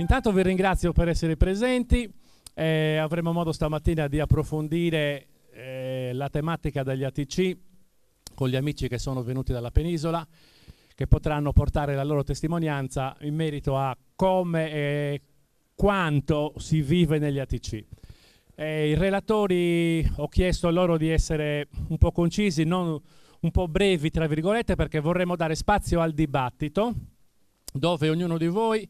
Intanto vi ringrazio per essere presenti, eh, avremo modo stamattina di approfondire eh, la tematica degli ATC con gli amici che sono venuti dalla penisola che potranno portare la loro testimonianza in merito a come e quanto si vive negli ATC. Eh, I relatori ho chiesto loro di essere un po' concisi, non un po' brevi, tra virgolette, perché vorremmo dare spazio al dibattito, dove ognuno di voi,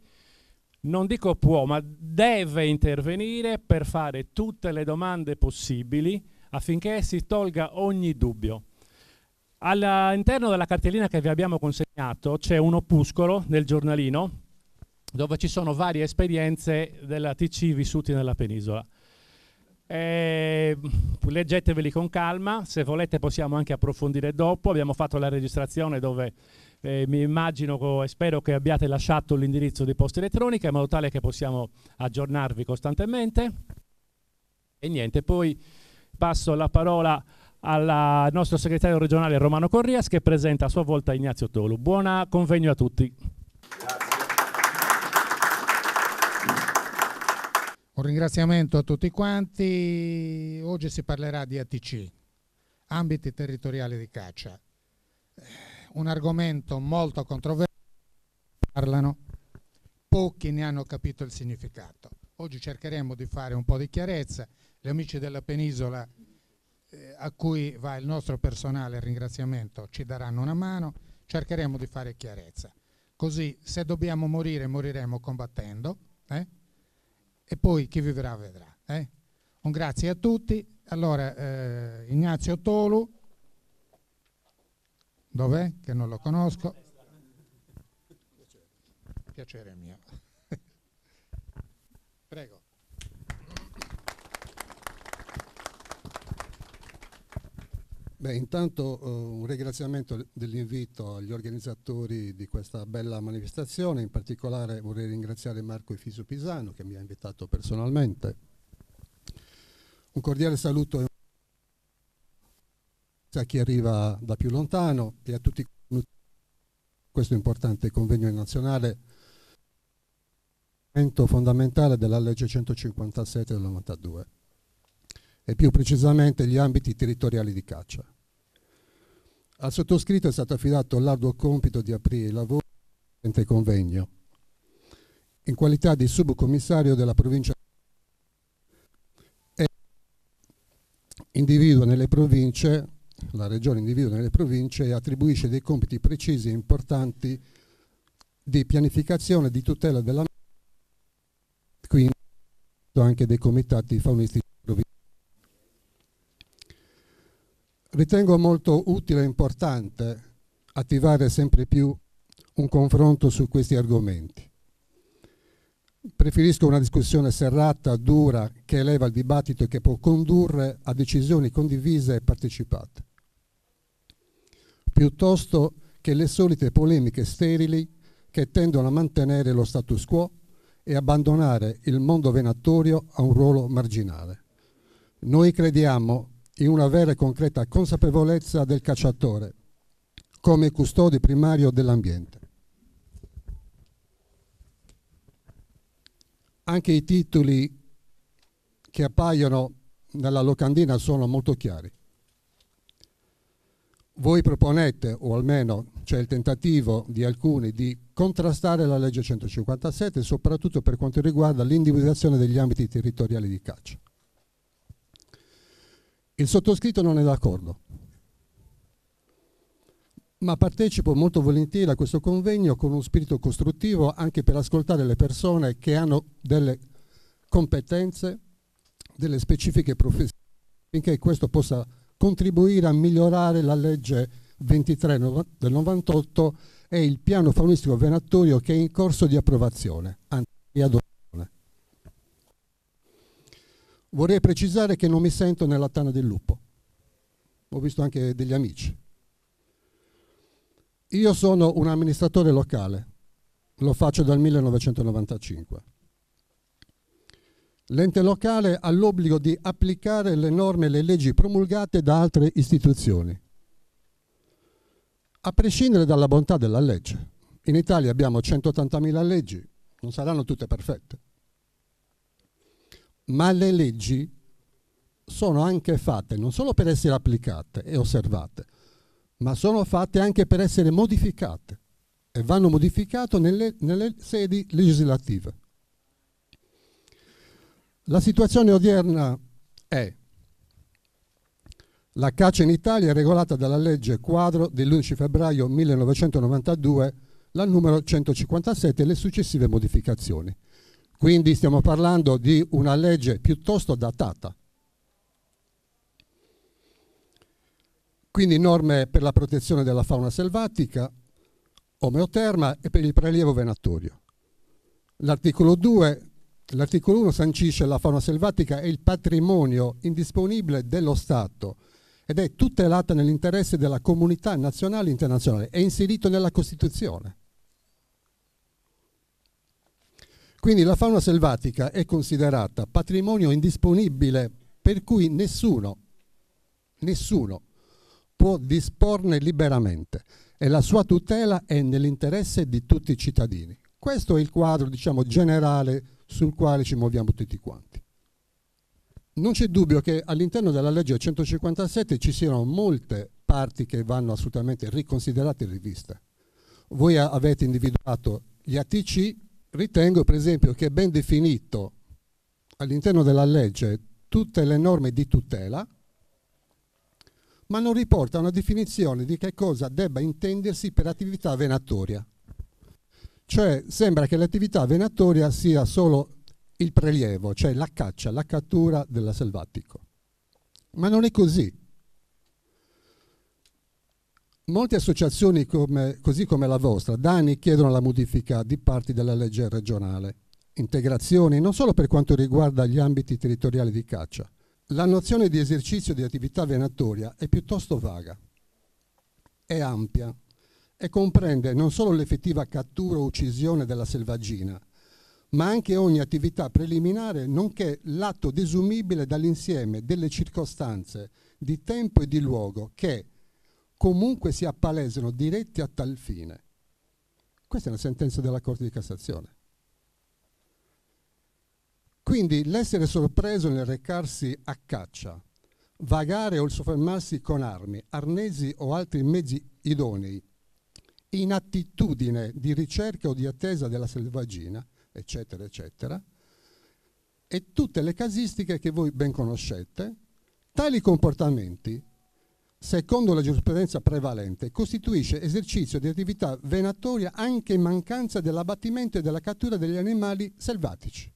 non dico può, ma deve intervenire per fare tutte le domande possibili affinché si tolga ogni dubbio. All'interno della cartellina che vi abbiamo consegnato c'è un opuscolo del giornalino dove ci sono varie esperienze della TC vissuti nella penisola. Eh, leggeteveli con calma, se volete possiamo anche approfondire dopo. Abbiamo fatto la registrazione dove eh, mi immagino e spero che abbiate lasciato l'indirizzo di posta elettronica in modo tale che possiamo aggiornarvi costantemente. E niente, poi passo la parola a al nostro segretario regionale Romano Corrias che presenta a sua volta Ignazio Tolu. Buona convegno a tutti. Un ringraziamento a tutti quanti. Oggi si parlerà di ATC, ambiti territoriali di caccia. Un argomento molto controverso, parlano, pochi ne hanno capito il significato. Oggi cercheremo di fare un po' di chiarezza. Gli amici della penisola eh, a cui va il nostro personale ringraziamento, ci daranno una mano, cercheremo di fare chiarezza. Così se dobbiamo morire, moriremo combattendo eh? e poi chi vivrà vedrà. Eh? Un grazie a tutti. Allora, eh, Ignazio Tolu, dov'è? Che non lo conosco. Piacere mio. Beh, intanto uh, un ringraziamento dell'invito agli organizzatori di questa bella manifestazione, in particolare vorrei ringraziare Marco Ifiso Pisano che mi ha invitato personalmente. Un cordiale saluto a chi arriva da più lontano e a tutti questo importante convegno nazionale fondamentale della legge 157 del 92 e più precisamente gli ambiti territoriali di caccia. Al sottoscritto è stato affidato l'arduo compito di aprire i lavori del convegno, in qualità di subcommissario della provincia e individua nelle province, la regione individua nelle province e attribuisce dei compiti precisi e importanti di pianificazione, e di tutela della quindi anche dei comitati faunistici provinciali. Ritengo molto utile e importante attivare sempre più un confronto su questi argomenti. Preferisco una discussione serrata, dura, che eleva il dibattito e che può condurre a decisioni condivise e partecipate, piuttosto che le solite polemiche sterili che tendono a mantenere lo status quo e abbandonare il mondo venatorio a un ruolo marginale. Noi crediamo in una vera e concreta consapevolezza del cacciatore come custode primario dell'ambiente. Anche i titoli che appaiono nella locandina sono molto chiari. Voi proponete, o almeno c'è il tentativo di alcuni, di contrastare la legge 157, soprattutto per quanto riguarda l'individuazione degli ambiti territoriali di caccia. Il sottoscritto non è d'accordo, ma partecipo molto volentieri a questo convegno con uno spirito costruttivo anche per ascoltare le persone che hanno delle competenze, delle specifiche professioni, finché questo possa contribuire a migliorare la legge 23 del 98 e il piano faunistico venatorio che è in corso di approvazione. Anzi, Vorrei precisare che non mi sento nella tana del lupo. Ho visto anche degli amici. Io sono un amministratore locale, lo faccio dal 1995. L'ente locale ha l'obbligo di applicare le norme e le leggi promulgate da altre istituzioni, a prescindere dalla bontà della legge. In Italia abbiamo 180.000 leggi, non saranno tutte perfette ma le leggi sono anche fatte non solo per essere applicate e osservate, ma sono fatte anche per essere modificate e vanno modificate nelle, nelle sedi legislative. La situazione odierna è la caccia in Italia è regolata dalla legge quadro dell'11 febbraio 1992, la numero 157 e le successive modificazioni. Quindi stiamo parlando di una legge piuttosto datata. Quindi norme per la protezione della fauna selvatica, omeoterma e per il prelievo venatorio. L'articolo 2, l'articolo 1 sancisce la fauna selvatica è il patrimonio indisponibile dello Stato ed è tutelata nell'interesse della comunità nazionale e internazionale, è inserito nella Costituzione. Quindi la fauna selvatica è considerata patrimonio indisponibile per cui nessuno, nessuno può disporne liberamente e la sua tutela è nell'interesse di tutti i cittadini. Questo è il quadro diciamo, generale sul quale ci muoviamo tutti quanti. Non c'è dubbio che all'interno della legge 157 ci siano molte parti che vanno assolutamente riconsiderate e riviste. Voi avete individuato gli ATC, Ritengo per esempio che è ben definito all'interno della legge tutte le norme di tutela, ma non riporta una definizione di che cosa debba intendersi per attività venatoria. Cioè sembra che l'attività venatoria sia solo il prelievo, cioè la caccia, la cattura della selvatico. Ma non è così. Molte associazioni, come, così come la vostra, da anni chiedono la modifica di parti della legge regionale. Integrazioni non solo per quanto riguarda gli ambiti territoriali di caccia. La nozione di esercizio di attività venatoria è piuttosto vaga, è ampia e comprende non solo l'effettiva cattura o uccisione della selvaggina, ma anche ogni attività preliminare, nonché l'atto desumibile dall'insieme delle circostanze di tempo e di luogo che, comunque si appalesano diretti a tal fine. Questa è una sentenza della Corte di Cassazione. Quindi l'essere sorpreso nel recarsi a caccia, vagare o il soffermarsi con armi, arnesi o altri mezzi idonei, in attitudine di ricerca o di attesa della selvaggina, eccetera, eccetera, e tutte le casistiche che voi ben conoscete, tali comportamenti secondo la giurisprudenza prevalente, costituisce esercizio di attività venatoria anche in mancanza dell'abbattimento e della cattura degli animali selvatici.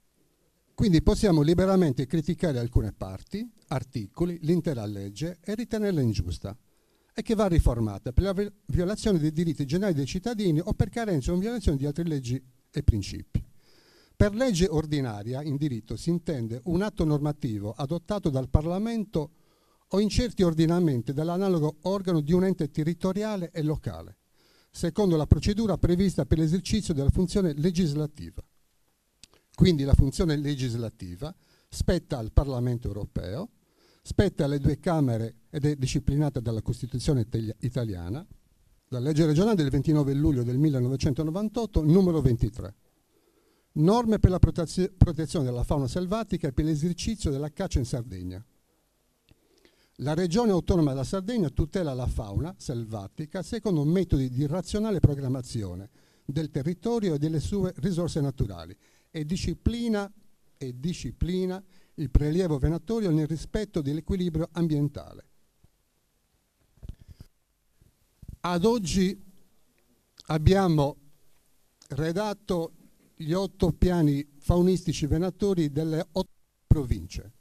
Quindi possiamo liberamente criticare alcune parti, articoli, l'intera legge e ritenerla ingiusta e che va riformata per la violazione dei diritti generali dei cittadini o per carenza o violazione di altre leggi e principi. Per legge ordinaria in diritto si intende un atto normativo adottato dal Parlamento o in certi ordinamenti dall'analogo organo di un ente territoriale e locale, secondo la procedura prevista per l'esercizio della funzione legislativa. Quindi la funzione legislativa spetta al Parlamento europeo, spetta alle due Camere ed è disciplinata dalla Costituzione italiana, la legge regionale del 29 luglio del 1998, numero 23. Norme per la protezione della fauna selvatica e per l'esercizio della caccia in Sardegna. La Regione Autonoma della Sardegna tutela la fauna selvatica secondo metodi di razionale programmazione del territorio e delle sue risorse naturali e disciplina, e disciplina il prelievo venatorio nel rispetto dell'equilibrio ambientale. Ad oggi abbiamo redatto gli otto piani faunistici venatori delle otto province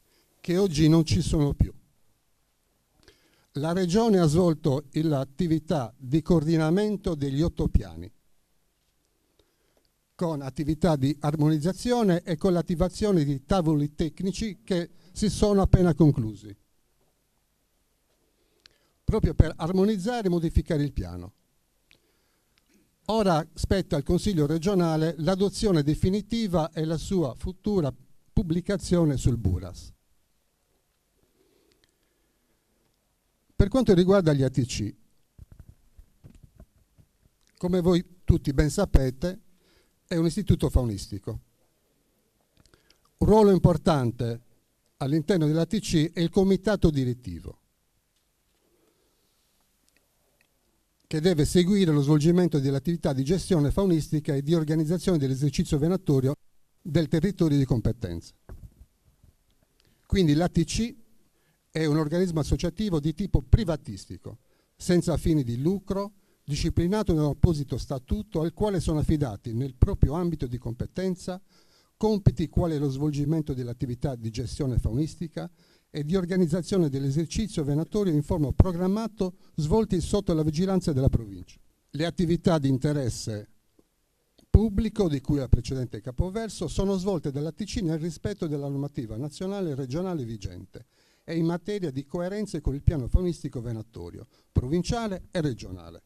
che oggi non ci sono più la Regione ha svolto l'attività di coordinamento degli otto piani con attività di armonizzazione e con l'attivazione di tavoli tecnici che si sono appena conclusi proprio per armonizzare e modificare il piano. Ora spetta al Consiglio regionale l'adozione definitiva e la sua futura pubblicazione sul Buras. Per quanto riguarda gli ATC, come voi tutti ben sapete, è un istituto faunistico. Un ruolo importante all'interno dell'ATC è il comitato direttivo, che deve seguire lo svolgimento dell'attività di gestione faunistica e di organizzazione dell'esercizio venatorio del territorio di competenza. Quindi l'ATC è un organismo associativo di tipo privatistico, senza fini di lucro, disciplinato in un apposito statuto al quale sono affidati nel proprio ambito di competenza compiti quali lo svolgimento dell'attività di gestione faunistica e di organizzazione dell'esercizio venatorio in forma programmato svolti sotto la vigilanza della provincia. Le attività di interesse pubblico di cui al precedente capoverso sono svolte dalla Ticina nel rispetto della normativa nazionale e regionale vigente e in materia di coerenze con il piano faunistico venatorio, provinciale e regionale.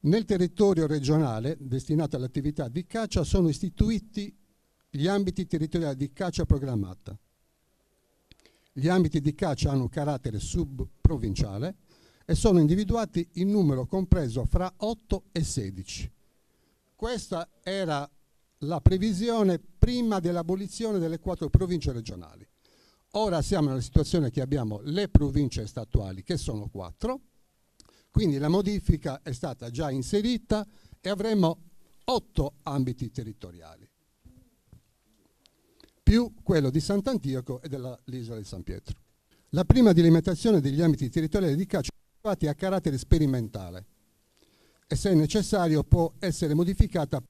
Nel territorio regionale destinato all'attività di caccia sono istituiti gli ambiti territoriali di caccia programmata. Gli ambiti di caccia hanno carattere subprovinciale e sono individuati in numero compreso fra 8 e 16. Questa era la previsione prima dell'abolizione delle quattro province regionali. Ora siamo nella situazione che abbiamo le province statuali, che sono quattro, quindi la modifica è stata già inserita e avremo otto ambiti territoriali, più quello di Sant'Antioco e dell'isola di San Pietro. La prima delimitazione degli ambiti territoriali di calcio è a carattere sperimentale e se necessario può essere modificata per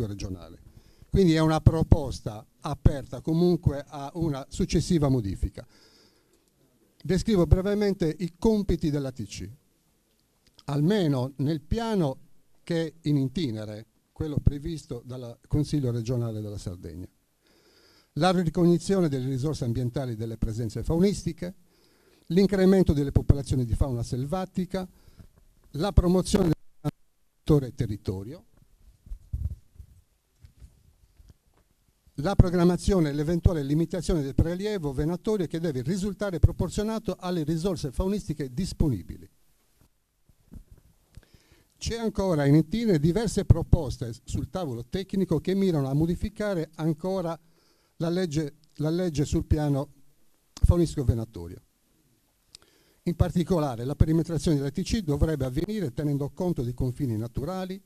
il regionale. Quindi è una proposta aperta comunque a una successiva modifica. Descrivo brevemente i compiti della TC, almeno nel piano che è in itinere, quello previsto dal Consiglio regionale della Sardegna. La ricognizione delle risorse ambientali e delle presenze faunistiche, l'incremento delle popolazioni di fauna selvatica, la promozione del territorio, la programmazione e l'eventuale limitazione del prelievo venatorio che deve risultare proporzionato alle risorse faunistiche disponibili. C'è ancora in itinere diverse proposte sul tavolo tecnico che mirano a modificare ancora la legge, la legge sul piano faunistico venatorio. In particolare la perimetrazione dell'ETC dovrebbe avvenire tenendo conto dei confini naturali,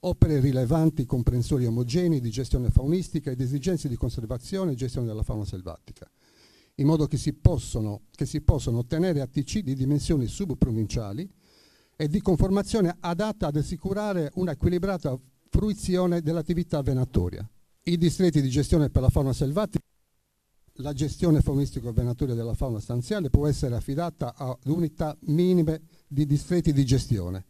opere rilevanti, comprensori omogenei di gestione faunistica ed esigenze di conservazione e gestione della fauna selvatica, in modo che si possono, che si possono ottenere ATC di dimensioni subprovinciali e di conformazione adatta ad assicurare un'equilibrata fruizione dell'attività venatoria. I distretti di gestione per la fauna selvatica la gestione faunistico-venatoria della fauna stanziale può essere affidata ad unità minime di distretti di gestione,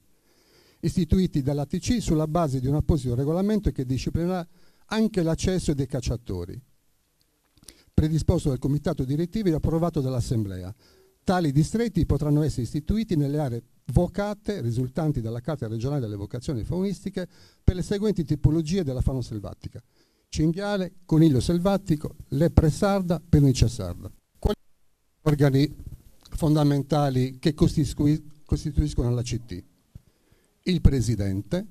istituiti dall'ATC sulla base di un apposito regolamento che disciplinerà anche l'accesso dei cacciatori, predisposto dal Comitato Direttivo e approvato dall'Assemblea. Tali distretti potranno essere istituiti nelle aree vocate risultanti dalla Carta regionale delle vocazioni faunistiche per le seguenti tipologie della fauna selvatica. Cinghiale, coniglio selvatico, lepre sarda, pernice sarda. Quali sono gli organi fondamentali che costituiscono la CT? il presidente,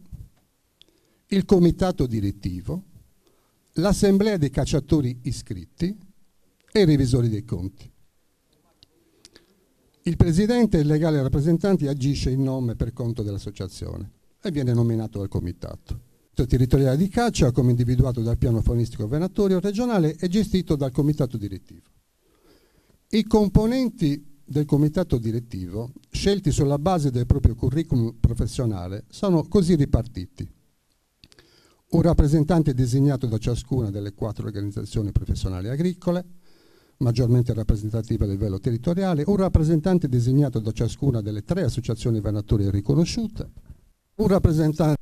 il comitato direttivo, l'assemblea dei cacciatori iscritti e i revisori dei conti. Il presidente e il legale rappresentante agisce in nome per conto dell'associazione e viene nominato dal comitato. Il territoriale di caccia, come individuato dal piano faunistico venatorio regionale, è gestito dal comitato direttivo. I componenti del comitato direttivo, scelti sulla base del proprio curriculum professionale, sono così ripartiti. Un rappresentante designato da ciascuna delle quattro organizzazioni professionali agricole, maggiormente rappresentativa a livello territoriale, un rappresentante designato da ciascuna delle tre associazioni venatori riconosciute, un rappresentante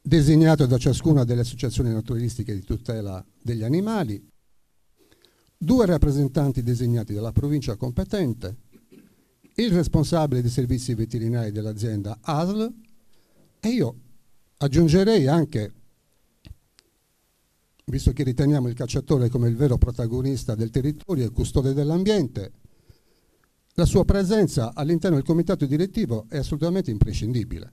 designato da ciascuna delle associazioni naturalistiche di tutela degli animali, due rappresentanti designati dalla provincia competente, il responsabile dei servizi veterinari dell'azienda ASL e io aggiungerei anche, visto che riteniamo il cacciatore come il vero protagonista del territorio e custode dell'ambiente, la sua presenza all'interno del comitato direttivo è assolutamente imprescindibile.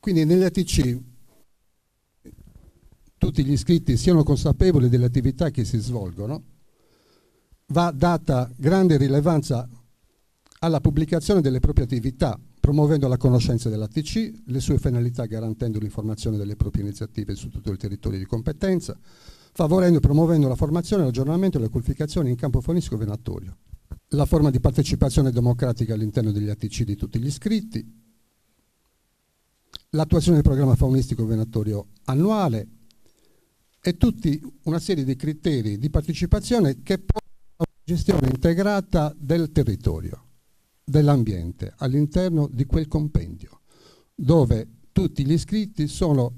Quindi nell'ATC tutti gli iscritti siano consapevoli delle attività che si svolgono va data grande rilevanza alla pubblicazione delle proprie attività, promuovendo la conoscenza dell'ATC, le sue finalità garantendo l'informazione delle proprie iniziative su tutto il territorio di competenza, favorendo e promuovendo la formazione, l'aggiornamento e la qualificazione in campo fonistico venatorio. La forma di partecipazione democratica all'interno degli ATC di tutti gli iscritti, l'attuazione del programma faunistico venatorio annuale e tutti una serie di criteri di partecipazione che poi gestione integrata del territorio, dell'ambiente, all'interno di quel compendio, dove tutti gli iscritti sono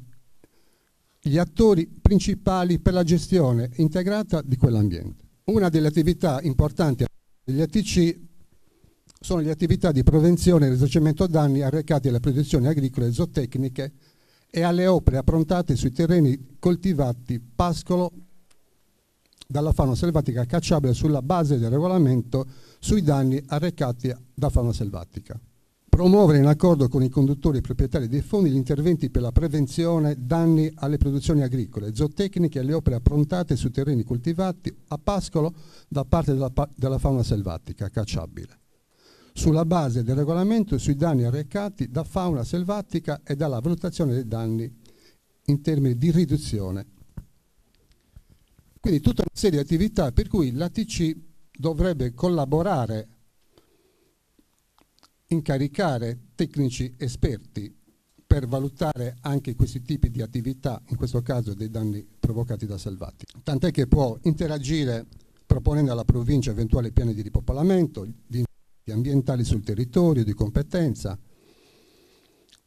gli attori principali per la gestione integrata di quell'ambiente. Una delle attività importanti degli ATC sono le attività di prevenzione e risarcimento danni arrecati alle produzioni agricole e zootecniche e alle opere approntate sui terreni coltivati pascolo dalla fauna selvatica cacciabile sulla base del regolamento sui danni arrecati da fauna selvatica. Promuovere in accordo con i conduttori e proprietari dei fondi gli interventi per la prevenzione danni alle produzioni agricole, zootecniche e alle opere approntate su terreni coltivati a pascolo da parte della, della fauna selvatica cacciabile sulla base del regolamento sui danni arrecati da fauna selvatica e dalla valutazione dei danni in termini di riduzione quindi tutta una serie di attività per cui l'ATC dovrebbe collaborare, incaricare tecnici esperti per valutare anche questi tipi di attività, in questo caso dei danni provocati da salvati. Tant'è che può interagire proponendo alla provincia eventuali piani di ripopolamento, di ambientali sul territorio, di competenza,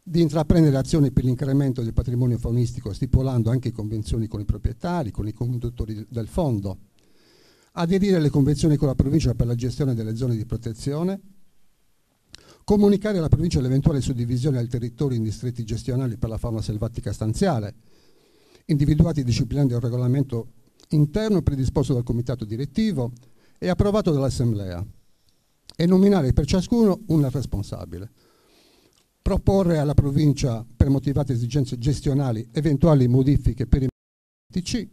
di intraprendere azioni per l'incremento del patrimonio faunistico stipulando anche convenzioni con i proprietari, con i conduttori del fondo, aderire alle convenzioni con la provincia per la gestione delle zone di protezione, comunicare alla provincia l'eventuale suddivisione del territorio in distretti gestionali per la fauna selvatica stanziale, individuati disciplinando il regolamento interno predisposto dal comitato direttivo e approvato dall'assemblea, e nominare per ciascuno un responsabile proporre alla provincia per motivate esigenze gestionali eventuali modifiche per i TC,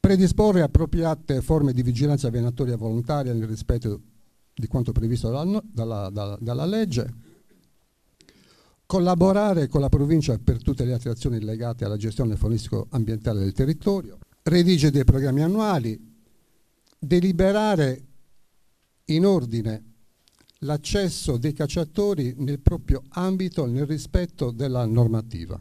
predisporre appropriate forme di vigilanza venatoria volontaria nel rispetto di quanto previsto dalla, dalla, dalla, dalla legge, collaborare con la provincia per tutte le altre azioni legate alla gestione faunistico-ambientale del territorio, redigere dei programmi annuali, deliberare in ordine l'accesso dei cacciatori nel proprio ambito nel rispetto della normativa.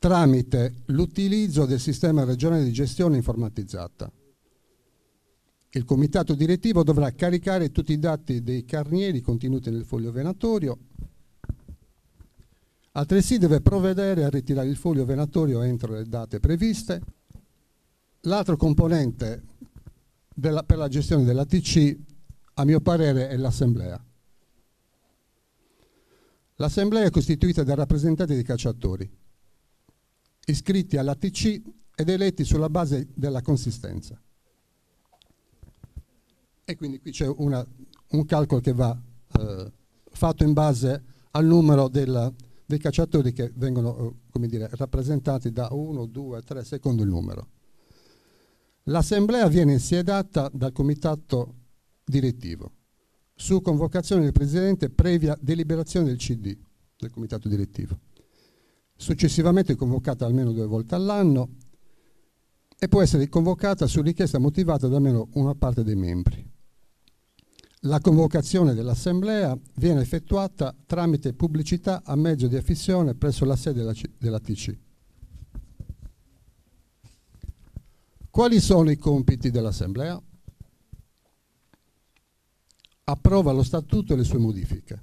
tramite l'utilizzo del sistema regionale di gestione informatizzata. Il comitato direttivo dovrà caricare tutti i dati dei carnieri contenuti nel foglio venatorio, altresì deve provvedere a ritirare il foglio venatorio entro le date previste. L'altro componente della, per la gestione dell'ATC, a mio parere, è l'Assemblea. L'Assemblea è costituita da rappresentanti dei cacciatori, iscritti all'ATC ed eletti sulla base della consistenza. E quindi qui c'è un calcolo che va eh, fatto in base al numero del, dei cacciatori che vengono eh, dire, rappresentati da 1, 2, 3, secondo il numero. L'assemblea viene insediata dal comitato direttivo su convocazione del Presidente previa deliberazione del CD, del comitato direttivo. Successivamente è convocata almeno due volte all'anno e può essere convocata su richiesta motivata da almeno una parte dei membri. La convocazione dell'Assemblea viene effettuata tramite pubblicità a mezzo di affissione presso la sede della, della TC. Quali sono i compiti dell'Assemblea? Approva lo statuto e le sue modifiche.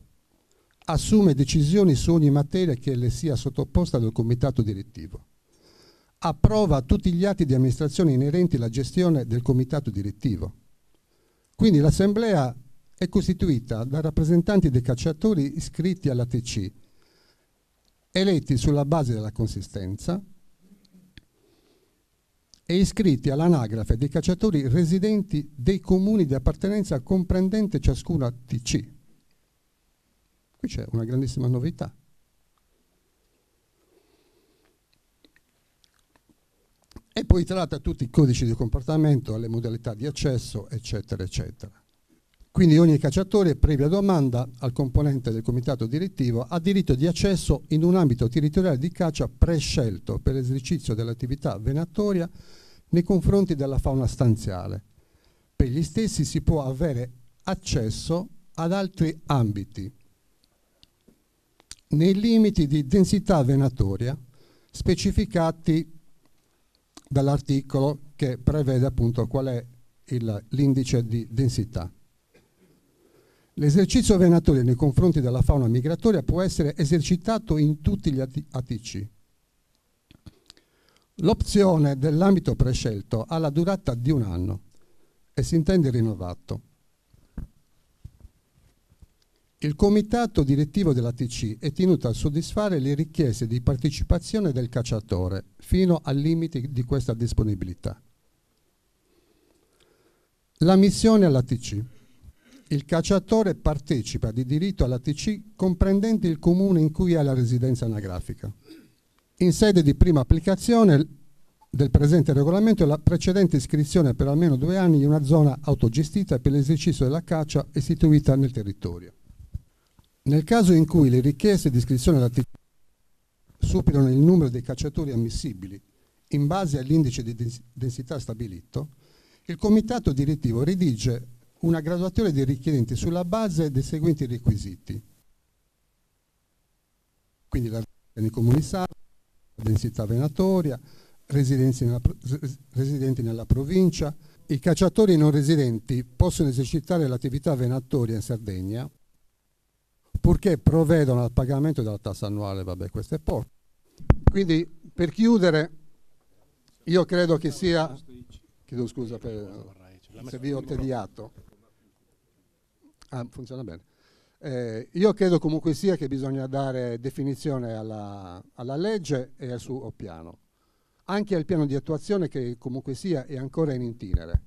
Assume decisioni su ogni materia che le sia sottoposta dal comitato direttivo. Approva tutti gli atti di amministrazione inerenti alla gestione del comitato direttivo. Quindi l'Assemblea è costituita da rappresentanti dei cacciatori iscritti all'ATC, eletti sulla base della consistenza, e iscritti all'anagrafe dei cacciatori residenti dei comuni di appartenenza comprendente ciascuna TC. Qui c'è una grandissima novità. E poi tratta tutti i codici di comportamento, le modalità di accesso, eccetera, eccetera. Quindi ogni cacciatore, previa domanda al componente del comitato direttivo, ha diritto di accesso in un ambito territoriale di caccia prescelto per l'esercizio dell'attività venatoria nei confronti della fauna stanziale. Per gli stessi si può avere accesso ad altri ambiti, nei limiti di densità venatoria specificati dall'articolo che prevede appunto qual è l'indice di densità. L'esercizio venatorio nei confronti della fauna migratoria può essere esercitato in tutti gli ATC. L'opzione dell'ambito prescelto ha la durata di un anno e si intende rinnovato. Il comitato direttivo dell'ATC è tenuto a soddisfare le richieste di partecipazione del cacciatore fino al limite di questa disponibilità. La missione all'ATC il cacciatore partecipa di diritto all'ATC comprendente il comune in cui ha la residenza anagrafica. In sede di prima applicazione del presente regolamento la precedente iscrizione per almeno due anni in una zona autogestita per l'esercizio della caccia istituita nel territorio. Nel caso in cui le richieste di iscrizione all'ATC superano il numero dei cacciatori ammissibili in base all'indice di densità stabilito, il comitato direttivo redige una graduatoria dei richiedenti sulla base dei seguenti requisiti. Quindi la nei comuni sardi, densità venatoria, residenti nella, residenti nella provincia. I cacciatori non residenti possono esercitare l'attività venatoria in Sardegna purché provvedono al pagamento della tassa annuale, vabbè questo è poco. Quindi per chiudere io credo che sia... Chiedo scusa per se vi ho tediato. Ah, funziona bene. Eh, io credo comunque sia che bisogna dare definizione alla, alla, legge e al suo piano, anche al piano di attuazione che comunque sia è ancora in itinere,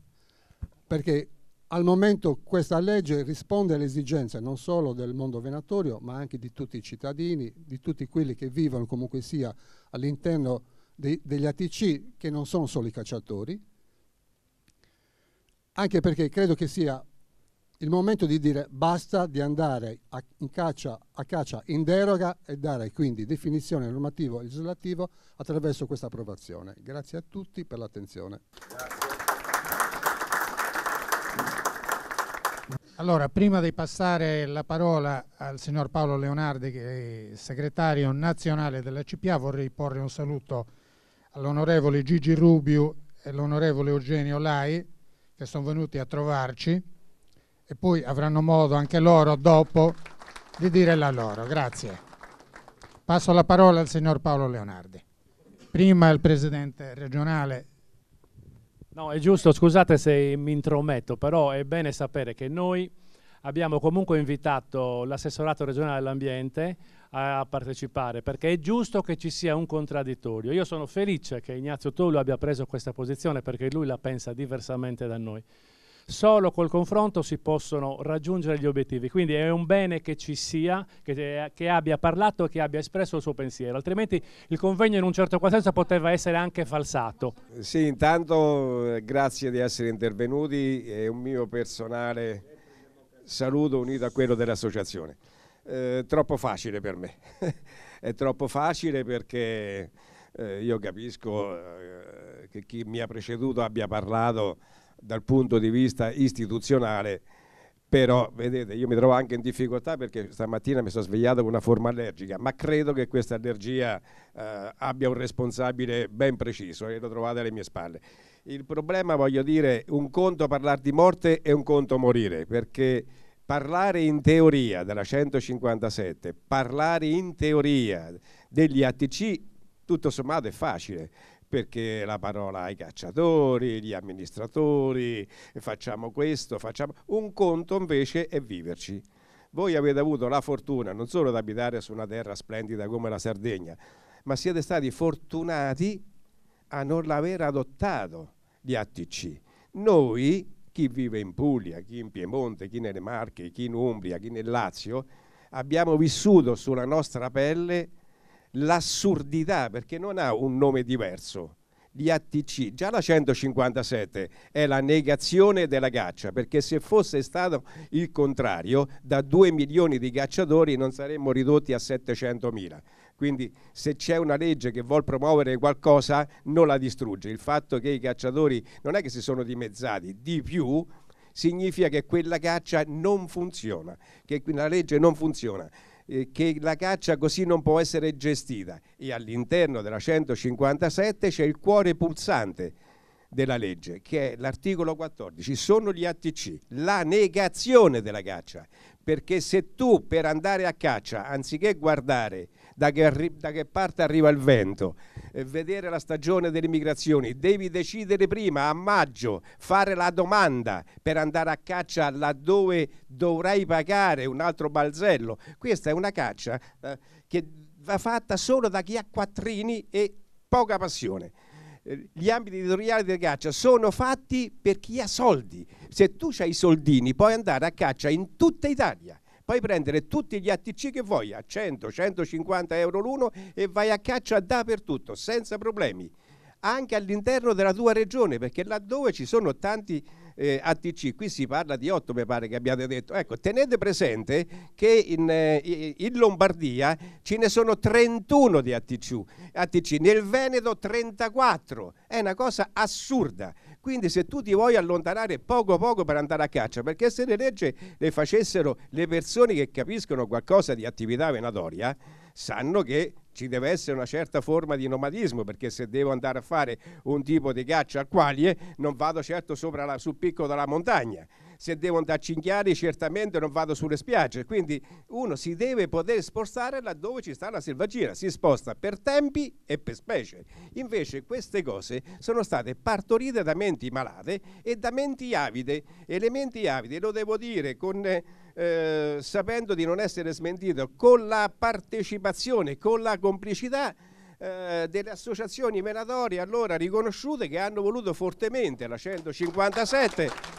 perché al momento questa legge risponde alle esigenze non solo del mondo venatorio, ma anche di tutti i cittadini, di tutti quelli che vivono comunque sia all'interno de degli ATC, che non sono solo i cacciatori, anche perché credo che sia il momento di dire basta di andare a, caccia, a caccia in deroga e dare quindi definizione normativo e legislativo attraverso questa approvazione. Grazie a tutti per l'attenzione. Allora, prima di passare la parola al signor Paolo Leonardi, che è segretario nazionale della CPA, vorrei porre un saluto all'onorevole Gigi Rubio e all'onorevole Eugenio Lai, che sono venuti a trovarci e poi avranno modo anche loro dopo di dire la loro. Grazie. Passo la parola al signor Paolo Leonardi. Prima il presidente regionale. No, è giusto, scusate se mi intrometto, però è bene sapere che noi abbiamo comunque invitato l'assessorato regionale dell'ambiente a partecipare perché è giusto che ci sia un contraddittorio. Io sono felice che Ignazio Tollo abbia preso questa posizione perché lui la pensa diversamente da noi. Solo col confronto si possono raggiungere gli obiettivi, quindi è un bene che ci sia, che, che abbia parlato e che abbia espresso il suo pensiero, altrimenti il convegno in un certo qual senso poteva essere anche falsato. Sì, intanto eh, grazie di essere intervenuti, è un mio personale saluto unito a quello dell'associazione. Eh, troppo facile per me, è troppo facile perché eh, io capisco eh, che chi mi ha preceduto abbia parlato dal punto di vista istituzionale, però vedete io mi trovo anche in difficoltà perché stamattina mi sono svegliato con una forma allergica, ma credo che questa allergia eh, abbia un responsabile ben preciso e lo trovate alle mie spalle. Il problema, voglio dire, un conto parlare di morte e un conto morire, perché parlare in teoria della 157, parlare in teoria degli ATC, tutto sommato è facile perché la parola ai cacciatori, agli amministratori, eh, facciamo questo, facciamo... Un conto invece è viverci. Voi avete avuto la fortuna non solo di abitare su una terra splendida come la Sardegna, ma siete stati fortunati a non aver adottato gli ATC. Noi, chi vive in Puglia, chi in Piemonte, chi nelle Marche, chi in Umbria, chi nel Lazio, abbiamo vissuto sulla nostra pelle l'assurdità perché non ha un nome diverso. Gli ATC, già la 157 è la negazione della caccia, perché se fosse stato il contrario, da 2 milioni di cacciatori non saremmo ridotti a 700 mila. Quindi se c'è una legge che vuole promuovere qualcosa, non la distrugge. Il fatto che i cacciatori non è che si sono dimezzati, di più significa che quella caccia non funziona, che la legge non funziona. Eh, che la caccia così non può essere gestita e all'interno della 157 c'è il cuore pulsante della legge che è l'articolo 14 sono gli ATC la negazione della caccia perché se tu per andare a caccia anziché guardare da che, arri- da che parte arriva il vento, eh, vedere la stagione delle migrazioni, devi decidere prima a maggio, fare la domanda per andare a caccia laddove dovrai pagare un altro balzello. Questa è una caccia eh, che va fatta solo da chi ha quattrini e poca passione eh, gli ambiti editoriali di caccia sono fatti per chi ha soldi. Se tu hai i soldini puoi andare a caccia in tutta Italia puoi prendere tutti gli ATC che vuoi a 100-150 euro l'uno e vai a caccia dappertutto senza problemi anche all'interno della tua regione, perché laddove ci sono tanti eh, ATC, qui si parla di 8 mi pare che abbiate detto, ecco tenete presente che in, eh, in Lombardia ce ne sono 31 di ATC, ATC, nel Veneto 34, è una cosa assurda. Quindi se tu ti vuoi allontanare poco a poco per andare a caccia, perché se le leggi le facessero le persone che capiscono qualcosa di attività venatoria, sanno che ci deve essere una certa forma di nomadismo perché se devo andare a fare un tipo di caccia al quaglie non vado certo sopra la, sul picco della montagna se devo andare a chiari certamente non vado sulle spiagge, quindi uno si deve poter spostare laddove ci sta la selvaggina, si sposta per tempi e per specie. Invece queste cose sono state partorite da menti malate e da menti avide, e le menti avide, lo devo dire con... Eh, sapendo di non essere smentito, con la partecipazione, con la complicità eh, delle associazioni menatorie allora riconosciute che hanno voluto fortemente la 157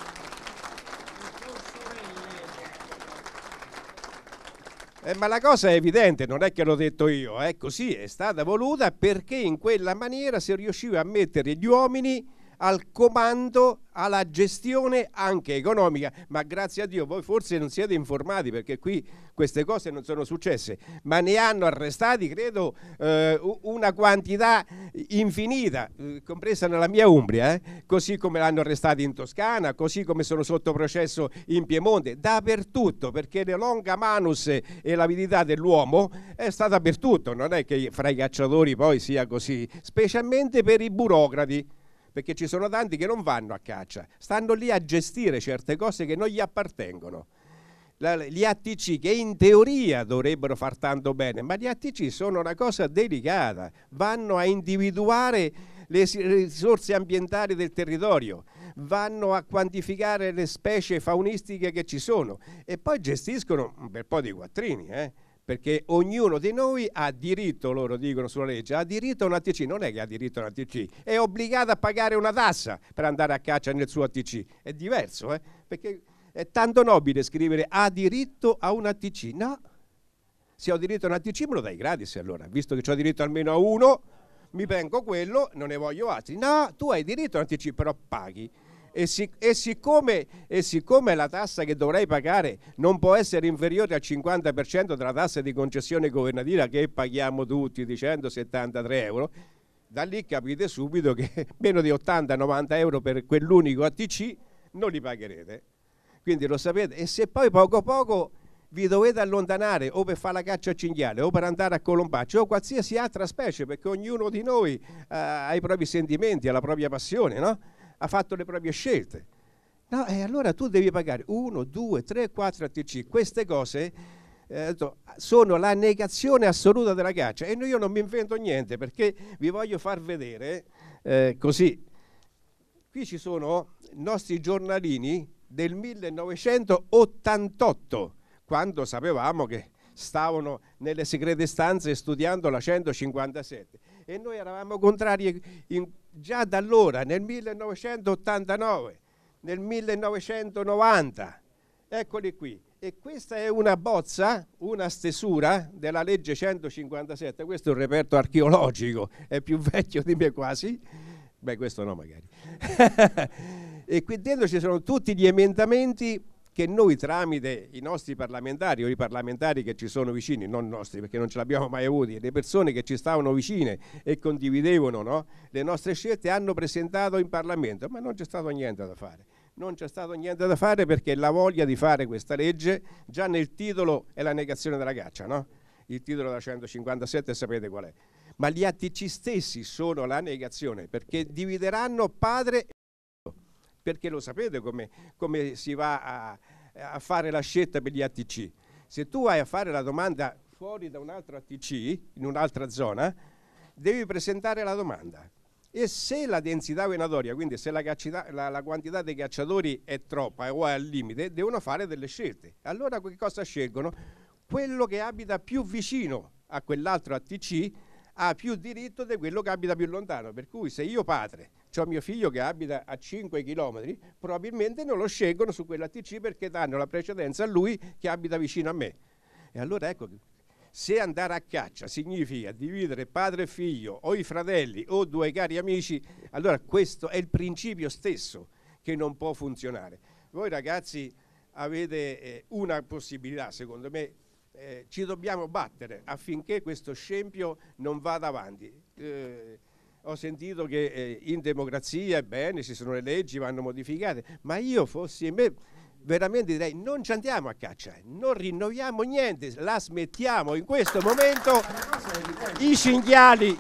Eh, ma la cosa è evidente, non è che l'ho detto io, è così, è stata voluta perché in quella maniera si riusciva a mettere gli uomini al comando, alla gestione anche economica, ma grazie a Dio voi forse non siete informati perché qui queste cose non sono successe, ma ne hanno arrestati credo eh, una quantità infinita, eh, compresa nella mia Umbria, eh? così come l'hanno arrestato in Toscana, così come sono sotto processo in Piemonte, dappertutto, perché le longa manus e l'avidità dell'uomo è stata dappertutto, non è che fra i cacciatori poi sia così, specialmente per i burocrati perché ci sono tanti che non vanno a caccia, stanno lì a gestire certe cose che non gli appartengono. La, gli ATC che in teoria dovrebbero far tanto bene, ma gli ATC sono una cosa delicata, vanno a individuare le risorse ambientali del territorio, vanno a quantificare le specie faunistiche che ci sono e poi gestiscono un bel po' di quattrini. Eh? perché ognuno di noi ha diritto, loro dicono sulla legge, ha diritto a un ATC, non è che ha diritto a un ATC, è obbligato a pagare una tassa per andare a caccia nel suo ATC, è diverso, eh? perché è tanto nobile scrivere ha diritto a un ATC, no, se ho diritto a un ATC me lo dai gratis allora, visto che ho diritto almeno a uno, mi vengo quello, non ne voglio altri, no, tu hai diritto a un ATC però paghi. E, sic e, siccome, e, siccome, la tassa che dovrei pagare non può essere inferiore al 50% della tassa di concessione governativa che paghiamo tutti di 173 euro, da lì capite subito che meno di 80-90 euro per quell'unico ATC non li pagherete. Quindi lo sapete. E se poi poco poco vi dovete allontanare o per fare la caccia a cinghiale o per andare a colombaccio o qualsiasi altra specie, perché ognuno di noi eh, ha i propri sentimenti, ha la propria passione, no? ha fatto le proprie scelte. No, e allora tu devi pagare 1, 2, 3, 4 ATC. Queste cose eh, sono la negazione assoluta della caccia e io non mi invento niente perché vi voglio far vedere eh, così. Qui ci sono i nostri giornalini del 1988, quando sapevamo che stavano nelle segrete stanze studiando la 157 e noi eravamo contrari in già da allora, nel 1989, nel 1990. Eccoli qui. E questa è una bozza, una stesura della legge 157, questo è un reperto archeologico, è più vecchio di me quasi, beh questo no magari. e qui dentro ci sono tutti gli emendamenti che noi tramite i nostri parlamentari o i parlamentari che ci sono vicini, non nostri perché non ce l'abbiamo mai avuti, le persone che ci stavano vicine e condividevano no, le nostre scelte hanno presentato in Parlamento, ma non c'è stato niente da fare non c'è stato niente da fare perché la voglia di fare questa legge già nel titolo è la negazione della caccia, no? Il titolo da 157 sapete qual è. Ma gli ATC stessi sono la negazione perché divideranno padre e perché lo sapete come, come si va a, a, fare la scelta per gli ATC. Se tu vai a fare la domanda fuori da un altro ATC, in un'altra zona, devi presentare la domanda. E se la densità venatoria, quindi se la, la, la quantità dei cacciatori è troppa o è al limite, devono fare delle scelte. Allora che cosa scelgono? Quello che abita più vicino a quell'altro ATC ha più diritto di quello che abita più lontano. Per cui se io padre ho mio figlio che abita a 5 km, probabilmente non lo scelgono su quella TC perché danno la precedenza a lui che abita vicino a me. E allora ecco, se andare a caccia significa dividere padre e figlio o i fratelli o due cari amici, allora questo è il principio stesso che non può funzionare. Voi ragazzi avete eh, una possibilità, secondo me, eh, ci dobbiamo battere affinché questo scempio non vada avanti. Eh, ho sentito che eh, in democrazia è bene, ci sono le leggi, vanno modificate, ma io fossi in me veramente direi non ci andiamo a caccia, non rinnoviamo niente, la smettiamo in questo momento. I cinghiali,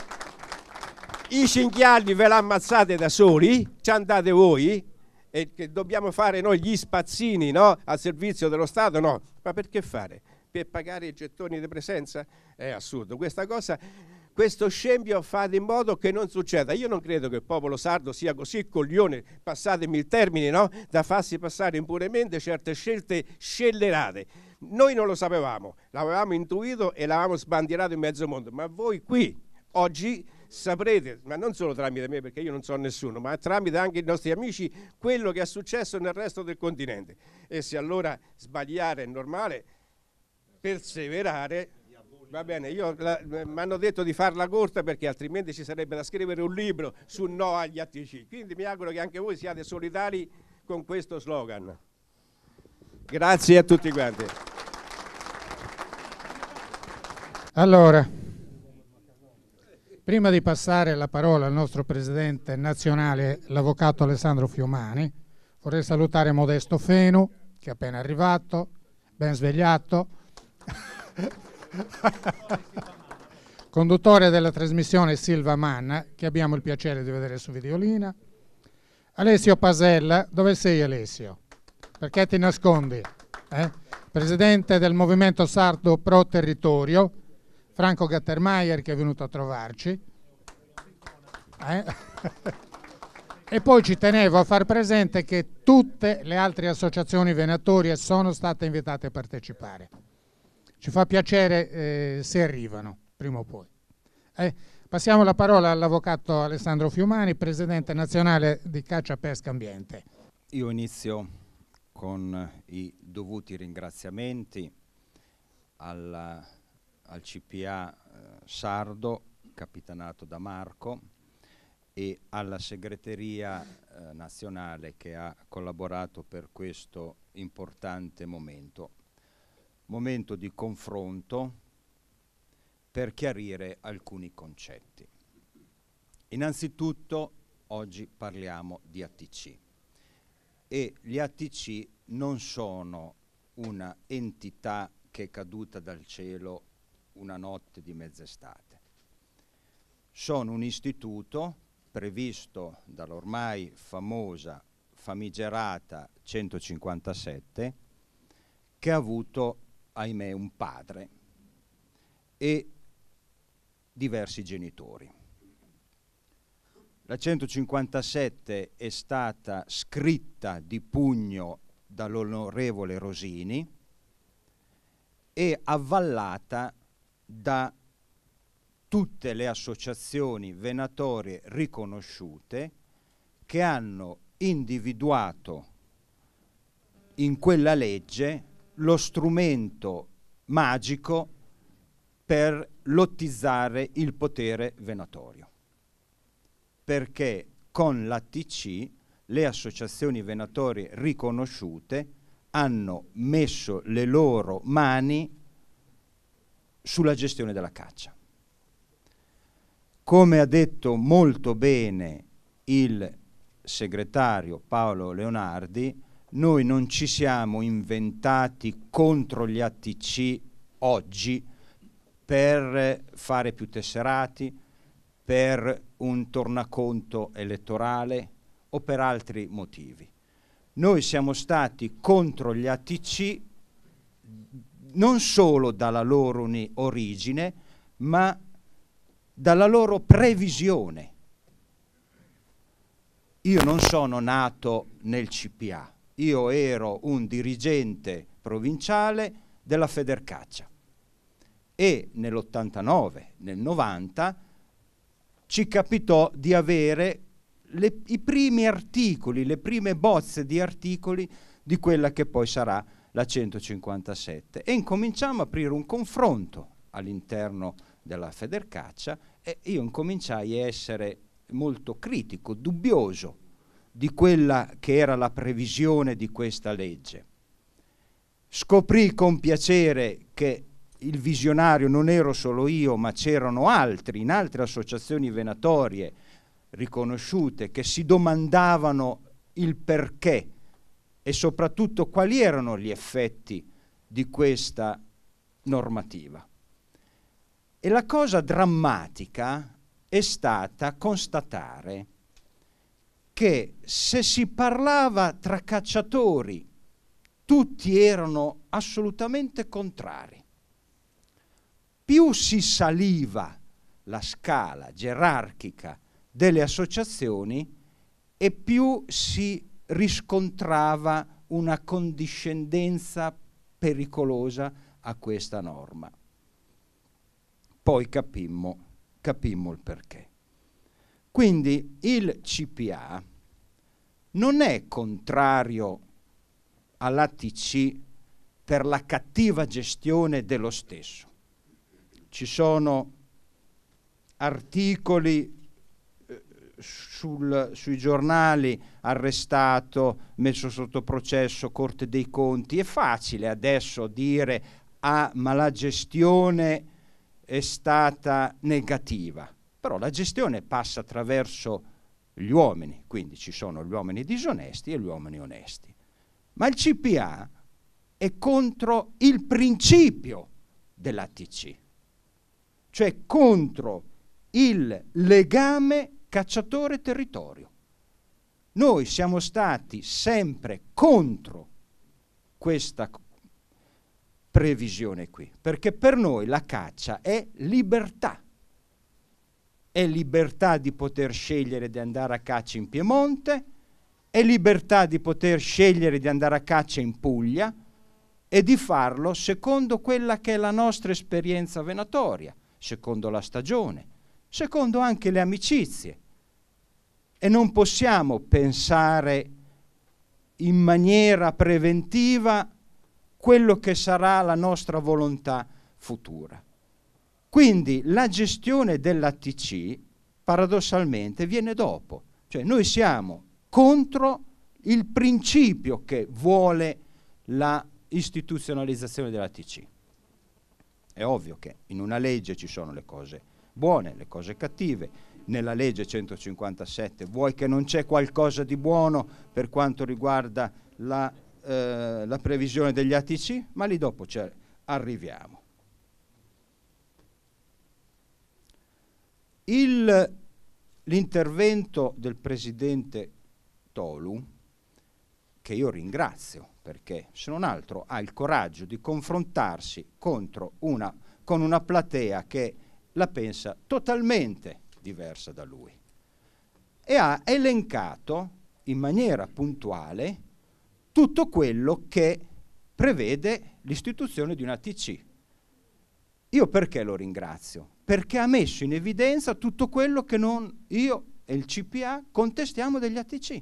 i cinghiali ve la ammazzate da soli, ci andate voi e che dobbiamo fare noi gli spazzini no? al servizio dello Stato? No, ma perché fare? Per pagare i gettoni di presenza? È assurdo. Questa cosa questo scempio fate in modo che non succeda. Io non credo che il popolo sardo sia così coglione, passatemi il termine, no? da farsi passare impunemente certe scelte scellerate. Noi non lo sapevamo, l'avevamo intuito e l'avevamo sbandierato in mezzo mondo, ma voi qui oggi saprete, ma non solo tramite me perché io non so nessuno, ma tramite anche i nostri amici quello che è successo nel resto del continente. E se allora sbagliare è normale, perseverare Va bene, eh, mi hanno detto di farla corta perché altrimenti ci sarebbe da scrivere un libro su no agli ATC, quindi mi auguro che anche voi siate solidari con questo slogan. Grazie a tutti quanti. Allora, prima di passare la parola al nostro presidente nazionale, l'avvocato Alessandro Fiumani, vorrei salutare Modesto Fenu, che è appena arrivato, ben svegliato. Conduttore della trasmissione Silva Manna, che abbiamo il piacere di vedere su Videolina. Alessio Pasella, dove sei Alessio? Perché ti nascondi? Eh? Presidente del Movimento Sardo Pro Territorio, Franco Gattermaier che è venuto a trovarci. Eh? e poi ci tenevo a far presente che tutte le altre associazioni venatorie sono state invitate a partecipare. Ci fa piacere eh, se arrivano, prima o poi. Eh, passiamo la parola all'avvocato Alessandro Fiumani, presidente nazionale di Caccia Pesca Ambiente. Io inizio con i dovuti ringraziamenti alla, al CPA eh, Sardo, capitanato da Marco, e alla segreteria eh, nazionale che ha collaborato per questo importante momento momento di confronto per chiarire alcuni concetti. Innanzitutto oggi parliamo di ATC e gli ATC non sono una entità che è caduta dal cielo una notte di mezz'estate. Sono un istituto previsto dall'ormai famosa famigerata 157 che ha avuto ahimè, un padre e diversi genitori. La 157 è stata scritta di pugno dall'onorevole Rosini e avvallata da tutte le associazioni venatorie riconosciute che hanno individuato in quella legge lo strumento magico per lottizzare il potere venatorio. Perché con l'ATC le associazioni venatorie riconosciute hanno messo le loro mani sulla gestione della caccia. Come ha detto molto bene il segretario Paolo Leonardi, noi non ci siamo inventati contro gli ATC oggi per fare più tesserati, per un tornaconto elettorale o per altri motivi. Noi siamo stati contro gli ATC non solo dalla loro origine, ma dalla loro previsione. Io non sono nato nel CPA, io ero un dirigente provinciale della Federcaccia e nell'89, nel 90 ci capitò di avere le, i primi articoli, le prime bozze di articoli di quella che poi sarà la 157 e incominciamo a aprire un confronto all'interno della Federcaccia e io incominciai a essere molto critico, dubbioso di quella che era la previsione di questa legge. Scoprì con piacere che il visionario non ero solo io, ma c'erano altri in altre associazioni venatorie riconosciute che si domandavano il perché e soprattutto quali erano gli effetti di questa normativa. E la cosa drammatica è stata constatare che se si parlava tra cacciatori tutti erano assolutamente contrari. Più si saliva la scala gerarchica delle associazioni e più si riscontrava una condiscendenza pericolosa a questa norma. Poi capimmo, capimmo il perché. Quindi il CPA non è contrario all'ATC per la cattiva gestione dello stesso. Ci sono articoli eh, sul, sui giornali arrestato, messo sotto processo, Corte dei Conti. È facile adesso dire ah, ma la gestione è stata negativa, però la gestione passa attraverso gli uomini, quindi ci sono gli uomini disonesti e gli uomini onesti. Ma il CPA è contro il principio dell'ATC, cioè contro il legame cacciatore-territorio. Noi siamo stati sempre contro questa previsione qui, perché per noi la caccia è libertà è libertà di poter scegliere di andare a caccia in Piemonte, è libertà di poter scegliere di andare a caccia in Puglia e di farlo secondo quella che è la nostra esperienza venatoria, secondo la stagione, secondo anche le amicizie. E non possiamo pensare in maniera preventiva quello che sarà la nostra volontà futura. Quindi la gestione dell'ATC paradossalmente viene dopo, cioè noi siamo contro il principio che vuole la istituzionalizzazione dell'ATC. È ovvio che in una legge ci sono le cose buone, le cose cattive. Nella legge 157 vuoi che non c'è qualcosa di buono per quanto riguarda la, eh, la previsione degli ATC, ma lì dopo arriviamo. l'intervento del presidente Tolu, che io ringrazio perché se non altro ha il coraggio di confrontarsi una, con una platea che la pensa totalmente diversa da lui e ha elencato in maniera puntuale tutto quello che prevede l'istituzione di una TC. Io perché lo ringrazio? perché ha messo in evidenza tutto quello che non io e il CPA contestiamo degli ATC.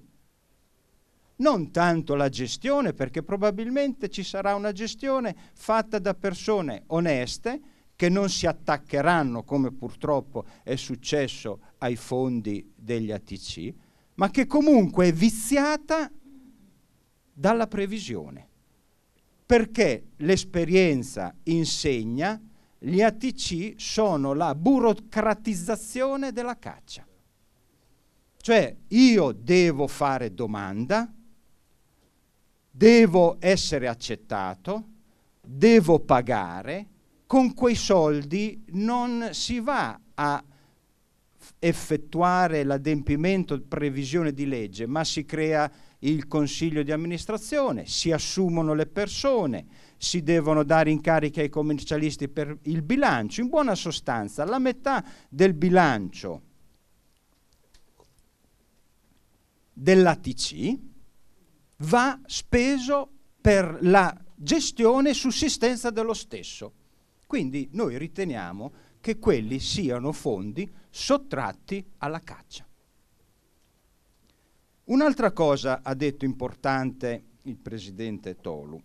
Non tanto la gestione, perché probabilmente ci sarà una gestione fatta da persone oneste che non si attaccheranno, come purtroppo è successo ai fondi degli ATC, ma che comunque è viziata dalla previsione. Perché l'esperienza insegna gli ATC sono la burocratizzazione della caccia. Cioè io devo fare domanda, devo essere accettato, devo pagare, con quei soldi non si va a effettuare l'adempimento previsione di legge, ma si crea il consiglio di amministrazione, si assumono le persone, si devono dare incarichi ai commercialisti per il bilancio, in buona sostanza la metà del bilancio dell'ATC va speso per la gestione e sussistenza dello stesso. Quindi noi riteniamo che quelli siano fondi sottratti alla caccia. Un'altra cosa ha detto importante il presidente Tolu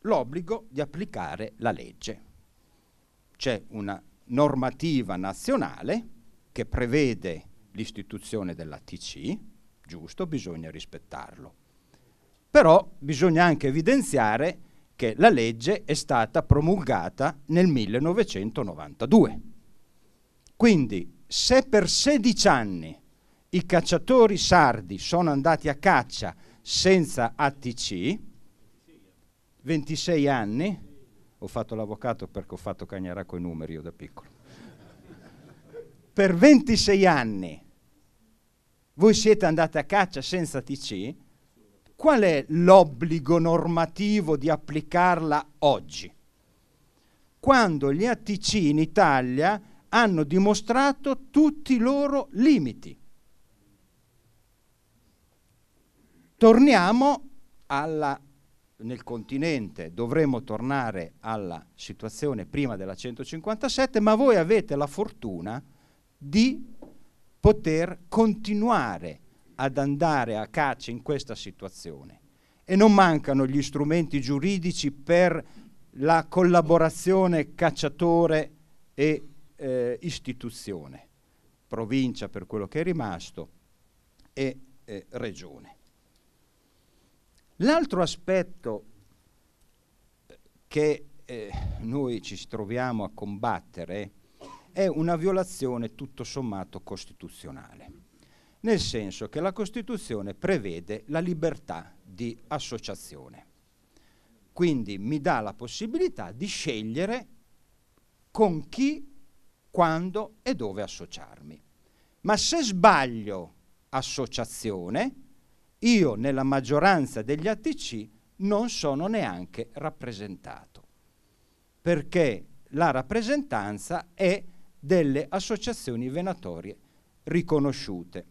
l'obbligo di applicare la legge. C'è una normativa nazionale che prevede l'istituzione dell'ATC, giusto, bisogna rispettarlo. Però bisogna anche evidenziare che la legge è stata promulgata nel 1992. Quindi se per 16 anni i cacciatori sardi sono andati a caccia senza ATC, 26 anni, ho fatto l'avvocato perché ho fatto cagnarà coi numeri io da piccolo. per 26 anni voi siete andati a caccia senza TC, qual è l'obbligo normativo di applicarla oggi? Quando gli ATC in Italia hanno dimostrato tutti i loro limiti. Torniamo alla nel continente dovremo tornare alla situazione prima della 157, ma voi avete la fortuna di poter continuare ad andare a caccia in questa situazione. E non mancano gli strumenti giuridici per la collaborazione cacciatore e eh, istituzione, provincia per quello che è rimasto e eh, regione. L'altro aspetto eh, che eh, noi ci troviamo a combattere è una violazione tutto sommato costituzionale, nel senso che la Costituzione prevede la libertà di associazione, quindi mi dà la possibilità di scegliere con chi, quando e dove associarmi. Ma se sbaglio associazione, io nella maggioranza degli ATC non sono neanche rappresentato, perché la rappresentanza è delle associazioni venatorie riconosciute.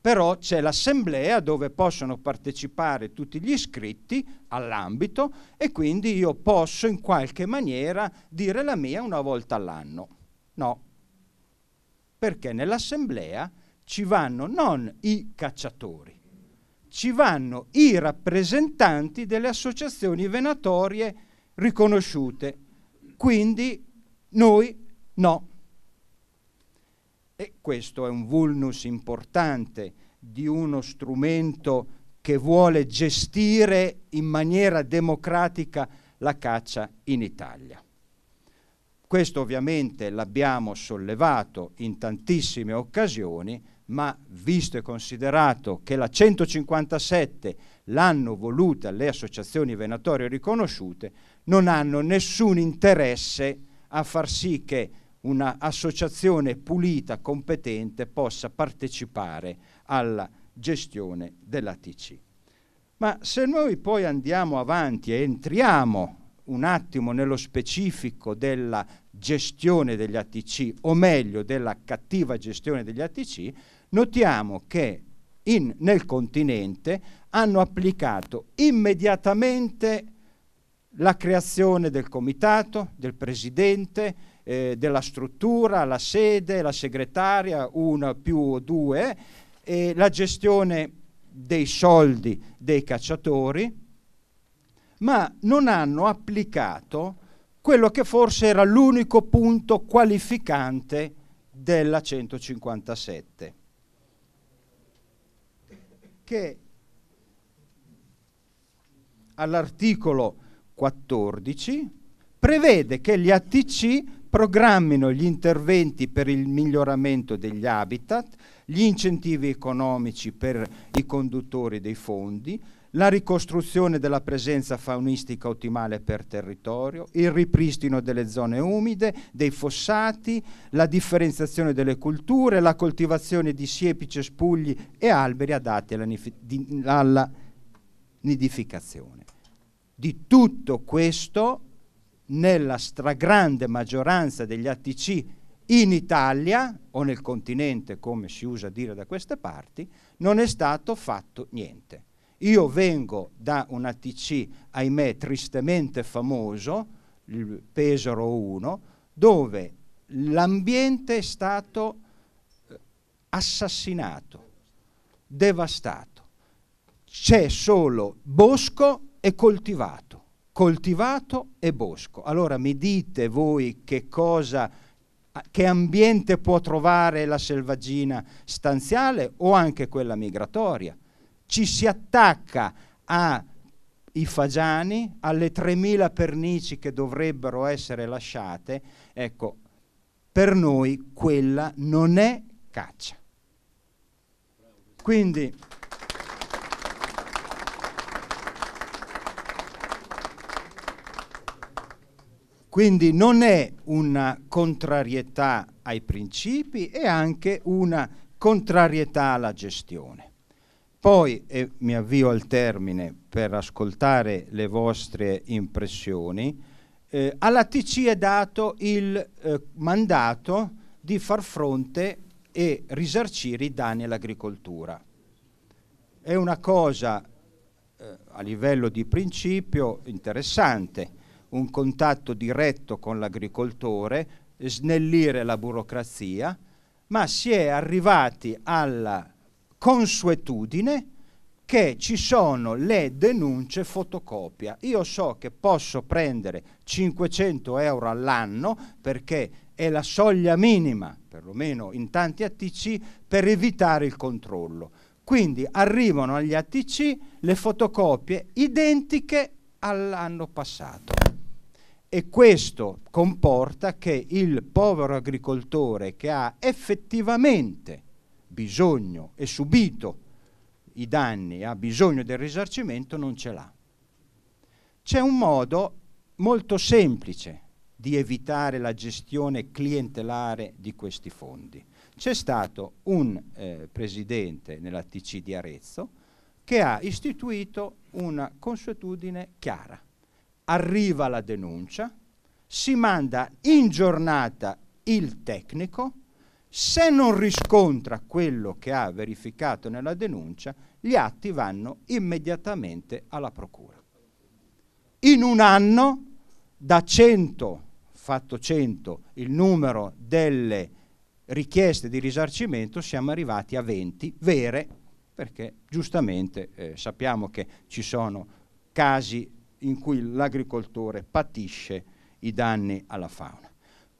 Però c'è l'assemblea dove possono partecipare tutti gli iscritti all'ambito e quindi io posso in qualche maniera dire la mia una volta all'anno. No, perché nell'assemblea ci vanno non i cacciatori, ci vanno i rappresentanti delle associazioni venatorie riconosciute. Quindi noi no. E questo è un vulnus importante di uno strumento che vuole gestire in maniera democratica la caccia in Italia. Questo ovviamente l'abbiamo sollevato in tantissime occasioni, ma visto e considerato che la 157 l'hanno voluta le associazioni venatorie riconosciute, non hanno nessun interesse a far sì che un'associazione pulita, competente, possa partecipare alla gestione dell'ATC. Ma se noi poi andiamo avanti e entriamo un attimo nello specifico della gestione degli ATC, o meglio della cattiva gestione degli ATC, notiamo che in, nel continente hanno applicato immediatamente la creazione del comitato, del presidente, eh, della struttura, la sede, la segretaria, una più o due, eh, la gestione dei soldi dei cacciatori, ma non hanno applicato quello che forse era l'unico punto qualificante della 157 che all'articolo 14 prevede che gli ATC programmino gli interventi per il miglioramento degli habitat, gli incentivi economici per i conduttori dei fondi, la ricostruzione della presenza faunistica ottimale per territorio, il ripristino delle zone umide, dei fossati, la differenziazione delle culture, la coltivazione di siepi, cespugli e alberi adatti alla, di, alla nidificazione. Di tutto questo, nella stragrande maggioranza degli ATC in Italia o nel continente, come si usa dire da queste parti, non è stato fatto niente. Io vengo da un ATC, ahimè, tristemente famoso, il Pesaro 1, dove l'ambiente è stato eh, assassinato, devastato. C'è solo bosco e coltivato, coltivato e bosco. Allora mi dite voi che cosa, che ambiente può trovare la selvaggina stanziale o anche quella migratoria? ci si attacca ai fagiani, alle 3.000 pernici che dovrebbero essere lasciate, ecco, per noi quella non è caccia. Quindi Quindi non è una contrarietà ai principi, è anche una contrarietà alla gestione. Poi e mi avvio al termine per ascoltare le vostre impressioni. Eh, alla TC è dato il eh, mandato di far fronte e risarcire i danni all'agricoltura. È una cosa eh, a livello di principio interessante, un contatto diretto con l'agricoltore, snellire la burocrazia, ma si è arrivati alla consuetudine che ci sono le denunce fotocopia. Io so che posso prendere 500 euro all'anno perché è la soglia minima, perlomeno in tanti ATC, per evitare il controllo. Quindi arrivano agli ATC le fotocopie identiche all'anno passato. E questo comporta che il povero agricoltore che ha effettivamente bisogno e subito i danni, ha bisogno del risarcimento, non ce l'ha. C'è un modo molto semplice di evitare la gestione clientelare di questi fondi. C'è stato un eh, presidente nella TC di Arezzo che ha istituito una consuetudine chiara. Arriva la denuncia, si manda in giornata il tecnico, se non riscontra quello che ha verificato nella denuncia, gli atti vanno immediatamente alla procura. In un anno, da 100, fatto 100, il numero delle richieste di risarcimento, siamo arrivati a 20 vere, perché giustamente eh, sappiamo che ci sono casi in cui l'agricoltore patisce i danni alla fauna.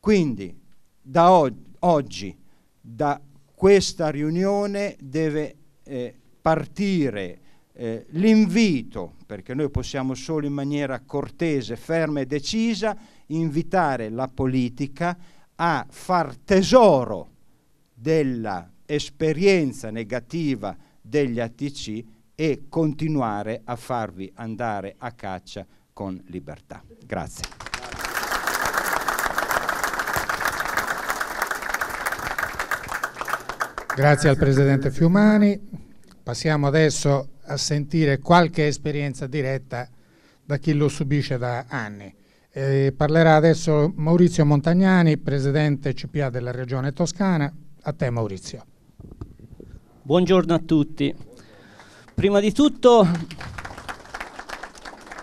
Quindi da og oggi da questa riunione deve eh, partire eh, l'invito, perché noi possiamo solo in maniera cortese, ferma e decisa, invitare la politica a far tesoro dell'esperienza negativa degli ATC e continuare a farvi andare a caccia con libertà. Grazie. Grazie al Presidente Fiumani. Passiamo adesso a sentire qualche esperienza diretta da chi lo subisce da anni. Eh, parlerà adesso Maurizio Montagnani, Presidente CPA della Regione Toscana. A te Maurizio. Buongiorno a tutti. Prima di tutto,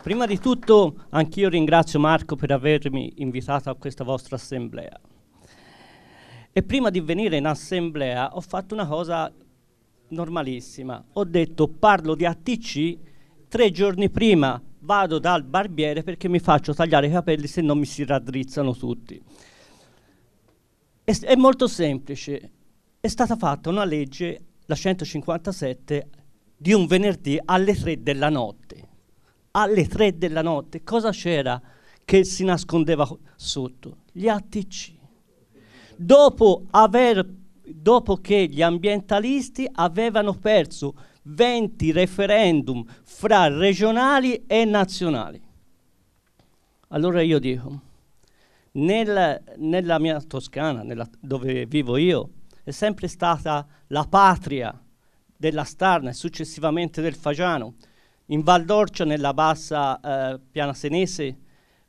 prima di tutto anch'io ringrazio Marco per avermi invitato a questa vostra assemblea. E prima di venire in assemblea ho fatto una cosa normalissima. Ho detto parlo di ATC tre giorni prima vado dal barbiere perché mi faccio tagliare i capelli se non mi si raddrizzano tutti. È, è molto semplice. È stata fatta una legge, la 157, di un venerdì alle 3 della notte. Alle 3 della notte cosa c'era che si nascondeva sotto? Gli ATC dopo, aver, dopo che gli ambientalisti avevano perso 20 referendum fra regionali e nazionali. Allora io dico, nel, nella mia Toscana, nella, dove vivo io, è sempre stata la patria della Starna e successivamente del Fagiano. In Val d'Orcia, nella bassa eh, piana senese,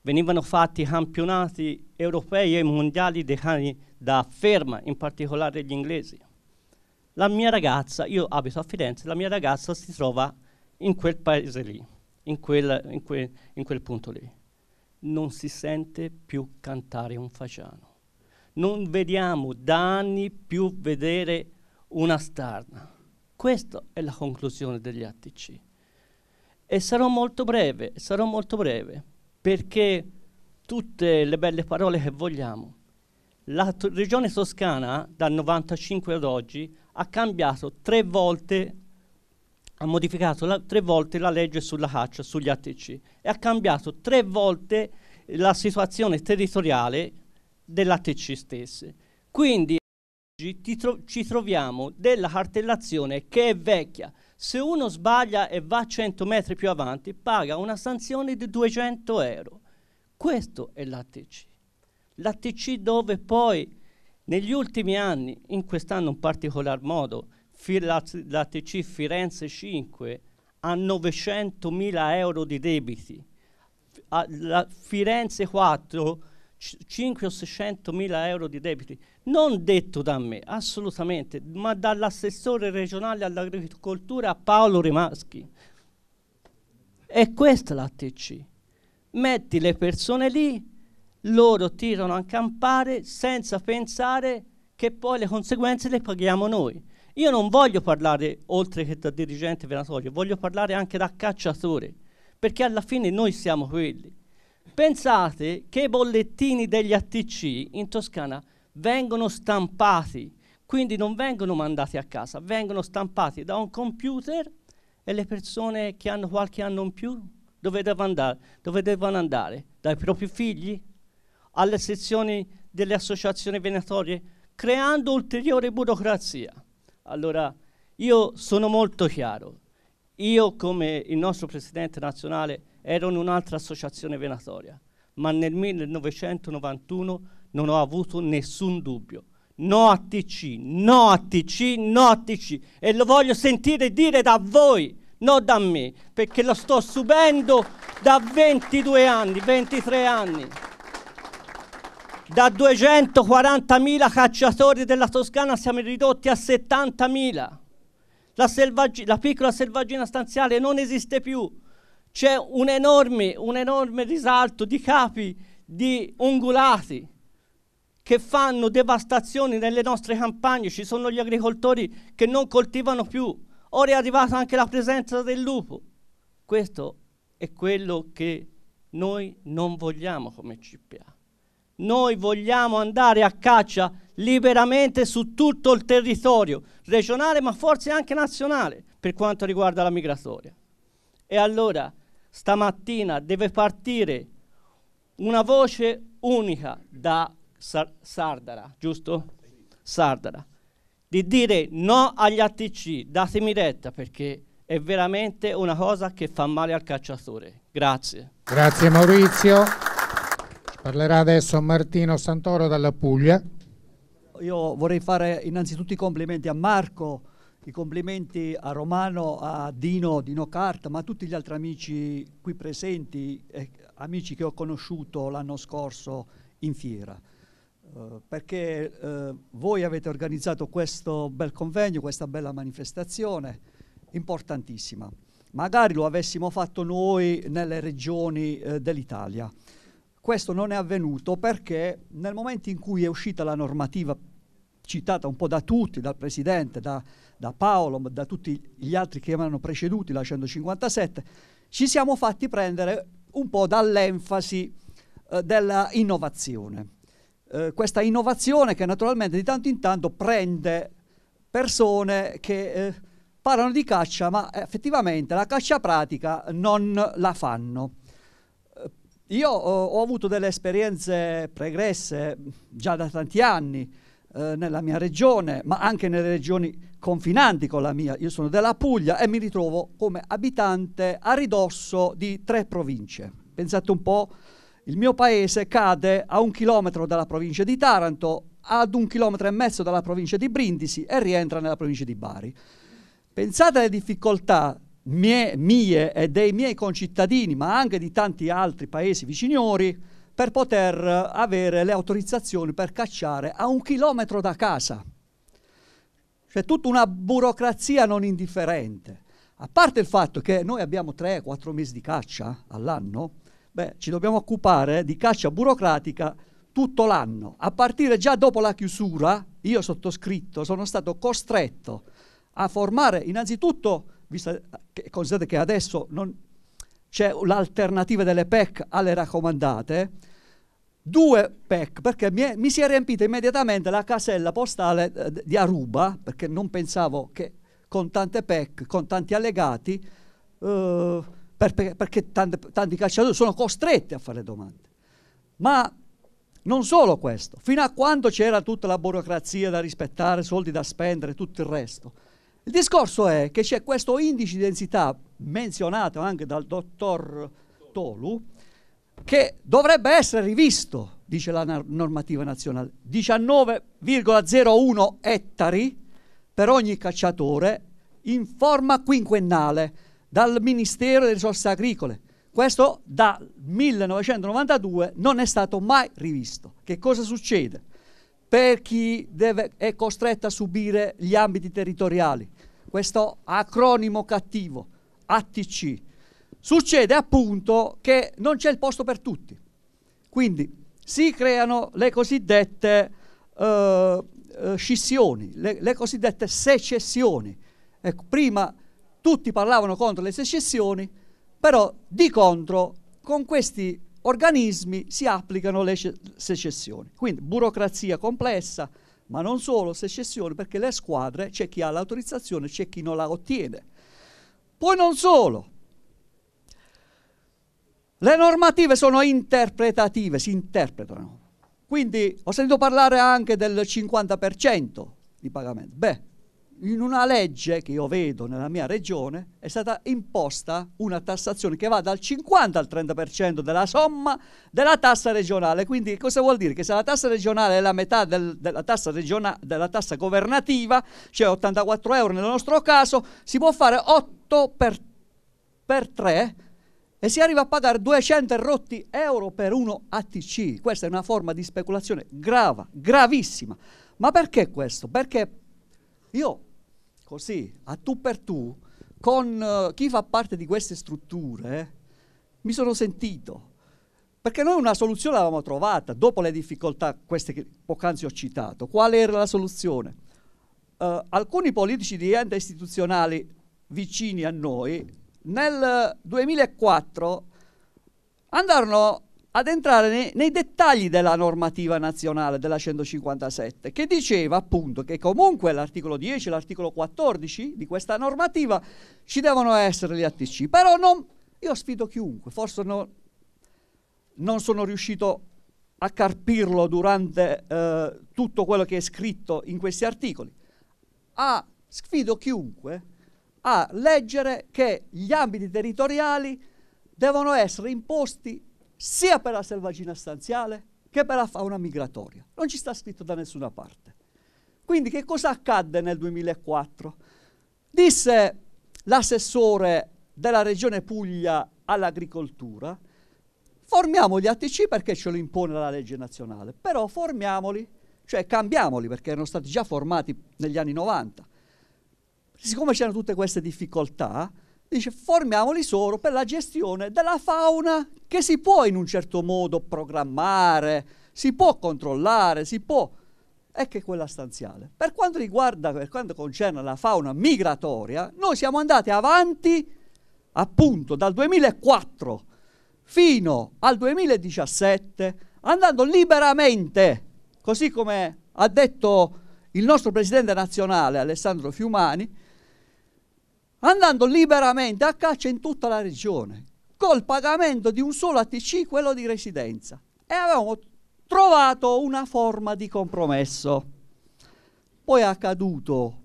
venivano fatti campionati europei e mondiali dei cani da Ferma, in particolare gli inglesi. La mia ragazza, io abito a Firenze, la mia ragazza si trova in quel paese lì, in quel, in quel, in quel punto lì. Non si sente più cantare un fagiano. Non vediamo da anni più vedere una starna. Questa è la conclusione degli ATC. E sarò molto breve, sarò molto breve, perché tutte le belle parole che vogliamo, la regione toscana dal 95 ad oggi ha cambiato tre volte, ha modificato la, tre volte la legge sulla caccia, sugli ATC e ha cambiato tre volte la situazione territoriale dell'ATC stesse. Quindi oggi tro ci troviamo della cartellazione che è vecchia. Se uno sbaglia e va 100 metri più avanti paga una sanzione di 200 euro. Questo è l'ATC l'ATC dove poi negli ultimi anni, in quest'anno in particolar modo, l'ATC Firenze 5 ha 900.000 euro di debiti, a, la Firenze 4 5 o 600 mila euro di debiti, non detto da me assolutamente, ma dall'assessore regionale all'agricoltura Paolo Rimaschi. E questa è l'ATC. Metti le persone lì, loro tirano a campare senza pensare che poi le conseguenze le paghiamo noi. Io non voglio parlare oltre che da dirigente venatorio, voglio parlare anche da cacciatore, perché alla fine noi siamo quelli. Pensate che i bollettini degli ATC in Toscana vengono stampati, quindi non vengono mandati a casa, vengono stampati da un computer e le persone che hanno qualche anno in più dove devono andare? Dove devono andare? Dai propri figli? alle sezioni delle associazioni venatorie, creando ulteriore burocrazia. Allora, io sono molto chiaro. Io, come il nostro presidente nazionale, ero in un'altra associazione venatoria, ma nel 1991 non ho avuto nessun dubbio. No a TC, no a TC, no a TC. E lo voglio sentire dire da voi, non da me, perché lo sto subendo da 22 anni, 23 anni. Da 240.000 cacciatori della Toscana siamo ridotti a 70.000. La, la, piccola selvaggina stanziale non esiste più. C'è un enorme, un enorme risalto di capi di ungulati che fanno devastazioni nelle nostre campagne. Ci sono gli agricoltori che non coltivano più. Ora è arrivata anche la presenza del lupo. Questo è quello che noi non vogliamo come CPA. Noi vogliamo andare a caccia liberamente su tutto il territorio regionale, ma forse anche nazionale, per quanto riguarda la migratoria. E allora stamattina deve partire una voce unica da Sar Sardara, giusto? Sardara, di dire no agli ATC, datemi retta perché è veramente una cosa che fa male al cacciatore. Grazie. Grazie Maurizio. Parlerà adesso Martino Santoro dalla Puglia. Io vorrei fare innanzitutto i complimenti a Marco, i complimenti a Romano, a Dino, Dino Carta, ma a tutti gli altri amici qui presenti, eh, amici che ho conosciuto l'anno scorso in fiera. Eh, perché eh, voi avete organizzato questo bel convegno, questa bella manifestazione importantissima. Magari lo avessimo fatto noi nelle regioni eh, dell'Italia questo non è avvenuto perché nel momento in cui è uscita la normativa citata un po' da tutti, dal Presidente, da, da Paolo, da tutti gli altri che mi hanno preceduti, la 157, ci siamo fatti prendere un po' dall'enfasi eh, della Eh, questa innovazione che naturalmente di tanto in tanto prende persone che eh, parlano di caccia, ma effettivamente la caccia pratica non la fanno. Io ho, ho avuto delle esperienze pregresse già da tanti anni eh, nella mia regione, ma anche nelle regioni confinanti con la mia. Io sono della Puglia e mi ritrovo come abitante a ridosso di tre province. Pensate un po', il mio paese cade a un chilometro dalla provincia di Taranto, ad un chilometro e mezzo dalla provincia di Brindisi e rientra nella provincia di Bari. Pensate alle difficoltà mie, mie e dei miei concittadini, ma anche di tanti altri paesi viciniori, per poter avere le autorizzazioni per cacciare a un chilometro da casa. C'è tutta una burocrazia non indifferente. A parte il fatto che noi abbiamo 3-4 mesi di caccia all'anno, beh, ci dobbiamo occupare di caccia burocratica tutto l'anno. A partire già dopo la chiusura, io sottoscritto sono stato costretto a formare innanzitutto visto che, considerate che adesso non, c'è l'alternativa delle PEC alle raccomandate, due PEC, perché mi, è, mi, si è riempita immediatamente la casella postale eh, di Aruba, perché non pensavo che con tante PEC, con tanti allegati, eh, per, perché tante, tanti cacciatori sono costretti a fare domande. Ma non solo questo, fino a quando c'era tutta la burocrazia da rispettare, soldi da spendere, tutto il resto il discorso è che c'è questo indice di densità menzionato anche dal dottor Tolu che dovrebbe essere rivisto, dice la normativa nazionale, 19,01 ettari per ogni cacciatore in forma quinquennale dal Ministero delle Risorse Agricole. Questo dal 1992 non è stato mai rivisto. Che cosa succede? Per chi deve, è costretto a subire gli ambiti territoriali, questo acronimo cattivo, ATC, succede appunto che non c'è il posto per tutti. Quindi si creano le cosiddette eh, eh, scissioni, le, le, cosiddette secessioni. Ecco, prima tutti parlavano contro le secessioni, però di contro con questi organismi si applicano le secessioni. Quindi burocrazia complessa, ma non solo secessione, perché le squadre c'è chi ha l'autorizzazione, c'è chi non la ottiene. Poi non solo. Le normative sono interpretative, si interpretano. Quindi ho sentito parlare anche del 50% di pagamento. Beh, in una legge che io vedo nella mia regione è stata imposta una tassazione che va dal 50 al 30% della somma della tassa regionale. Quindi cosa vuol dire? Che se la tassa regionale è la metà del, della, tassa regiona, della, tassa governativa, cioè 84 euro nel nostro caso, si può fare 8 per, per 3 e si arriva a pagare 200 rotti euro per uno ATC. Questa è una forma di speculazione grave, gravissima. Ma perché questo? Perché io così, a tu per tu, con uh, chi fa parte di queste strutture, eh, mi sono sentito. Perché noi una soluzione l'avevamo trovata, dopo le difficoltà, queste che poc'anzi ho citato. Qual era la soluzione? Uh, alcuni politici di ente istituzionali vicini a noi nel 2004 andarono ad entrare nei, nei, dettagli della normativa nazionale della 157 che diceva appunto che comunque l'articolo 10 e l'articolo 14 di questa normativa ci devono essere gli ATC, però non, io sfido chiunque, forse no, non sono riuscito a carpirlo durante eh, tutto quello che è scritto in questi articoli, a sfido chiunque a leggere che gli ambiti territoriali devono essere imposti sia per la selvaggina stanziale che per la fauna migratoria. Non ci sta scritto da nessuna parte. Quindi che cosa accadde nel 2004? Disse l'assessore della regione Puglia all'agricoltura, formiamo gli ATC perché ce lo impone la legge nazionale, però formiamoli, cioè cambiamoli perché erano stati già formati negli anni 90. Siccome c'erano tutte queste difficoltà, Dice formiamoli solo per la gestione della fauna che si può in un certo modo programmare, si può controllare, si può... è che quella stanziale. Per quanto riguarda, per quanto concerne la fauna migratoria, noi siamo andati avanti appunto dal 2004 fino al 2017 andando liberamente, così come ha detto il nostro presidente nazionale Alessandro Fiumani, andando liberamente a caccia in tutta la regione, col pagamento di un solo ATC, quello di residenza. E avevamo trovato una forma di compromesso. Poi è accaduto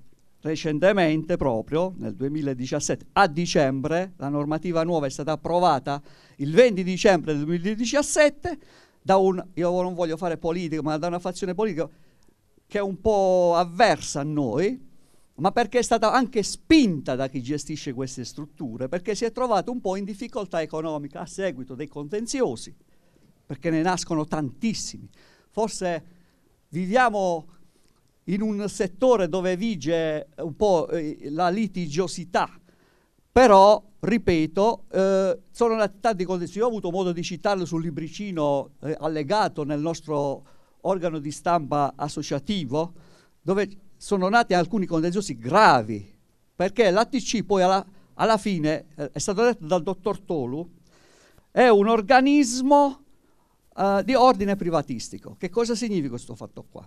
recentemente, proprio nel 2017, a dicembre, la normativa nuova è stata approvata il 20 dicembre 2017, da un, io non voglio fare politica, ma da una fazione politica che è un po' avversa a noi, ma perché è stata anche spinta da chi gestisce queste strutture, perché si è trovato un po' in difficoltà economica a seguito dei contenziosi, perché ne nascono tantissimi. Forse viviamo in un settore dove vige un po' eh, la litigiosità, però, ripeto, eh, sono tanti contenziosi. Io ho avuto modo di citarlo sul libricino eh, allegato nel nostro organo di stampa associativo, dove sono nati alcuni contenziosi gravi, perché l'ATC poi alla, alla fine, eh, è stato detto dal dottor Tolu, è un organismo eh, di ordine privatistico. Che cosa significa questo fatto qua?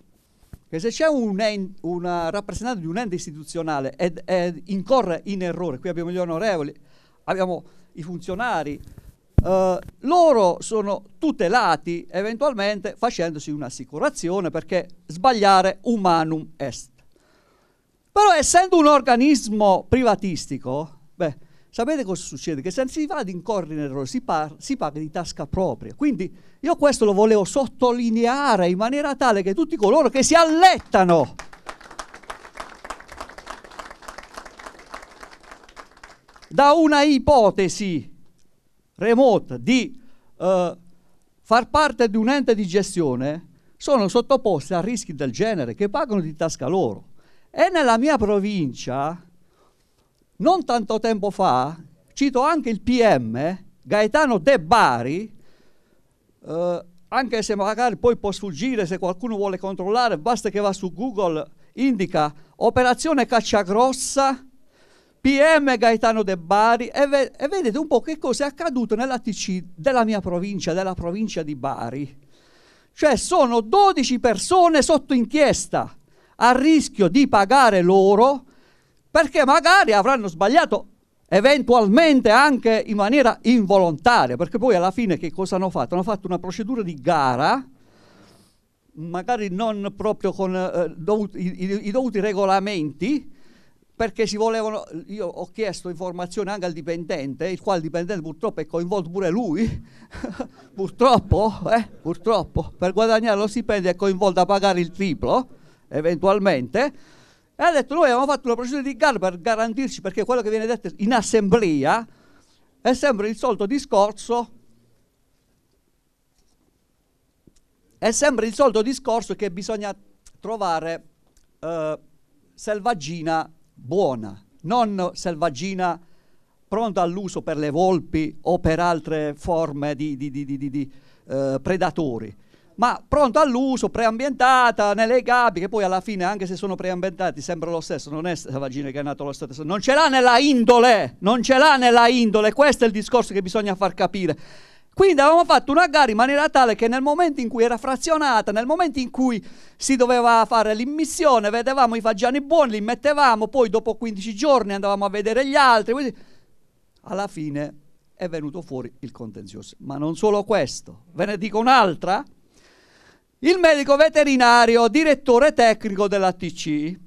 Che se c'è un end, una rappresentante di un ente istituzionale ed, ed incorre in errore, qui abbiamo gli onorevoli, abbiamo i funzionari, Uh, loro sono tutelati eventualmente facendosi un'assicurazione perché sbagliare umanum est. Però essendo un organismo privatistico, beh, sapete cosa succede? Che se si va ad incorrere in errore si, par- si paga di tasca propria. Quindi io questo lo volevo sottolineare in maniera tale che tutti coloro che si allettano da una ipotesi remota di uh, far parte di un ente di gestione sono sottoposti a rischi del genere che pagano di tasca loro. E nella mia provincia, non tanto tempo fa, cito anche il PM, eh, Gaetano De Bari, eh, anche se magari poi può sfuggire se qualcuno vuole controllare, basta che va su Google, indica operazione Cacciagrossa, PM Gaetano De Bari e, ve- e, vedete un po' che cosa è accaduto nella TC della mia provincia, della provincia di Bari. Cioè sono 12 persone sotto inchiesta a rischio di pagare loro perché magari avranno sbagliato eventualmente anche in maniera involontaria, perché poi alla fine che cosa hanno fatto? Hanno fatto una procedura di gara, magari non proprio con eh, dovuti, i, i, dovuti regolamenti, perché si volevano, io ho chiesto informazioni anche al dipendente, il quale dipendente purtroppo è coinvolto pure lui, purtroppo, eh, purtroppo, per guadagnare lo stipendio è coinvolto a pagare il triplo, eventualmente, e ha detto noi abbiamo fatto una procedura di gara per garantirci, perché quello che viene detto in assemblea è sempre il solito discorso è sempre il solito discorso che bisogna trovare eh, selvaggina buona, non selvaggina pronta all'uso per le volpi o per altre forme di, di, di, di eh, predatori ma pronta all'uso, preambientata, nelle gabbie, che poi alla fine, anche se sono preambientati, sembra lo stesso, non è la vagina che è nato lo stesso, non ce l'ha nella indole, non ce l'ha nella indole, questo è il discorso che bisogna far capire. Quindi avevamo fatto una gara in maniera tale che nel momento in cui era frazionata, nel momento in cui si doveva fare l'immissione, vedevamo i fagiani buoni, li mettevamo, poi dopo 15 giorni andavamo a vedere gli altri, quindi alla fine è venuto fuori il contenzioso. Ma non solo questo, ve ne dico un'altra il medico veterinario, direttore tecnico dell'ATC,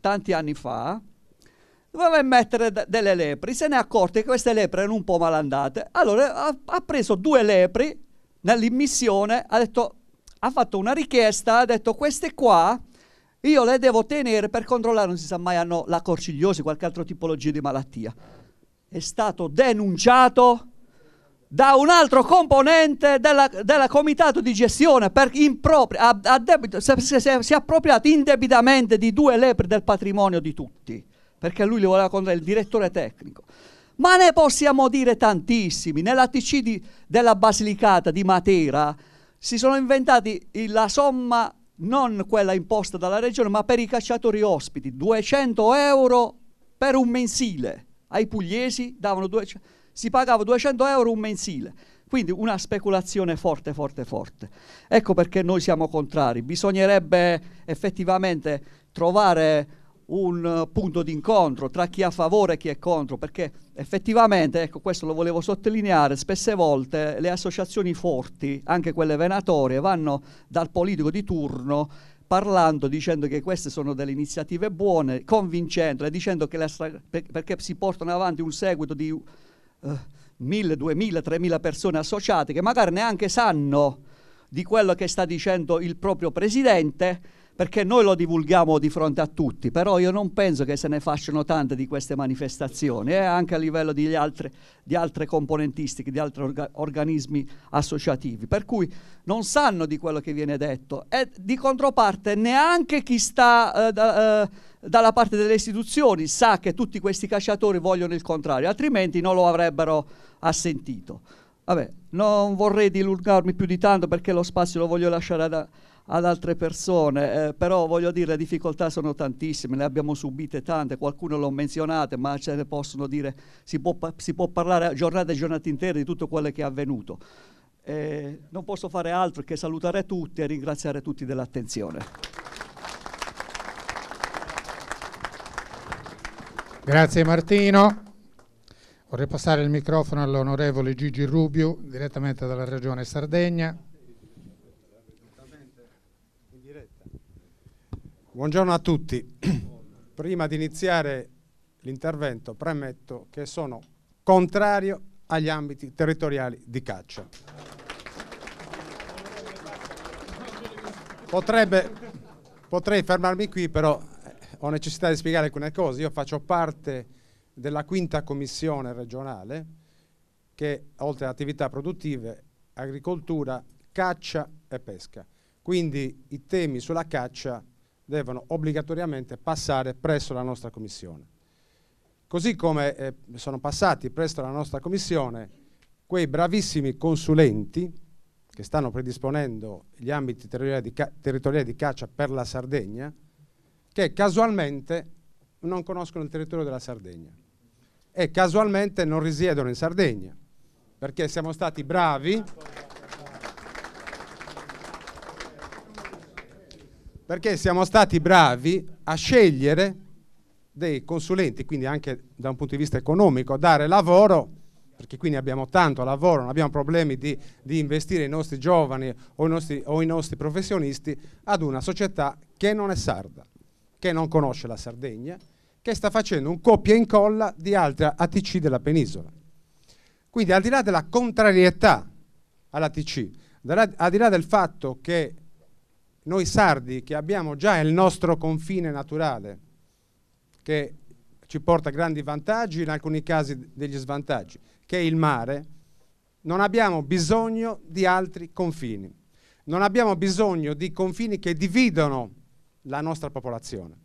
tanti anni fa, doveva emettere d- delle lepri, se ne è accorto che queste lepre erano un po' malandate. Allora ha, ha preso due lepri nell'immissione, ha, detto, ha fatto una richiesta, ha detto queste qua io le devo tenere per controllare, non si sa mai hanno la corcigliosi, qualche altra tipologia di malattia. È stato denunciato da un altro componente del comitato di gestione per impropri- a, a debito, se, se, se, si è appropriato indebitamente di due lepre del patrimonio di tutti, perché lui li voleva contare il direttore tecnico. Ma ne possiamo dire tantissimi. Nella TC di, della Basilicata di Matera si sono inventati la somma, non quella imposta dalla regione, ma per i cacciatori ospiti, 200 euro per un mensile. Ai pugliesi davano 200 si pagava 200 euro un mensile. Quindi una speculazione forte, forte, forte. Ecco perché noi siamo contrari. Bisognerebbe effettivamente trovare un eh, punto d'incontro tra chi è a favore e chi è contro, perché effettivamente, ecco questo lo volevo sottolineare, spesse volte le associazioni forti, anche quelle venatorie, vanno dal politico di turno parlando, dicendo che queste sono delle iniziative buone, convincendole, dicendo che la, perché si portano avanti un seguito di 1000, 2000, 3000 persone associate che magari neanche sanno di quello che sta dicendo il proprio presidente perché noi lo divulghiamo di fronte a tutti, però io non penso che se ne facciano tante di queste manifestazioni, eh, anche a livello di altre, di altre componentistiche, di altri orga- organismi associativi, per cui non sanno di quello che viene detto e di controparte neanche chi sta eh, da, eh, dalla parte delle istituzioni sa che tutti questi cacciatori vogliono il contrario, altrimenti non lo avrebbero assentito. Vabbè, non vorrei dilungarmi più di tanto perché lo spazio lo voglio lasciare ad, ad altre persone, eh, però voglio dire le difficoltà sono tantissime, ne abbiamo subite tante, qualcuno l'ho menzionato, ma ce ne possono dire, si può, si può parlare giornate e giornate intere di tutto quello che è avvenuto. Eh, non posso fare altro che salutare tutti e ringraziare tutti dell'attenzione. Grazie Martino. Vorrei passare il microfono all'onorevole Gigi Rubio, direttamente dalla Regione Sardegna. Buongiorno a tutti. Prima di iniziare l'intervento premetto che sono contrario agli ambiti territoriali di caccia. Potrebbe, potrei fermarmi qui, però ho necessità di spiegare alcune cose. Io faccio parte della quinta commissione regionale che, oltre ad attività produttive, agricoltura, caccia e pesca. Quindi i temi sulla caccia devono obbligatoriamente passare presso la nostra commissione. Così come eh, sono passati presso la nostra commissione quei bravissimi consulenti che stanno predisponendo gli ambiti territoriali di, ca territoriali di caccia per la Sardegna, che casualmente non conoscono il territorio della Sardegna e casualmente non risiedono in Sardegna, perché siamo stati bravi, perché siamo stati bravi a scegliere dei consulenti, quindi anche da un punto di vista economico, a dare lavoro, perché quindi abbiamo tanto lavoro, non abbiamo problemi di, di investire i nostri giovani o i nostri, o i nostri professionisti ad una società che non è sarda che non conosce la Sardegna, che sta facendo un copia e incolla di altre ATC della penisola. Quindi al di là della contrarietà all'ATC, al di là del fatto che noi sardi che abbiamo già il nostro confine naturale, che ci porta grandi vantaggi, in alcuni casi degli svantaggi, che è il mare, non abbiamo bisogno di altri confini. Non abbiamo bisogno di confini che dividono la nostra popolazione.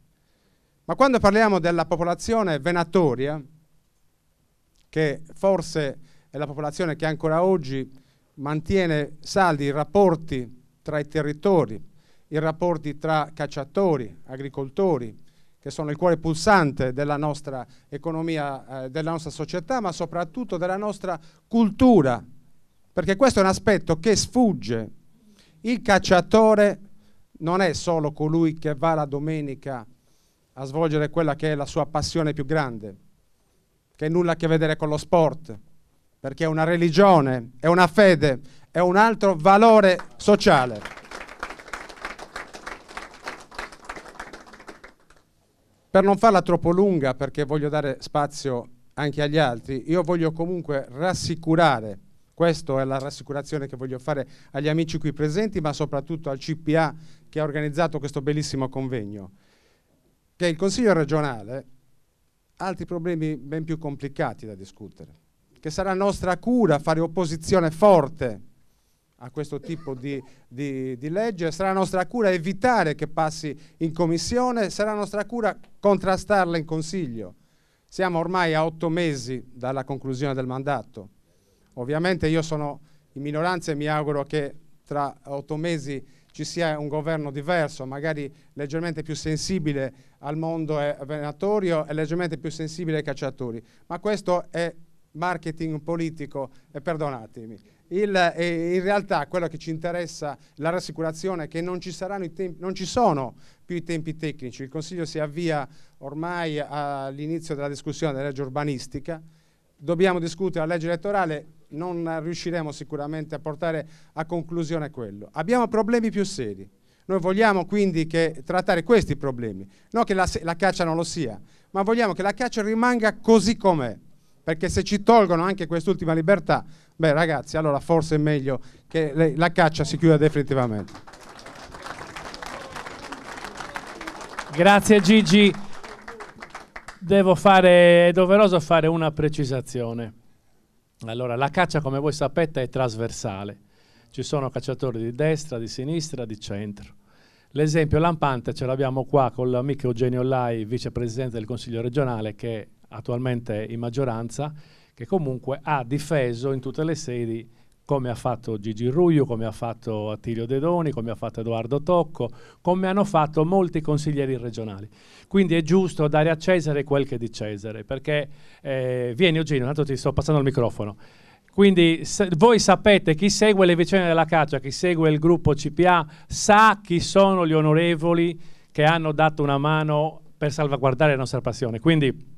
Ma quando parliamo della popolazione venatoria, che forse è la popolazione che ancora oggi mantiene saldi i rapporti tra i territori, i rapporti tra cacciatori, agricoltori, che sono il cuore pulsante della nostra economia, eh, della nostra società, ma soprattutto della nostra cultura, perché questo è un aspetto che sfugge. Il cacciatore non è solo colui che va la domenica a svolgere quella che è la sua passione più grande, che nulla a che vedere con lo sport, perché è una religione, è una fede, è un altro valore sociale. Per non farla troppo lunga, perché voglio dare spazio anche agli altri, io voglio comunque rassicurare questa è la rassicurazione che voglio fare agli amici qui presenti, ma soprattutto al CPA che ha organizzato questo bellissimo convegno, che il Consiglio regionale ha altri problemi ben più complicati da discutere, che sarà nostra cura fare opposizione forte a questo tipo di, di, di, legge, sarà nostra cura evitare che passi in commissione, sarà nostra cura contrastarla in consiglio. Siamo ormai a otto mesi dalla conclusione del mandato. Ovviamente io sono in minoranza e mi auguro che tra otto mesi ci sia un governo diverso, magari leggermente più sensibile al mondo venatorio e leggermente più sensibile ai cacciatori. Ma questo è marketing politico e perdonatemi. Il, in realtà quello che ci interessa, la rassicurazione, è che non ci, tempi, non ci, sono più i tempi tecnici. Il Consiglio si avvia ormai all'inizio della discussione della legge urbanistica. Dobbiamo discutere la legge elettorale non riusciremo sicuramente a portare a conclusione quello. Abbiamo problemi più seri. Noi vogliamo quindi trattare questi problemi, non che la, la caccia non lo sia, ma vogliamo che la caccia rimanga così com'è perché se ci tolgono anche quest'ultima libertà, beh ragazzi, allora forse è meglio che le, la caccia si chiuda definitivamente. Grazie Gigi. Devo fare, è doveroso fare una precisazione. Allora, la caccia, come voi sapete, è trasversale. Ci sono cacciatori di destra, di sinistra, di centro. L'esempio lampante ce l'abbiamo qua con l'amico Eugenio Lai, vicepresidente del Consiglio regionale, che attualmente è in maggioranza, che comunque ha difeso in tutte le sedi come ha fatto Gigi Ruglio, come ha fatto Attilio De Doni, come ha fatto Edoardo Tocco, come hanno fatto molti consiglieri regionali. Quindi è giusto dare a Cesare quel che è di Cesare, perché eh, vieni Eugenio, intanto ti sto passando il microfono. Quindi voi sapete, chi segue le vicende della caccia, chi segue il gruppo CPA, sa chi sono gli onorevoli che hanno dato una mano per salvaguardare la nostra passione. Quindi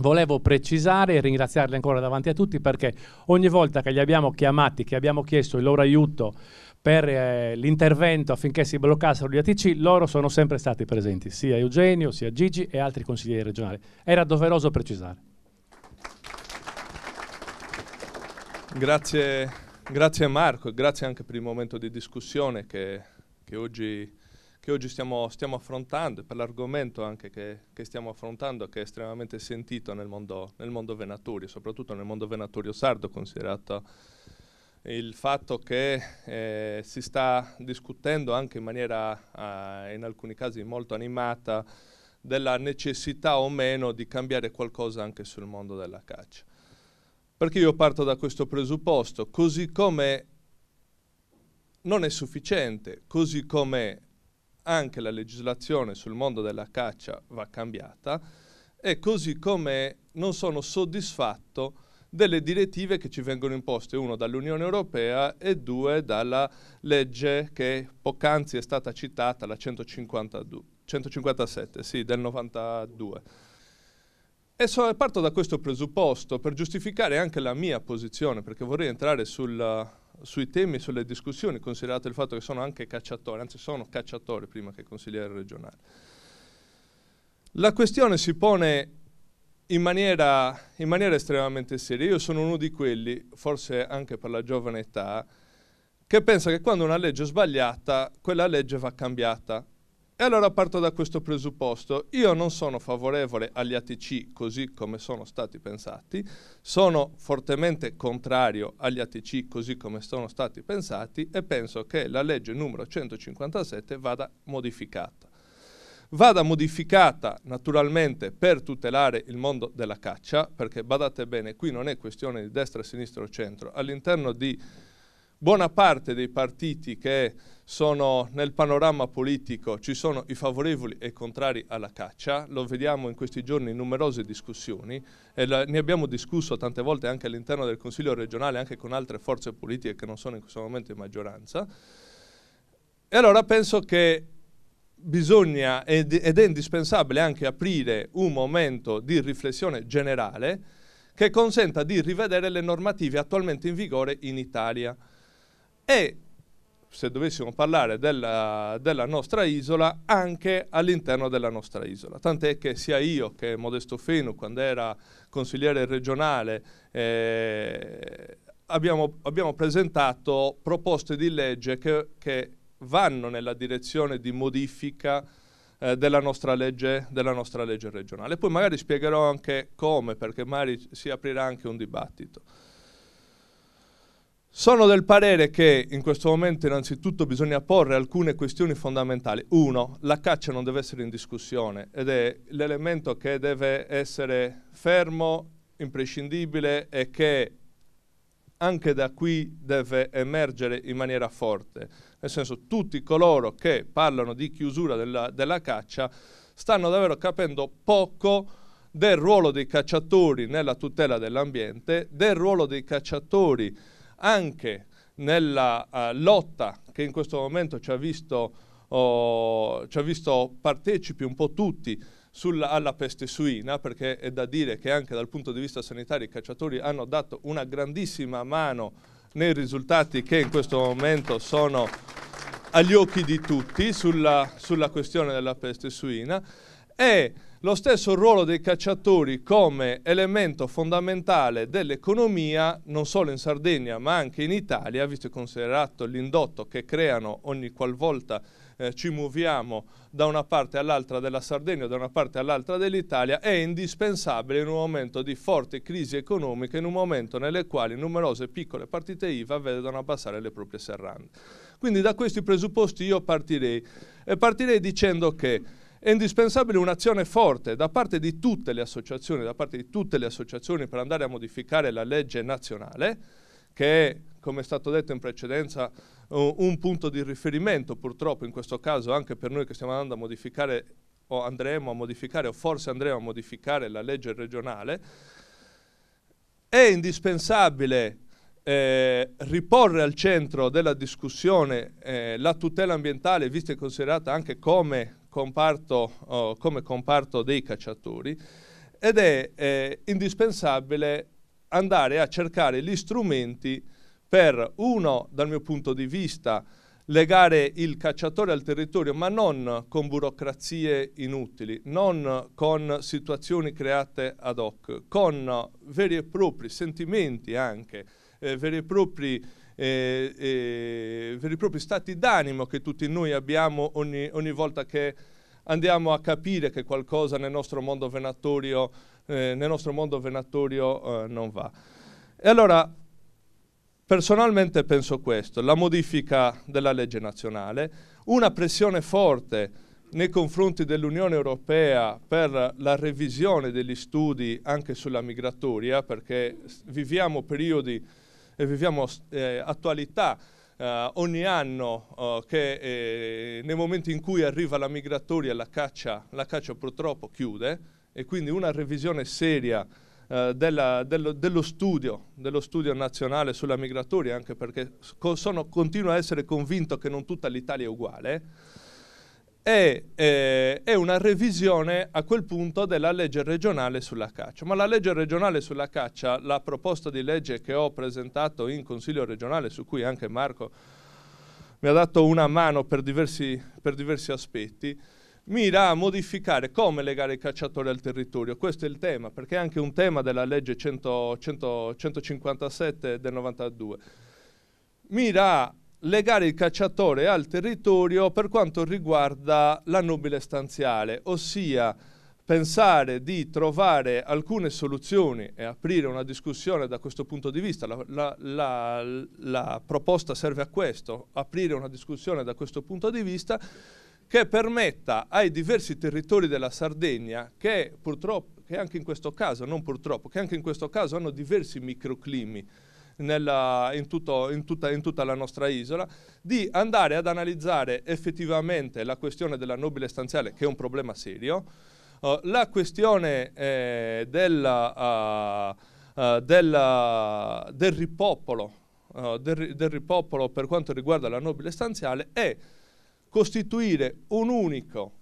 Volevo precisare e ringraziarli ancora davanti a tutti perché ogni volta che li abbiamo chiamati, che abbiamo chiesto il loro aiuto per eh, l'intervento affinché si bloccassero gli ATC, loro sono sempre stati presenti, sia Eugenio, sia Gigi e altri consiglieri regionali. Era doveroso precisare. Grazie, grazie Marco, e grazie anche per il momento di discussione che, che oggi che oggi stiamo, stiamo affrontando e per l'argomento anche che, che, stiamo affrontando che è estremamente sentito nel mondo, nel mondo venatorio, soprattutto nel mondo venatorio sardo, considerato il fatto che eh, si sta discutendo anche in maniera, eh, in alcuni casi molto animata, della necessità o meno di cambiare qualcosa anche sul mondo della caccia. Perché io parto da questo presupposto, così come non è sufficiente, così come anche la legislazione sul mondo della caccia va cambiata e così come non sono soddisfatto delle direttive che ci vengono imposte, uno dall'Unione Europea e due dalla legge che poc'anzi è stata citata, la 152, 157 sì, del 92. E so, parto da questo presupposto per giustificare anche la mia posizione, perché vorrei entrare sul, sui temi sulle discussioni, considerato il fatto che sono anche cacciatori, anzi sono cacciatori prima che consigliere regionale. La questione si pone in maniera, in maniera estremamente seria. Io sono uno di quelli, forse anche per la giovane età, che pensa che quando una legge è sbagliata, quella legge va cambiata e allora parto da questo presupposto. Io non sono favorevole agli ATC così come sono stati pensati, sono fortemente contrario agli ATC così come sono stati pensati e penso che la legge numero 157 vada modificata. Vada modificata naturalmente per tutelare il mondo della caccia, perché badate bene, qui non è questione di destra, sinistra o centro. All'interno di buona parte dei partiti che sono nel panorama politico, ci sono i favorevoli e i contrari alla caccia, lo vediamo in questi giorni in numerose discussioni e la, ne abbiamo discusso tante volte anche all'interno del Consiglio regionale, anche con altre forze politiche che non sono in questo momento in maggioranza. E allora penso che bisogna ed, è indispensabile anche aprire un momento di riflessione generale che consenta di rivedere le normative attualmente in vigore in Italia. E se dovessimo parlare della, della nostra isola, anche all'interno della nostra isola. Tant'è che sia io che Modesto Fenu, quando era consigliere regionale, eh, abbiamo, abbiamo, presentato proposte di legge che, che vanno nella direzione di modifica eh, della, nostra legge, della, nostra legge, regionale. Poi magari spiegherò anche come, perché magari si aprirà anche un dibattito. Sono del parere che in questo momento innanzitutto bisogna porre alcune questioni fondamentali. Uno, la caccia non deve essere in discussione ed è l'elemento che deve essere fermo, imprescindibile e che anche da qui deve emergere in maniera forte. Nel senso, tutti coloro che parlano di chiusura della, della caccia stanno davvero capendo poco del ruolo dei cacciatori nella tutela dell'ambiente, del ruolo dei cacciatori anche nella uh, lotta che in questo momento ci ha visto, oh, ci ha visto partecipi un po' tutti sulla, alla peste suina, perché è da dire che anche dal punto di vista sanitario i cacciatori hanno dato una grandissima mano nei risultati che in questo momento sono agli occhi di tutti sulla, sulla questione della peste suina e lo stesso ruolo dei cacciatori come elemento fondamentale dell'economia non solo in Sardegna ma anche in Italia, visto e considerato l'indotto che creano ogni qualvolta eh, ci muoviamo da una parte all'altra della Sardegna o da una parte all'altra dell'Italia, è indispensabile in un momento di forte crisi economica, in un momento nelle quali numerose piccole partite IVA vedono abbassare le proprie serrande. Quindi da questi presupposti io partirei, e partirei dicendo che è indispensabile un'azione forte da parte di tutte le associazioni, da parte di tutte le associazioni per andare a modificare la legge nazionale, che è, come è stato detto in precedenza, un punto di riferimento purtroppo in questo caso anche per noi che stiamo andando a modificare o andremo a modificare o forse andremo a modificare la legge regionale, è indispensabile eh, riporre al centro della discussione eh, la tutela ambientale, vista e considerata anche come comparto, oh, come comparto dei cacciatori ed è eh, indispensabile andare a cercare gli strumenti per, uno, dal mio punto di vista, legare il cacciatore al territorio, ma non con burocrazie inutili, non con situazioni create ad hoc, con veri e propri sentimenti anche, eh, veri e propri eh, eh, per i propri stati d'animo che tutti noi abbiamo ogni, ogni, volta che andiamo a capire che qualcosa nel nostro mondo venatorio, eh, nostro mondo venatorio eh, non va. E allora, personalmente penso questo, la modifica della legge nazionale, una pressione forte nei confronti dell'Unione Europea per la revisione degli studi anche sulla migratoria, perché viviamo periodi e viviamo eh, attualità Uh, ogni anno uh, che eh, nei momenti in cui arriva la migratoria la caccia, la caccia purtroppo chiude e quindi una revisione seria uh, della, dello, dello, studio, dello, studio, nazionale sulla migratoria, anche perché sono, continuo a essere convinto che non tutta l'Italia è uguale, è, eh, è, una revisione a quel punto della legge regionale sulla caccia. Ma la legge regionale sulla caccia, la proposta di legge che ho presentato in Consiglio regionale, su cui anche Marco mi ha dato una mano per diversi, per diversi aspetti, mira a modificare come legare i cacciatori al territorio. Questo è il tema, perché è anche un tema della legge 100, 100, 157 del 92. Mira legare il cacciatore al territorio per quanto riguarda la nubile stanziale, ossia pensare di trovare alcune soluzioni e aprire una discussione da questo punto di vista, la, la, la, la proposta serve a questo, aprire una discussione da questo punto di vista che permetta ai diversi territori della Sardegna che purtroppo, che anche in questo caso, non purtroppo, che anche in questo caso hanno diversi microclimi, nella, in, tutto, in, tutta, in tutta la nostra isola, di andare ad analizzare effettivamente la questione della nobile stanziale, che è un problema serio, Uh, la questione eh, della, uh, uh, della, del, ripopolo, del, del, ripopolo, per quanto riguarda la nobile stanziale è costituire un unico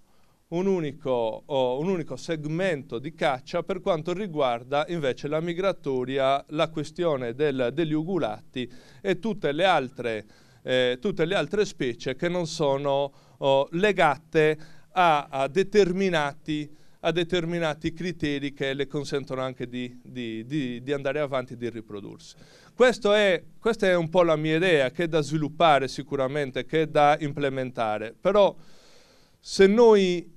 un unico, oh, un unico, segmento di caccia per quanto riguarda invece la migratoria, la questione del, degli ugulati e tutte le altre, eh, tutte le altre specie che non sono oh, legate a, a, determinati, a, determinati, criteri che le consentono anche di, di, di, di andare avanti e di riprodursi. È, questa è un po' la mia idea che è da sviluppare sicuramente, che è da implementare, però se noi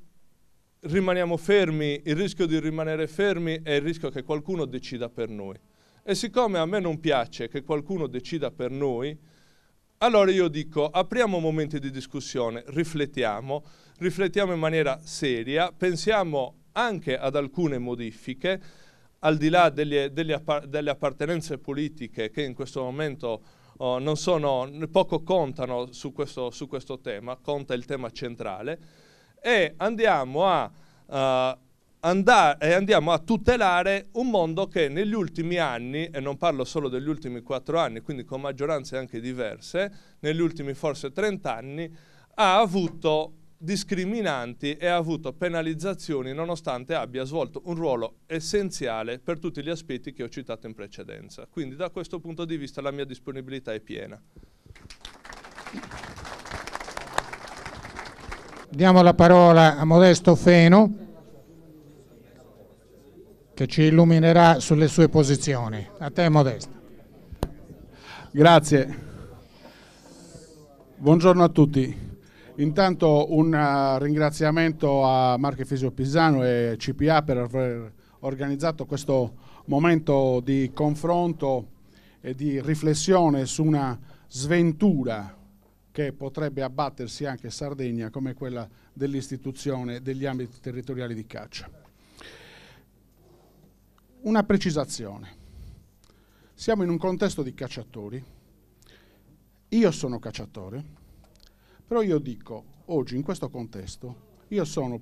rimaniamo fermi, il rischio di rimanere fermi è il rischio che qualcuno decida per noi. E siccome a me non piace che qualcuno decida per noi, allora io dico apriamo momenti di discussione, riflettiamo, riflettiamo in maniera seria, pensiamo anche ad alcune modifiche, al di là delle, delle, delle appartenenze politiche che in questo momento oh, non sono, poco contano su questo, su questo tema, conta il tema centrale, e andiamo a, uh, eh, andare, e andiamo a tutelare un mondo che negli ultimi anni, e non parlo solo degli ultimi quattro anni, quindi con maggioranze anche diverse, negli ultimi forse 30 anni, ha avuto discriminanti e ha avuto penalizzazioni nonostante abbia svolto un ruolo essenziale per tutti gli aspetti che ho citato in precedenza. Quindi da questo punto di vista la mia disponibilità è piena. Diamo la parola a Modesto Feno che ci illuminerà sulle sue posizioni. A te Modesto. Grazie. Buongiorno a tutti. Intanto un eh, ringraziamento a Marche Fisio Pisano e CPA per aver organizzato questo momento di confronto e di riflessione su una sventura che potrebbe abbattersi anche Sardegna come quella dell'istituzione degli ambiti territoriali di caccia. Una precisazione. Siamo in un contesto di cacciatori. Io sono cacciatore, però io dico oggi in questo contesto io sono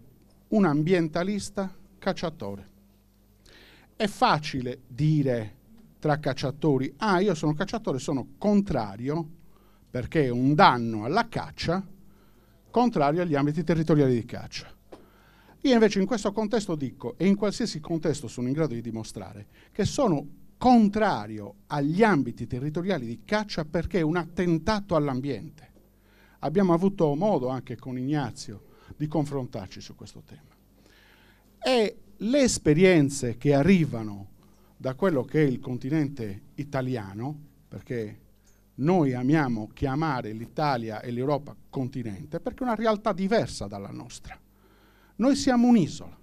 un ambientalista cacciatore. È facile dire tra cacciatori, ah io sono cacciatore, sono contrario perché è un danno alla caccia contrario agli ambiti territoriali di caccia. Io invece in questo contesto dico, e in qualsiasi contesto sono in grado di dimostrare, che sono contrario agli ambiti territoriali di caccia perché è un attentato all'ambiente. Abbiamo avuto modo anche con Ignazio di confrontarci su questo tema. E le esperienze che arrivano da quello che è il continente italiano, perché noi amiamo chiamare l'Italia e l'Europa continente perché è una realtà diversa dalla nostra. Noi siamo un'isola.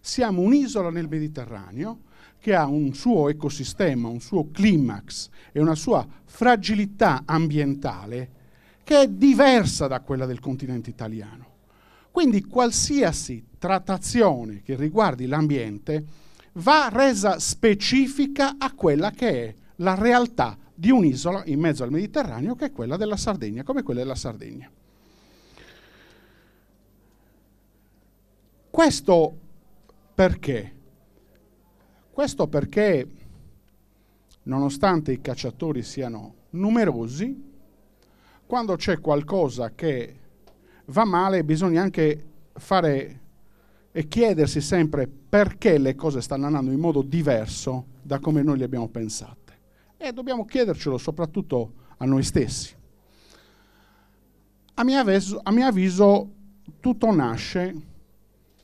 Siamo un'isola nel Mediterraneo che ha un suo ecosistema, un suo climax e una sua fragilità ambientale che è diversa da quella del continente italiano. Quindi qualsiasi trattazione che riguardi l'ambiente va resa specifica a quella che è la realtà di un'isola in mezzo al Mediterraneo che è quella della Sardegna, come quella della Sardegna. Questo perché? Questo perché, nonostante i cacciatori siano numerosi, quando c'è qualcosa che va male bisogna anche fare e chiedersi sempre perché le cose stanno andando in modo diverso da come noi le abbiamo pensate. E dobbiamo chiedercelo soprattutto a noi stessi. A mio avviso, a mio avviso tutto nasce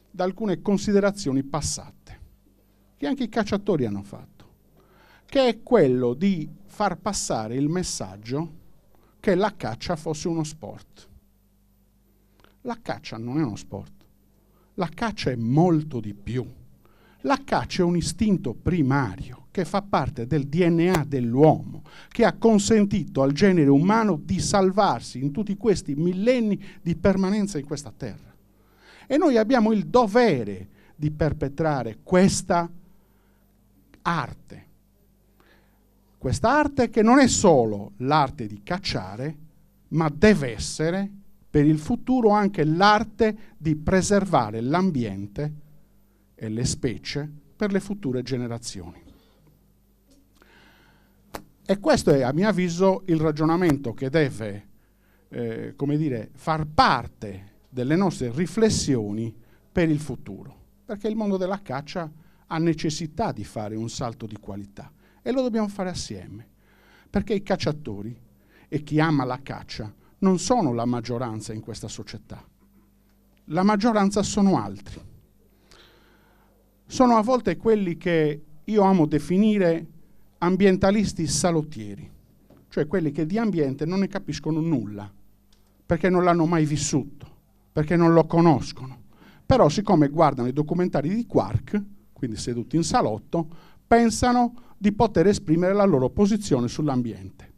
da alcune considerazioni passate, che anche i cacciatori hanno fatto, che è quello di far passare il messaggio che la caccia fosse uno sport. La caccia non è uno sport, la caccia è molto di più. La caccia è un istinto primario che fa parte del DNA dell'uomo, che ha consentito al genere umano di salvarsi in tutti questi millenni di permanenza in questa terra. E noi abbiamo il dovere di perpetrare questa arte. Questa arte che non è solo l'arte di cacciare, ma deve essere per il futuro anche l'arte di preservare l'ambiente e le specie per le future generazioni. E questo è, a mio avviso, il ragionamento che deve eh, come dire, far parte delle nostre riflessioni per il futuro, perché il mondo della caccia ha necessità di fare un salto di qualità e lo dobbiamo fare assieme, perché i cacciatori e chi ama la caccia non sono la maggioranza in questa società, la maggioranza sono altri. Sono a volte quelli che io amo definire ambientalisti salottieri, cioè quelli che di ambiente non ne capiscono nulla, perché non l'hanno mai vissuto, perché non lo conoscono. Però siccome guardano i documentari di Quark, quindi seduti in salotto, pensano di poter esprimere la loro posizione sull'ambiente.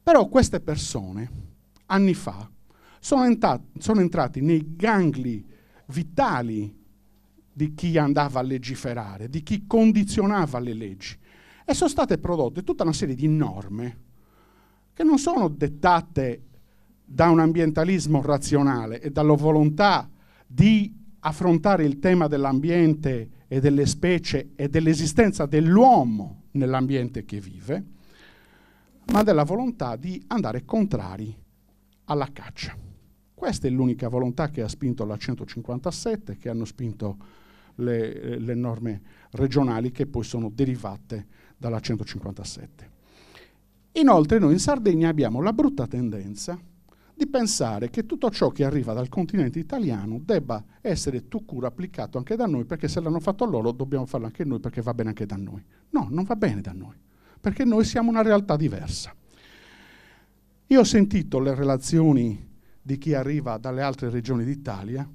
Però queste persone, anni fa, sono, entrati, sono entrati nei gangli vitali di chi andava a legiferare, di chi condizionava le leggi e sono state prodotte tutta una serie di norme che non sono dettate da un ambientalismo razionale e dalla volontà di affrontare il tema dell'ambiente e delle specie e dell'esistenza dell'uomo nell'ambiente che vive, ma della volontà di andare contrari alla caccia. Questa è l'unica volontà che ha spinto la 157, che hanno spinto le, eh, le norme regionali che poi sono derivate dalla 157. Inoltre noi in Sardegna abbiamo la brutta tendenza di pensare che tutto ciò che arriva dal continente italiano debba essere tucura applicato anche da noi, perché se l'hanno fatto loro dobbiamo farlo anche noi, perché va bene anche da noi. No, non va bene da noi, perché noi siamo una realtà diversa. Io ho sentito le relazioni di chi arriva dalle altre regioni d'Italia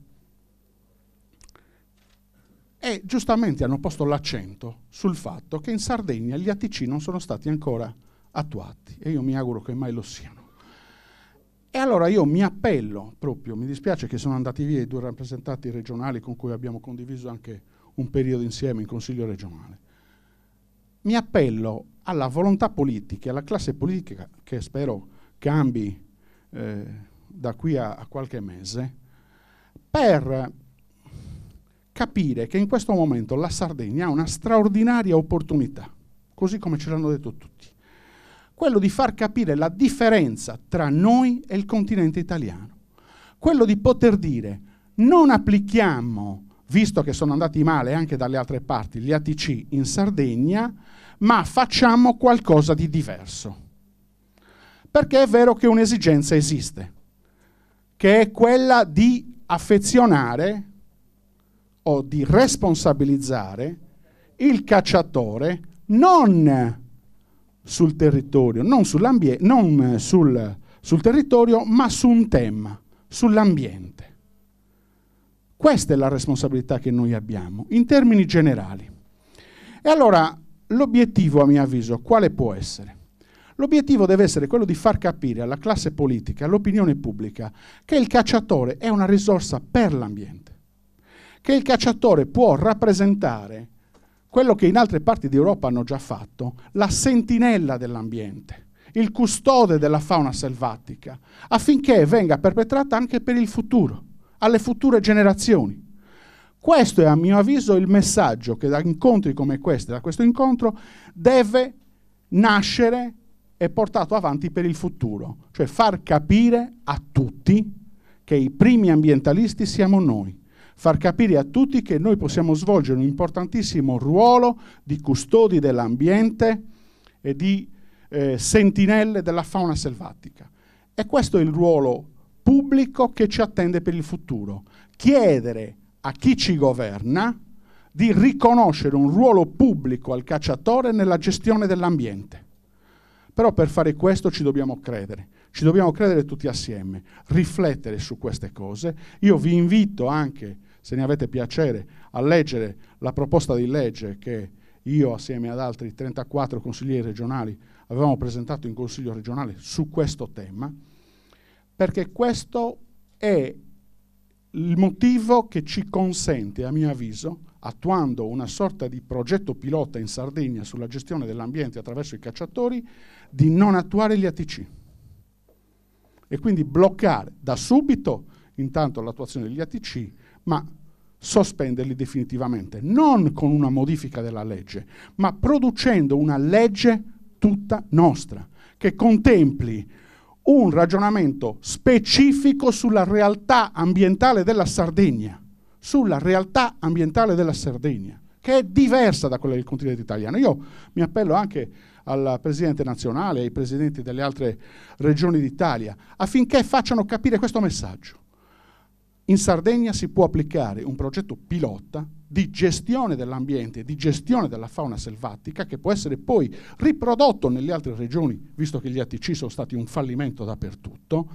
e giustamente hanno posto l'accento sul fatto che in Sardegna gli ATC non sono stati ancora attuati e io mi auguro che mai lo siano. E allora io mi appello proprio, mi dispiace che sono andati via i due rappresentanti regionali con cui abbiamo condiviso anche un periodo insieme in Consiglio regionale, mi appello alla volontà politica, alla classe politica che spero cambi eh, da qui a, a qualche mese, per capire che in questo momento la Sardegna ha una straordinaria opportunità, così come ce l'hanno detto tutti, quello di far capire la differenza tra noi e il continente italiano, quello di poter dire non applichiamo, visto che sono andati male anche dalle altre parti, gli ATC in Sardegna, ma facciamo qualcosa di diverso. Perché è vero che un'esigenza esiste, che è quella di affezionare o di responsabilizzare il cacciatore non sul territorio, non, non sul, sul territorio, ma su un tema, sull'ambiente. Questa è la responsabilità che noi abbiamo, in termini generali. E allora l'obiettivo, a mio avviso, quale può essere? L'obiettivo deve essere quello di far capire alla classe politica, all'opinione pubblica, che il cacciatore è una risorsa per l'ambiente che il cacciatore può rappresentare quello che in altre parti d'Europa hanno già fatto, la sentinella dell'ambiente, il custode della fauna selvatica, affinché venga perpetrata anche per il futuro, alle future generazioni. Questo è a mio avviso il messaggio che da incontri come questi, da questo incontro, deve nascere e portato avanti per il futuro, cioè far capire a tutti che i primi ambientalisti siamo noi far capire a tutti che noi possiamo svolgere un importantissimo ruolo di custodi dell'ambiente e di eh, sentinelle della fauna selvatica. E questo è il ruolo pubblico che ci attende per il futuro. Chiedere a chi ci governa di riconoscere un ruolo pubblico al cacciatore nella gestione dell'ambiente. Però per fare questo ci dobbiamo credere, ci dobbiamo credere tutti assieme, riflettere su queste cose. Io vi invito anche a se ne avete piacere a leggere la proposta di legge che io assieme ad altri 34 consiglieri regionali avevamo presentato in consiglio regionale su questo tema, perché questo è il motivo che ci consente, a mio avviso, attuando una sorta di progetto pilota in Sardegna sulla gestione dell'ambiente attraverso i cacciatori, di non attuare gli ATC e quindi bloccare da subito intanto l'attuazione degli ATC ma sospenderli definitivamente, non con una modifica della legge, ma producendo una legge tutta nostra, che contempli un ragionamento specifico sulla realtà ambientale della Sardegna, sulla realtà ambientale della Sardegna, che è diversa da quella del continente italiano. Io mi appello anche al Presidente nazionale ai Presidenti delle altre regioni d'Italia affinché facciano capire questo messaggio in Sardegna si può applicare un progetto pilota di gestione dell'ambiente, di gestione della fauna selvatica, che può essere poi riprodotto nelle altre regioni, visto che gli ATC sono stati un fallimento dappertutto,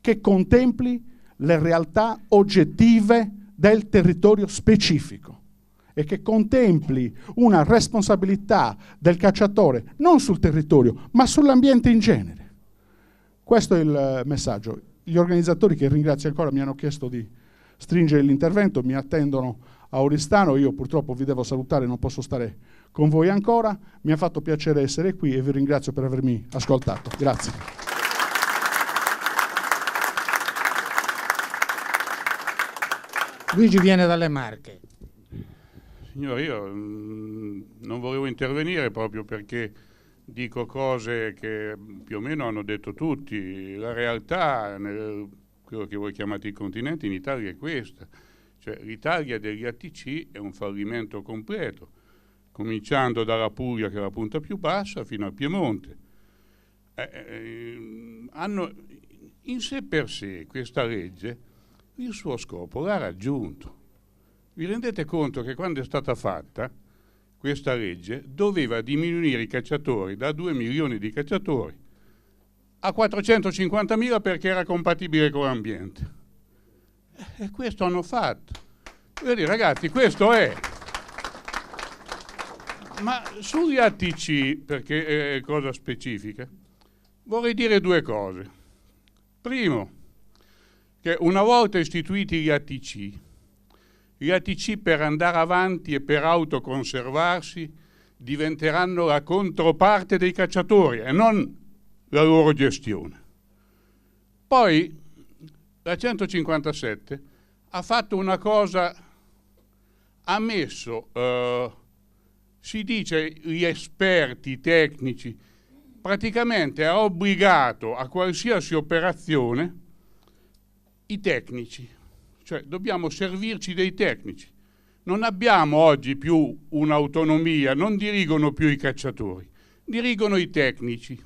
che contempli le realtà oggettive del territorio specifico e che contempli una responsabilità del cacciatore non sul territorio, ma sull'ambiente in genere. Questo è il messaggio gli organizzatori che ringrazio ancora mi hanno chiesto di stringere l'intervento, mi attendono a Oristano, io purtroppo vi devo salutare, non posso stare con voi ancora, mi ha fatto piacere essere qui e vi ringrazio per avermi ascoltato. Grazie. Luigi viene dalle Marche. Signore, io mh, mm, non volevo intervenire proprio perché dico cose che mm, più o meno hanno detto tutti. La realtà, nel, quello che voi chiamate il continente, in Italia è questa. Cioè, l'Italia degli ATC è un fallimento completo, cominciando dalla Puglia, che è la punta più bassa, fino al Piemonte. Eh, eh, mm, hanno, in sé per sé questa legge il suo scopo l'ha raggiunto. Vi rendete conto che quando è stata fatta questa legge doveva diminuire i cacciatori da 2 milioni di cacciatori a 450 mila perché era compatibile con l'ambiente. E questo hanno fatto. Vedi ragazzi, questo è. Ma sugli ATC, perché è cosa specifica, vorrei dire due cose. Primo, che una volta istituiti gli ATC, gli ATC per andare avanti e per autoconservarsi diventeranno la controparte dei cacciatori e non la loro gestione. Poi la 157 ha fatto una cosa, ha messo, eh, si dice gli esperti, tecnici, praticamente ha obbligato a qualsiasi operazione i tecnici cioè dobbiamo servirci dei tecnici. Non abbiamo oggi più un'autonomia, non dirigono più i cacciatori, dirigono i tecnici.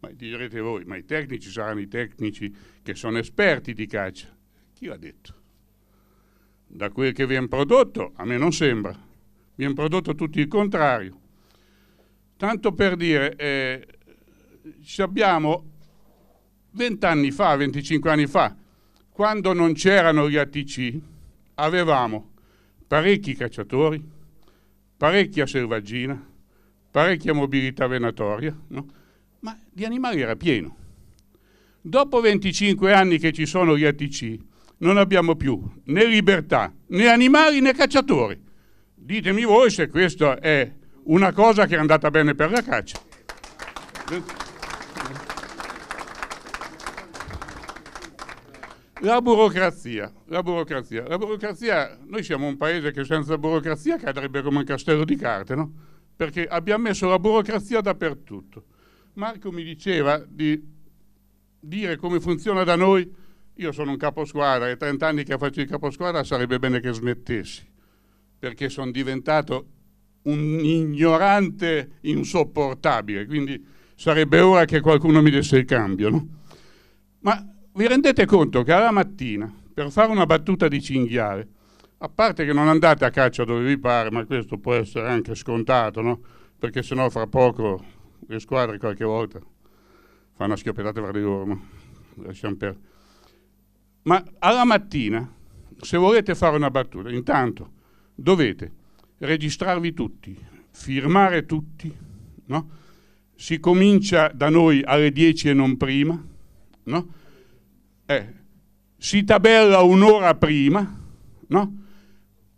Ma direte voi, ma i tecnici saranno i tecnici che sono esperti di caccia. Chi l'ha detto? Da quel che viene prodotto, a me non sembra. Viene prodotto tutto il contrario. Tanto per dire, eh, abbiamo 20 anni fa, 25 anni fa, quando non c'erano gli ATC, avevamo parecchi cacciatori, parecchia selvaggina, parecchia mobilità venatoria, no? ma di animali era pieno. Dopo 25 anni che ci sono gli ATC, non abbiamo più né libertà, né animali, né cacciatori. Ditemi voi se questa è una cosa che è andata bene per la caccia. La burocrazia, la burocrazia, la burocrazia, noi siamo un paese che senza burocrazia cadrebbe come un castello di carte, no? Perché abbiamo messo la burocrazia dappertutto. Marco mi diceva di dire come funziona da noi, io sono un caposquadra e 30 anni che faccio il caposquadra sarebbe bene che smettessi, perché sono diventato un ignorante insopportabile, quindi sarebbe ora che qualcuno mi desse il cambio, no? Ma vi rendete conto che alla mattina, per fare una battuta di cinghiale, a parte che non andate a caccia dove vi pare, ma questo può essere anche scontato, no? perché sennò fra poco le squadre qualche volta fanno schioppettate fra di loro, ma lasciamo Ma alla mattina, se volete fare una battuta, intanto dovete registrarvi tutti, firmare tutti, no? si comincia da noi alle 10 e non prima, no? eh, si tabella un'ora prima, no?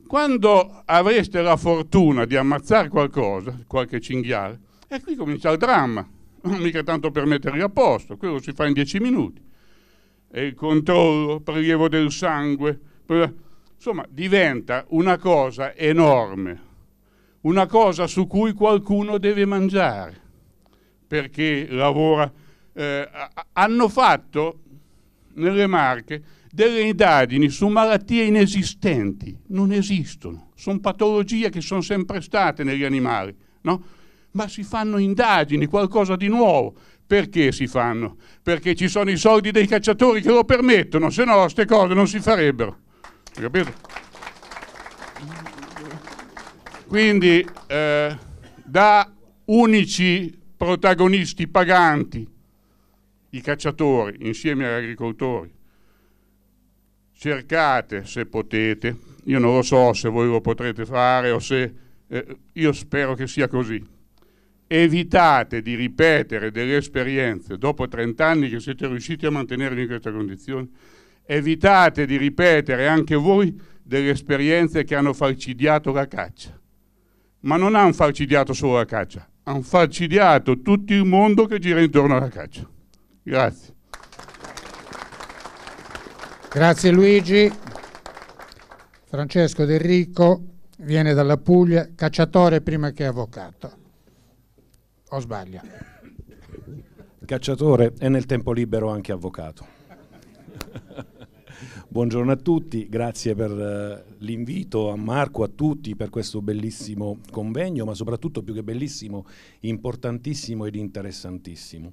quando avreste la fortuna di ammazzare qualcosa, qualche cinghiale, e qui comincia il dramma, non mica tanto per metterli a posto, quello si fa in dieci minuti. E il controllo, prelievo del sangue, insomma diventa una cosa enorme, una cosa su cui qualcuno deve mangiare, perché lavora. Eh, hanno fatto nelle Marche delle indagini su malattie inesistenti, non esistono, sono patologie che sono sempre state negli animali, no? ma si fanno indagini, qualcosa di nuovo. Perché si fanno? Perché ci sono i soldi dei cacciatori che lo permettono, se no queste cose non si farebbero. Capito? Quindi eh, da unici protagonisti paganti i cacciatori insieme agli agricoltori. Cercate se potete, io non lo so se voi lo potrete fare o se eh, io spero che sia così. Evitate di ripetere delle esperienze dopo 30 anni che siete riusciti a mantenervi in questa condizione. Evitate di ripetere anche voi delle esperienze che hanno falcidiato la caccia. Ma non hanno falcidiato solo la caccia, hanno falcidiato tutto il mondo che gira intorno alla caccia. Grazie. Grazie Luigi. Francesco Del Ricco viene dalla Puglia, cacciatore prima che avvocato. O sbaglio? Cacciatore e nel tempo libero anche avvocato. Buongiorno a tutti, grazie per eh, l'invito a Marco, a tutti per questo bellissimo convegno, ma soprattutto più che bellissimo, importantissimo ed interessantissimo.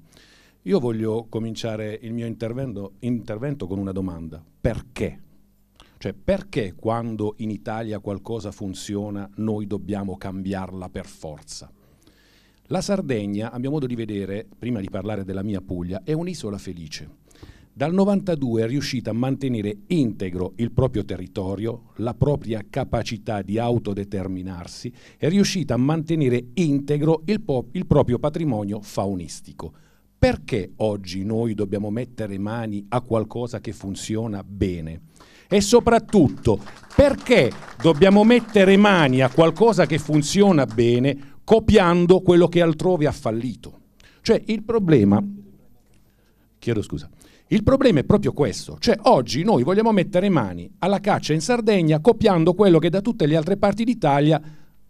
Io voglio cominciare il mio intervento, intervento con una domanda. Perché? Cioè perché quando in Italia qualcosa funziona noi dobbiamo cambiarla per forza? La Sardegna, a mio modo di vedere, prima di parlare della mia Puglia, è un'isola felice. Dal 92 è riuscita a mantenere integro il proprio territorio, la propria capacità di autodeterminarsi, è riuscita a mantenere integro il, il proprio patrimonio faunistico perché oggi noi dobbiamo mettere mani a qualcosa che funziona bene? E soprattutto, perché dobbiamo mettere mani a qualcosa che funziona bene copiando quello che altrove ha fallito? Cioè, il problema... Chiedo scusa. Il problema è proprio questo, cioè oggi noi vogliamo mettere mani alla caccia in Sardegna copiando quello che da tutte le altre parti d'Italia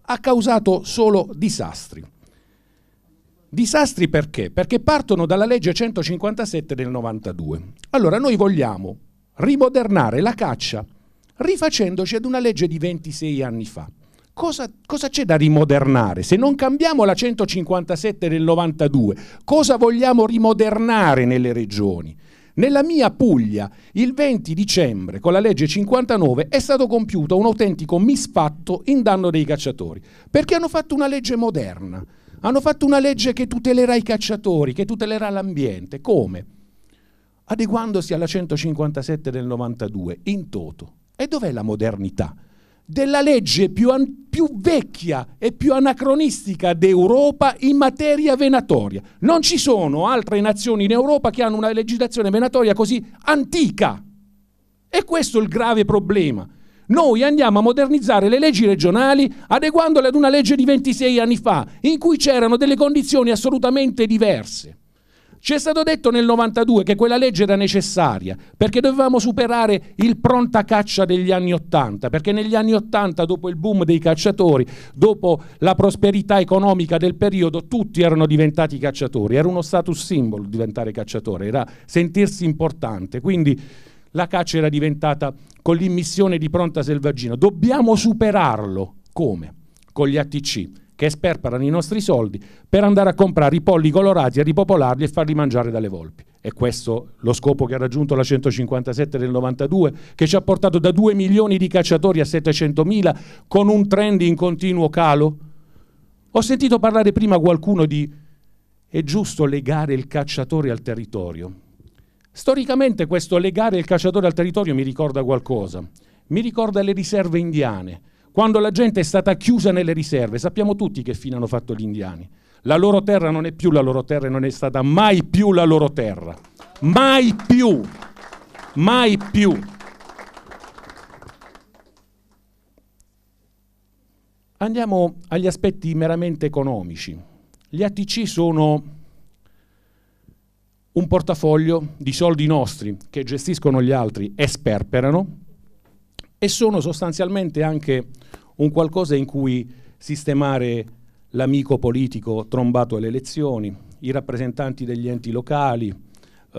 ha causato solo disastri. Disastri perché? Perché partono dalla legge 157 del 92. Allora noi vogliamo rimodernare la caccia rifacendoci ad una legge di 26 anni fa. Cosa, cosa, c'è da rimodernare? Se non cambiamo la 157 del 92, cosa vogliamo rimodernare nelle regioni? Nella mia Puglia, il 20 dicembre, con la legge 59, è stato compiuto un autentico misfatto in danno dei cacciatori, perché hanno fatto una legge moderna hanno fatto una legge che tutelerà i cacciatori, che tutelerà l'ambiente. Come? Adeguandosi alla 157 del 92, in toto. E dov'è la modernità? Della legge più, an- più vecchia e più anacronistica d'Europa in materia venatoria. Non ci sono altre nazioni in Europa che hanno una legislazione venatoria così antica. E questo è il grave problema noi andiamo a modernizzare le leggi regionali adeguandole ad una legge di 26 anni fa, in cui c'erano delle condizioni assolutamente diverse. Ci è stato detto nel 92 che quella legge era necessaria perché dovevamo superare il pronta caccia degli anni 80, perché negli anni 80 dopo il boom dei cacciatori, dopo la prosperità economica del periodo, tutti erano diventati cacciatori, era uno status symbol diventare cacciatore, era sentirsi importante, quindi la caccia era diventata con l'immissione di pronta selvaggina. Dobbiamo superarlo. Come? Con gli ATC, che sperperano i nostri soldi per andare a comprare i polli colorati, a ripopolarli e farli mangiare dalle volpi. E questo lo scopo che ha raggiunto la 157 del 92, che ci ha portato da 2 milioni di cacciatori a 700 mila, con un trend in continuo calo. Ho sentito parlare prima qualcuno di è giusto legare il cacciatore al territorio. Storicamente questo legare il cacciatore al territorio mi ricorda qualcosa, mi ricorda le riserve indiane. Quando la gente è stata chiusa nelle riserve, sappiamo tutti che fine hanno fatto gli indiani. La loro terra non è più la loro terra e non è stata mai più la loro terra. Mai più. Mai più. Andiamo agli aspetti meramente economici. Gli ATC sono un portafoglio di soldi nostri che gestiscono gli altri e sperperano e sono sostanzialmente anche un qualcosa in cui sistemare l'amico politico trombato alle elezioni, i rappresentanti degli enti locali. Eh,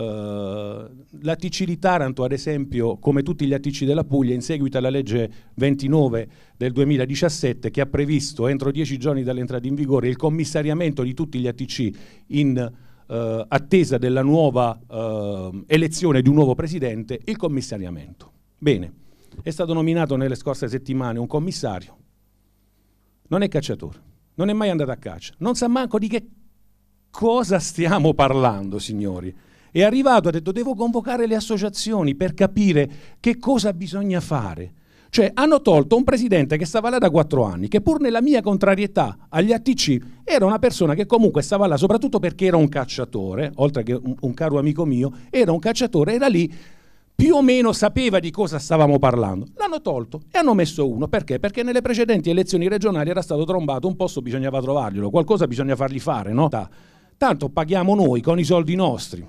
L'ATC di Taranto, ad esempio, come tutti gli ATC della Puglia, in seguito alla legge 29 del 2017 che ha previsto entro dieci giorni dall'entrata in vigore il commissariamento di tutti gli ATC in eh, attesa della nuova eh, elezione di un nuovo presidente, il commissariamento. Bene, è stato nominato nelle scorse settimane un commissario, non è cacciatore, non è mai andato a caccia, non sa manco di che cosa stiamo parlando, signori. È arrivato, ha detto devo convocare le associazioni per capire che cosa bisogna fare. Cioè hanno tolto un presidente che stava là da quattro anni, che pur nella mia contrarietà agli ATC era una persona che comunque stava là, soprattutto perché era un cacciatore, oltre che un, un caro amico mio, era un cacciatore, era lì più o meno sapeva di cosa stavamo parlando. L'hanno tolto e hanno messo uno. Perché? Perché nelle precedenti elezioni regionali era stato trombato un posto, bisognava trovarglielo, qualcosa bisogna fargli fare, no? Tanto paghiamo noi con i soldi nostri.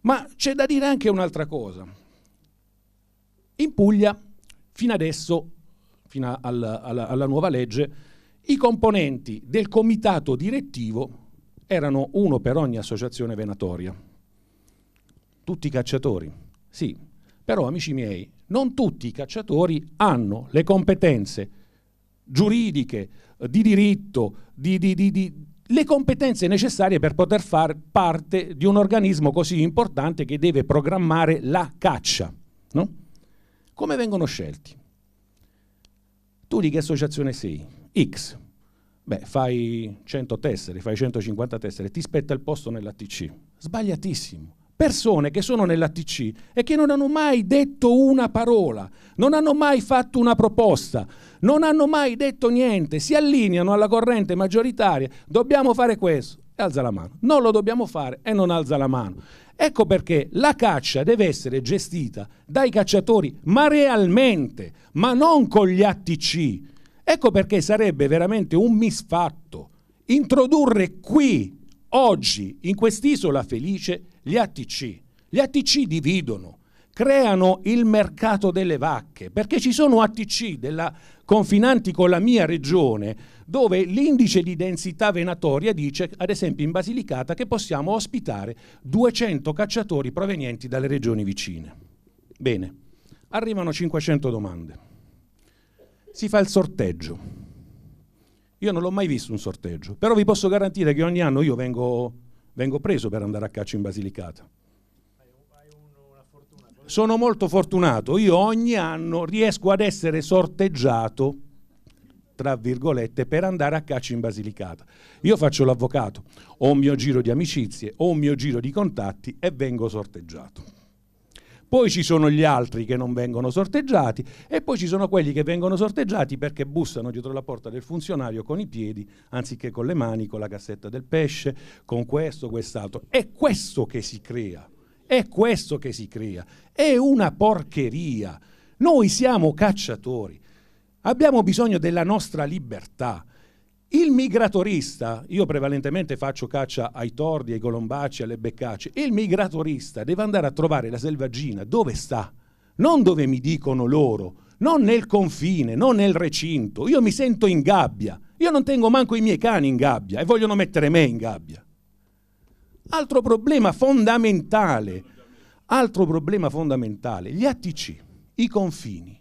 Ma c'è da dire anche un'altra cosa. In Puglia, fino adesso, fino alla, alla, alla nuova legge, i componenti del comitato direttivo erano uno per ogni associazione venatoria. Tutti i cacciatori, sì, però amici miei, non tutti i cacciatori hanno le competenze giuridiche, di diritto, di, di, di, le competenze necessarie per poter far parte di un organismo così importante che deve programmare la caccia. No? Come vengono scelti? Tu di che associazione sei? X. Beh, fai 100 tessere, fai 150 tessere, ti spetta il posto nell'ATC. Sbagliatissimo. Persone che sono nell'ATC e che non hanno mai detto una parola, non hanno mai fatto una proposta, non hanno mai detto niente, si allineano alla corrente maggioritaria, dobbiamo fare questo, e alza la mano. Non lo dobbiamo fare e non alza la mano. Ecco perché la caccia deve essere gestita dai cacciatori, ma realmente, ma non con gli ATC. Ecco perché sarebbe veramente un misfatto introdurre qui, oggi, in quest'isola felice, gli ATC. Gli ATC dividono, creano il mercato delle vacche, perché ci sono ATC della, confinanti con la mia regione dove l'indice di densità venatoria dice, ad esempio in Basilicata, che possiamo ospitare 200 cacciatori provenienti dalle regioni vicine. Bene, arrivano 500 domande. Si fa il sorteggio. Io non l'ho mai visto un sorteggio, però vi posso garantire che ogni anno io vengo, vengo preso per andare a caccia in Basilicata sono molto fortunato, io ogni anno riesco ad essere sorteggiato tra virgolette, per andare a caccia in Basilicata. Io faccio l'avvocato, ho un mio giro di amicizie, ho un mio giro di contatti e vengo sorteggiato. Poi ci sono gli altri che non vengono sorteggiati e poi ci sono quelli che vengono sorteggiati perché bussano dietro la porta del funzionario con i piedi anziché con le mani, con la cassetta del pesce, con questo, quest'altro. È questo che si crea, è questo che si crea, è una porcheria. Noi siamo cacciatori, Abbiamo bisogno della nostra libertà. Il migratorista, io prevalentemente faccio caccia ai tordi, ai colombaci, alle beccace, il migratorista deve andare a trovare la selvaggina dove sta, non dove mi dicono loro, non nel confine, non nel recinto. Io mi sento in gabbia, io non tengo manco i miei cani in gabbia e vogliono mettere me in gabbia. Altro problema fondamentale, altro problema fondamentale, gli ATC, i confini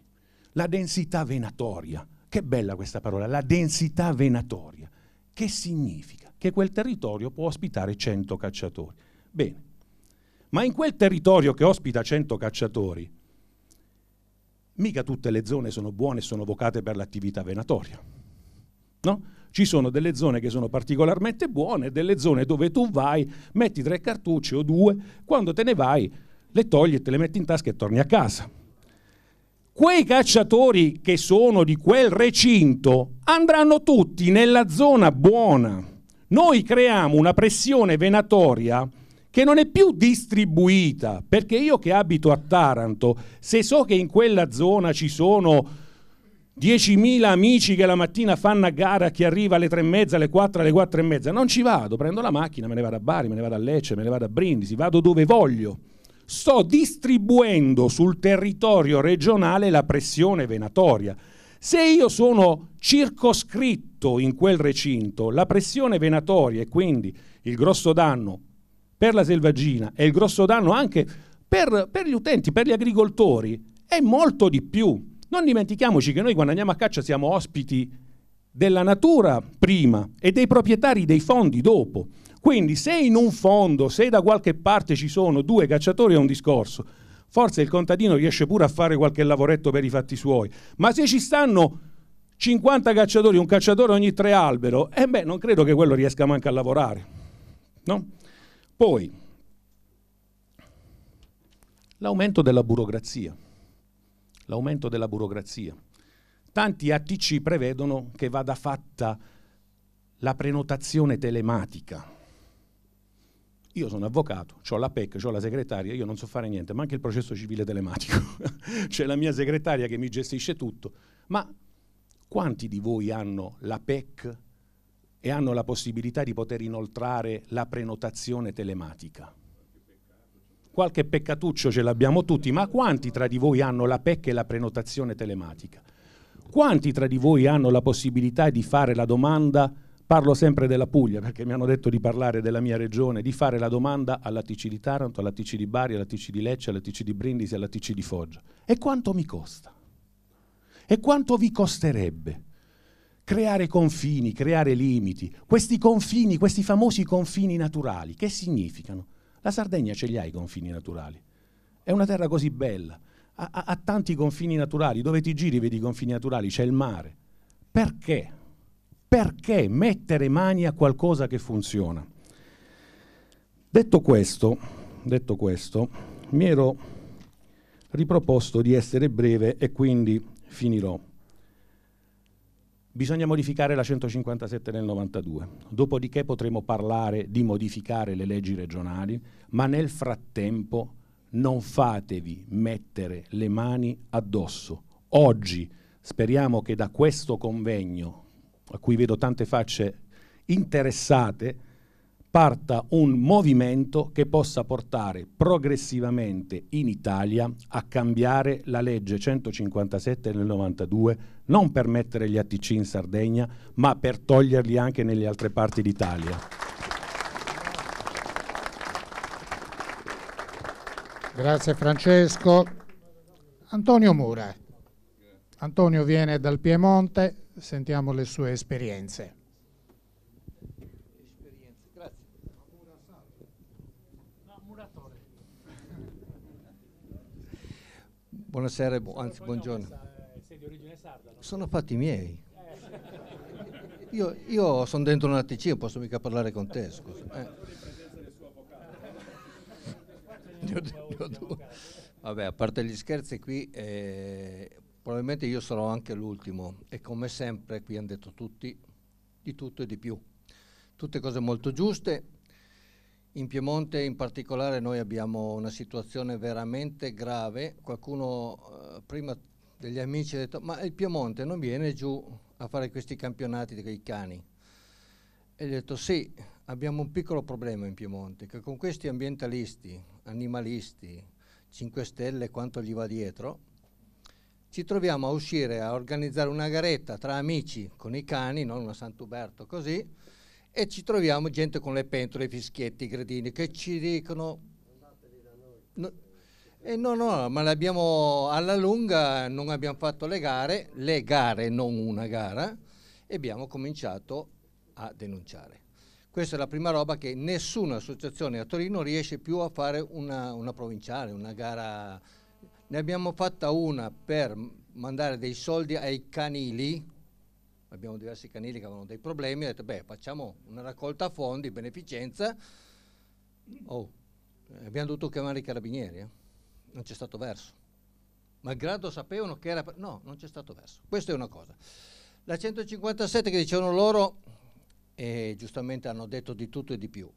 la densità venatoria. Che bella questa parola, la densità venatoria. Che significa? Che quel territorio può ospitare 100 cacciatori. Bene, ma in quel territorio che ospita 100 cacciatori, mica tutte le zone sono buone e sono vocate per l'attività venatoria. No? Ci sono delle zone che sono particolarmente buone, delle zone dove tu vai, metti tre cartucce o due, quando te ne vai le togli e te le metti in tasca e torni a casa quei cacciatori che sono di quel recinto andranno tutti nella zona buona. Noi creiamo una pressione venatoria che non è più distribuita, perché io che abito a Taranto, se so che in quella zona ci sono 10.000 amici che la mattina fanno a gara chi arriva alle tre e mezza, alle quattro, alle quattro e mezza, non ci vado, prendo la macchina, me ne vado a Bari, me ne vado a Lecce, me ne vado a Brindisi, vado dove voglio sto distribuendo sul territorio regionale la pressione venatoria. Se io sono circoscritto in quel recinto, la pressione venatoria e quindi il grosso danno per la selvaggina e il grosso danno anche per, per gli utenti, per gli agricoltori, è molto di più. Non dimentichiamoci che noi quando andiamo a caccia siamo ospiti della natura prima e dei proprietari dei fondi dopo. Quindi se in un fondo, se da qualche parte ci sono due cacciatori è un discorso, forse il contadino riesce pure a fare qualche lavoretto per i fatti suoi, ma se ci stanno 50 cacciatori, un cacciatore ogni tre albero, e eh beh, non credo che quello riesca manco a lavorare. No? Poi, l'aumento della burocrazia. L'aumento della burocrazia. Tanti ATC prevedono che vada fatta la prenotazione telematica io sono avvocato, ho la PEC, ho la segretaria, io non so fare niente, ma anche il processo civile telematico, c'è la mia segretaria che mi gestisce tutto, ma quanti di voi hanno la PEC e hanno la possibilità di poter inoltrare la prenotazione telematica? Qualche peccatuccio ce l'abbiamo tutti, ma quanti tra di voi hanno la PEC e la prenotazione telematica? Quanti tra di voi hanno la possibilità di fare la domanda Parlo sempre della Puglia perché mi hanno detto di parlare della mia regione, di fare la domanda alla TC di Taranto, alla TC di Bari, alla TC di Lecce, alla TC di Brindisi, alla TC di Foggia. E quanto mi costa? E quanto vi costerebbe? Creare confini, creare limiti, questi confini, questi famosi confini naturali, che significano? La Sardegna ce li ha i confini naturali, è una terra così bella, ha, ha, ha tanti confini naturali, dove ti giri vedi i confini naturali, c'è il mare. Perché perché mettere mani a qualcosa che funziona? Detto questo, detto questo, mi ero riproposto di essere breve e quindi finirò. Bisogna modificare la 157 del 92, dopodiché potremo parlare di modificare le leggi regionali, ma nel frattempo non fatevi mettere le mani addosso. Oggi speriamo che da questo convegno a cui vedo tante facce interessate, parta un movimento che possa portare progressivamente in Italia a cambiare la legge 157 del 92, non per mettere gli ATC in Sardegna, ma per toglierli anche nelle altre parti d'Italia. Grazie Francesco. Antonio Mura. Antonio viene dal Piemonte, sentiamo le sue esperienze. Buonasera, bu anzi buongiorno. Sei di origine sarda? Sono fatti miei. Io, io sono dentro un ATC, non posso mica parlare con te, scusa. Eh. Vabbè, a parte gli scherzi, qui eh, Probabilmente io sarò anche l'ultimo e come sempre qui hanno detto tutti di tutto e di più. Tutte cose molto giuste. In Piemonte in particolare noi abbiamo una situazione veramente grave. Qualcuno eh, prima degli amici ha detto ma il Piemonte non viene giù a fare questi campionati dei cani. E gli ho detto sì, abbiamo un piccolo problema in Piemonte, che con questi ambientalisti, animalisti, 5 Stelle, quanto gli va dietro, ci troviamo a uscire a organizzare una garetta tra amici con i cani, non una Sant'Uberto così, e ci troviamo gente con le pentole, i fischietti, i gradini che ci dicono... No, eh no, no, ma l'abbiamo alla lunga, non abbiamo fatto le gare, le gare, non una gara, e abbiamo cominciato a denunciare. Questa è la prima roba che nessuna associazione a Torino riesce più a fare una, una provinciale, una gara ne abbiamo fatta una per mandare dei soldi ai canili, abbiamo diversi canili che avevano dei problemi, ho detto beh facciamo una raccolta fondi, beneficenza, oh, abbiamo dovuto chiamare i carabinieri, eh? non c'è stato verso. Malgrado sapevano che era... Per... No, non c'è stato verso. Questa è una cosa. La 157 che dicevano loro, e eh, giustamente hanno detto di tutto e di più,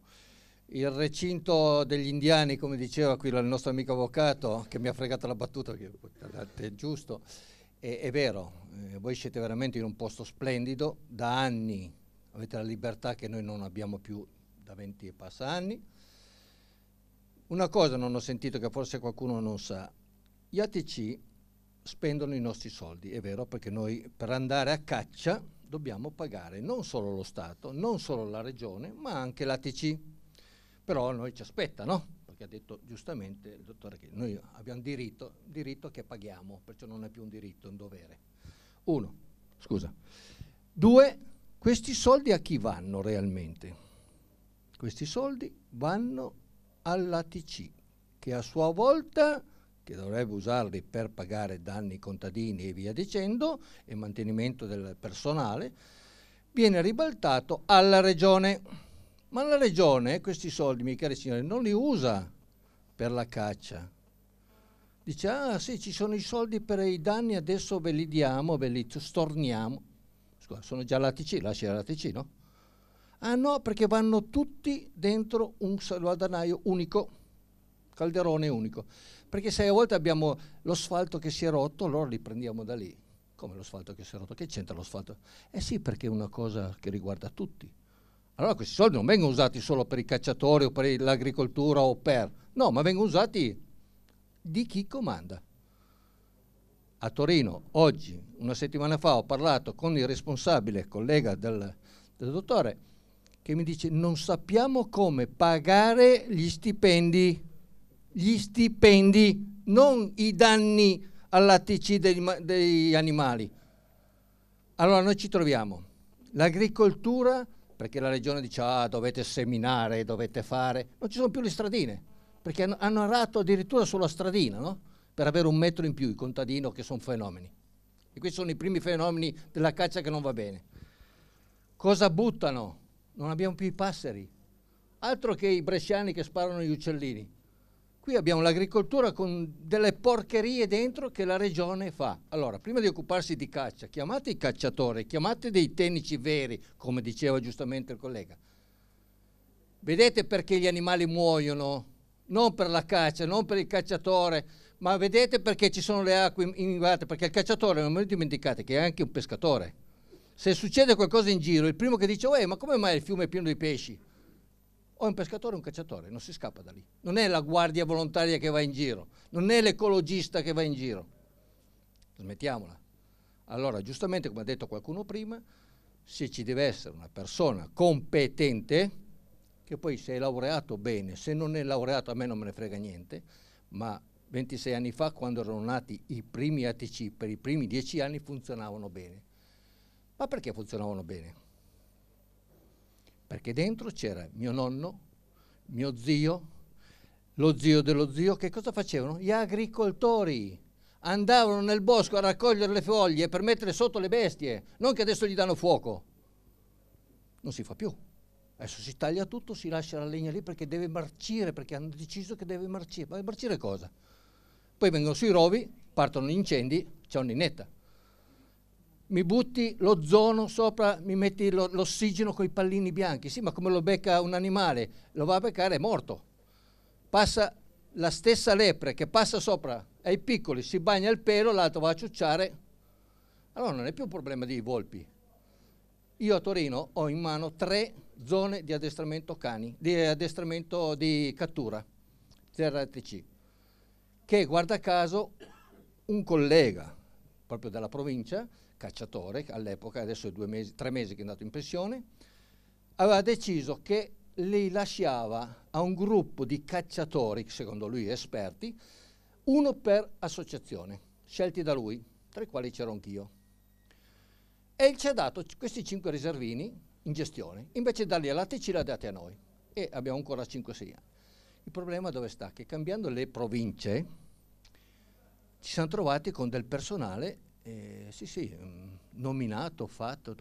il recinto degli indiani, come diceva qui il nostro amico avvocato, che mi ha fregato la battuta, perché è giusto, è, è vero, eh, voi siete veramente in un posto splendido, da anni avete la libertà che noi non abbiamo più da 20 e passa anni. Una cosa non ho sentito che forse qualcuno non sa, gli ATC spendono i nostri soldi, è vero, perché noi per andare a caccia dobbiamo pagare non solo lo Stato, non solo la Regione, ma anche l'ATC però a noi ci aspetta, no? Perché ha detto giustamente il dottore che noi abbiamo diritto, diritto che paghiamo, perciò non è più un diritto, è un dovere. Uno, scusa. Due, questi soldi a chi vanno realmente? Questi soldi vanno all'ATC, che a sua volta che dovrebbe usarli per pagare danni contadini e via dicendo, e mantenimento del personale, viene ribaltato alla regione. Ma la regione questi soldi, miei cari signori, non li usa per la caccia. Dice, ah sì, ci sono i soldi per i danni, adesso ve li diamo, ve li storniamo. Scusa, sono già l'ATC, lascia l'ATC, no? Ah no, perché vanno tutti dentro un salvadanaio unico, calderone unico. Perché se a volte abbiamo lo l'asfalto che si è rotto, allora li prendiamo da lì. Come lo l'asfalto che si è rotto? Che c'entra lo l'asfalto? Eh sì, perché è una cosa che riguarda tutti. Allora questi soldi non vengono usati solo per i cacciatori o per l'agricoltura o per... No, ma vengono usati di chi comanda. A Torino, oggi, una settimana fa, ho parlato con il responsabile, collega del, del dottore, che mi dice non sappiamo come pagare gli stipendi, gli stipendi, non i danni alla TC degli, degli animali. Allora noi ci troviamo l'agricoltura perché la regione dice ah, dovete seminare, dovete fare, non ci sono più le stradine, perché hanno arato addirittura sulla stradina, no? per avere un metro in più i contadini che sono fenomeni. E questi sono i primi fenomeni della caccia che non va bene. Cosa buttano? Non abbiamo più i passeri. Altro che i bresciani che sparano gli uccellini. Qui abbiamo l'agricoltura con delle porcherie dentro che la regione fa. Allora, prima di occuparsi di caccia, chiamate i cacciatori, chiamate dei tecnici veri, come diceva giustamente il collega. Vedete perché gli animali muoiono? Non per la caccia, non per il cacciatore, ma vedete perché ci sono le acque inivate, perché il cacciatore, non mi dimenticate, che è anche un pescatore. Se succede qualcosa in giro, il primo che dice, ma come mai il fiume è pieno di pesci? o un pescatore o un cacciatore, non si scappa da lì. Non è la guardia volontaria che va in giro, non è l'ecologista che va in giro. Smettiamola. Allora, giustamente, come ha detto qualcuno prima, se ci deve essere una persona competente, che poi se è laureato bene, se non è laureato a me non me ne frega niente, ma 26 anni fa, quando erano nati i primi ATC, per i primi 10 anni funzionavano bene. Ma perché funzionavano bene? perché dentro c'era mio nonno, mio zio, lo zio dello zio, che cosa facevano? Gli agricoltori andavano nel bosco a raccogliere le foglie per mettere sotto le bestie, non che adesso gli danno fuoco. Non si fa più. Adesso si taglia tutto, si lascia la legna lì perché deve marcire, perché hanno deciso che deve marcire. Ma marcire cosa? Poi vengono sui rovi, partono gli incendi, c'è un'innetta mi butti l'ozono sopra, mi metti lo, l'ossigeno con i pallini bianchi. Sì, ma come lo becca un animale? Lo va a beccare, è morto. Passa la stessa lepre che passa sopra ai piccoli, si bagna il pelo, l'altro va a ciucciare. Allora non è più un problema di volpi. Io a Torino ho in mano tre zone di addestramento cani, di addestramento di cattura, ZRTC, che guarda caso un collega proprio della provincia cacciatore all'epoca, adesso è mesi, tre mesi che è andato in pensione, aveva deciso che li lasciava a un gruppo di cacciatori, secondo lui esperti, uno per associazione, scelti da lui, tra i quali c'ero anch'io. E ci ha dato questi cinque riservini in gestione, invece di darli a latte ce li ha dati a noi e abbiamo ancora 5-6 anni. Il problema dove sta? Che cambiando le province ci siamo trovati con del personale eh, sì sì, mm, nominato, fatto,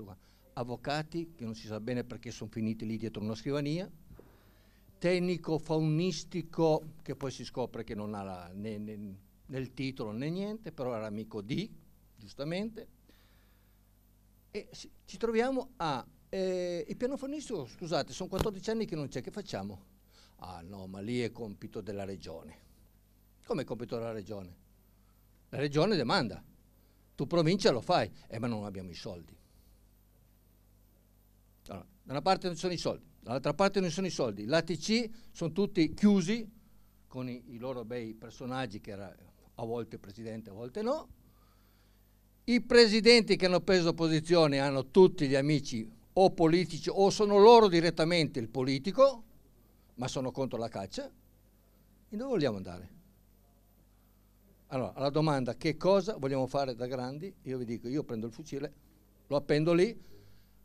avvocati che non si sa bene perché sono finiti lì dietro una scrivania, tecnico faunistico che poi si scopre che non ha la, né, né, nel titolo né niente, però era amico di, giustamente, e sì, ci troviamo a... Eh, il pianofonistico, scusate, sono 14 anni che non c'è, che facciamo? Ah no, ma lì è compito della regione. Come compito della regione? La regione demanda tu provincia lo fai, eh, ma non abbiamo i soldi. Allora, da una parte non ci sono i soldi, dall'altra parte non ci sono i soldi. L'ATC sono tutti chiusi con i, i loro bei personaggi che era a volte presidente, a volte no. I presidenti che hanno preso posizione hanno tutti gli amici o politici o sono loro direttamente il politico, ma sono contro la caccia. E dove vogliamo andare? Allora, alla domanda che cosa vogliamo fare da grandi, io vi dico, io prendo il fucile, lo appendo lì,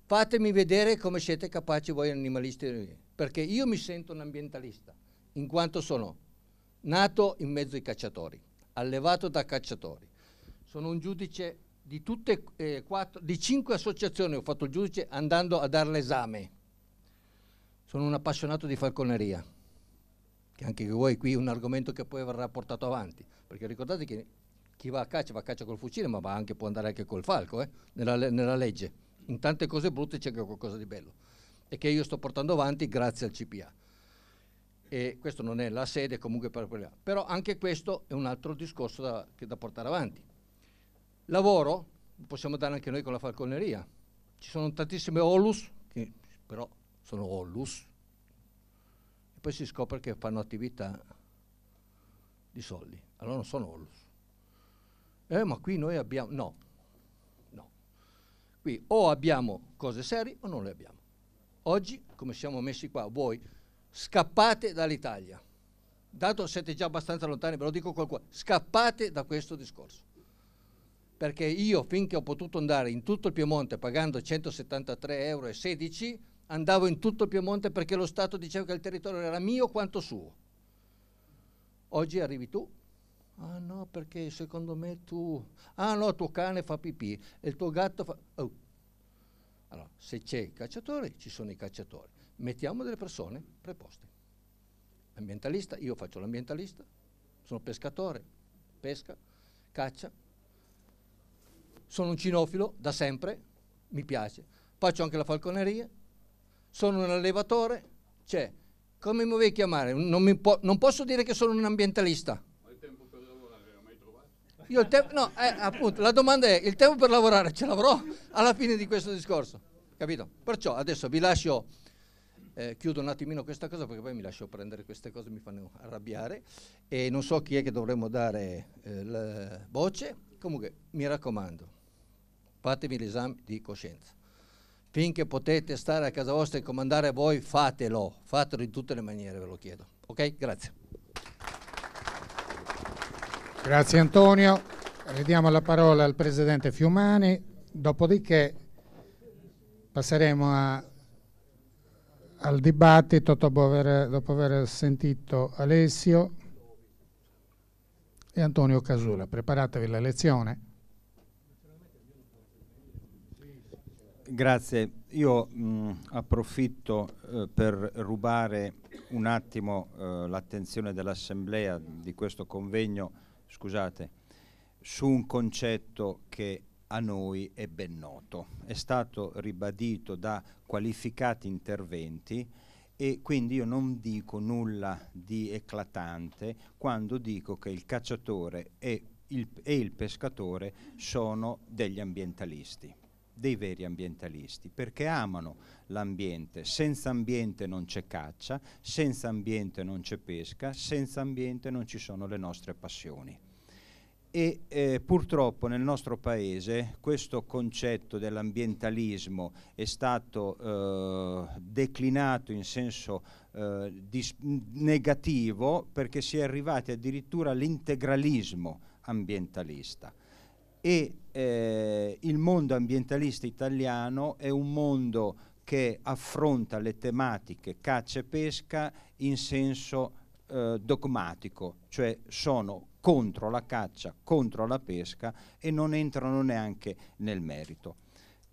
fatemi vedere come siete capaci voi animalisti, perché io mi sento un ambientalista, in quanto sono nato in mezzo ai cacciatori, allevato da cacciatori, sono un giudice di, tutte, eh, quattro, di cinque associazioni, ho fatto il giudice andando a dare l'esame, sono un appassionato di falconeria, che anche voi qui è un argomento che poi verrà portato avanti perché ricordate che chi va a caccia va a caccia col fucile, ma anche, può andare anche col falco, eh? nella, nella, legge. In tante cose brutte c'è anche qualcosa di bello e che io sto portando avanti grazie al CPA. E questo non è la sede comunque per quella. Però anche questo è un altro discorso da, da portare avanti. Lavoro, possiamo dare anche noi con la falconeria. Ci sono tantissime Olus, che però sono Olus, e poi si scopre che fanno attività di soldi allora non sono onlus. Eh, ma qui noi abbiamo... No, no. Qui o abbiamo cose serie o non le abbiamo. Oggi, come siamo messi qua, voi scappate dall'Italia. Dato che siete già abbastanza lontani, ve lo dico col scappate da questo discorso. Perché io finché ho potuto andare in tutto il Piemonte pagando 173,16 euro, andavo in tutto il Piemonte perché lo Stato diceva che il territorio era mio quanto suo. Oggi arrivi tu Ah no, perché secondo me tu... Ah no, tuo cane fa pipì e il tuo gatto fa... Oh. Allora, se c'è il cacciatore, ci sono i cacciatori. Mettiamo delle persone preposte. Ambientalista, io faccio l'ambientalista, sono pescatore, pesca, caccia. Sono un cinofilo da sempre, mi piace. Faccio anche la falconeria, sono un allevatore, cioè, come mi vuoi chiamare? non, po non posso dire che sono un ambientalista io il tempo, no, eh, appunto, la domanda è, il tempo per lavorare ce l'avrò alla fine di questo discorso, capito? Perciò adesso vi lascio, eh, chiudo un attimino questa cosa perché poi mi lascio prendere queste cose, mi fanno arrabbiare e non so chi è che dovremmo dare eh, la voce, comunque mi raccomando, fatevi l'esame di coscienza. Finché potete stare a casa vostra e comandare voi, fatelo, fatelo in tutte le maniere, ve lo chiedo. Ok? Grazie. Grazie Antonio. Ridiamo la parola al Presidente Fiumani, dopodiché passeremo a, al dibattito dopo aver, dopo aver sentito Alessio e Antonio Casula. Preparatevi la lezione. Grazie, io mh, approfitto eh, per rubare un attimo eh, l'attenzione dell'Assemblea di questo convegno scusate, su un concetto che a noi è ben noto, è stato ribadito da qualificati interventi e quindi io non dico nulla di eclatante quando dico che il cacciatore e il, e il pescatore sono degli ambientalisti dei veri ambientalisti, perché amano l'ambiente. Senza ambiente non c'è caccia, senza ambiente non c'è pesca, senza ambiente non ci sono le nostre passioni. E eh, purtroppo nel nostro paese questo concetto dell'ambientalismo è stato eh, declinato in senso eh, negativo perché si è arrivati addirittura all'integralismo ambientalista e eh, il mondo ambientalista italiano è un mondo che affronta le tematiche caccia e pesca in senso eh, dogmatico, cioè sono contro la caccia, contro la pesca e non entrano neanche nel merito.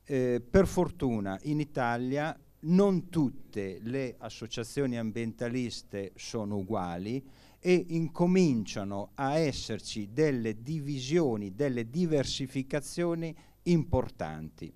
Eh, per fortuna in Italia non tutte le associazioni ambientaliste sono uguali, e incominciano a esserci delle divisioni, delle diversificazioni importanti.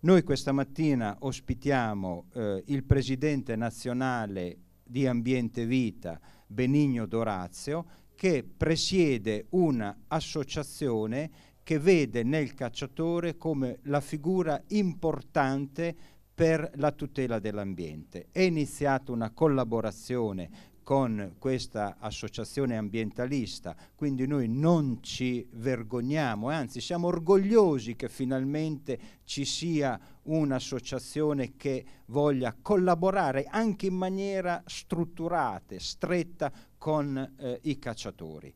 Noi questa mattina ospitiamo eh, il presidente nazionale di Ambiente Vita, Benigno Dorazio, che presiede un'associazione che vede nel cacciatore come la figura importante per la tutela dell'ambiente. È iniziata una collaborazione con questa associazione ambientalista, quindi noi non ci vergogniamo, anzi siamo orgogliosi che finalmente ci sia un'associazione che voglia collaborare anche in maniera strutturata, stretta con eh, i cacciatori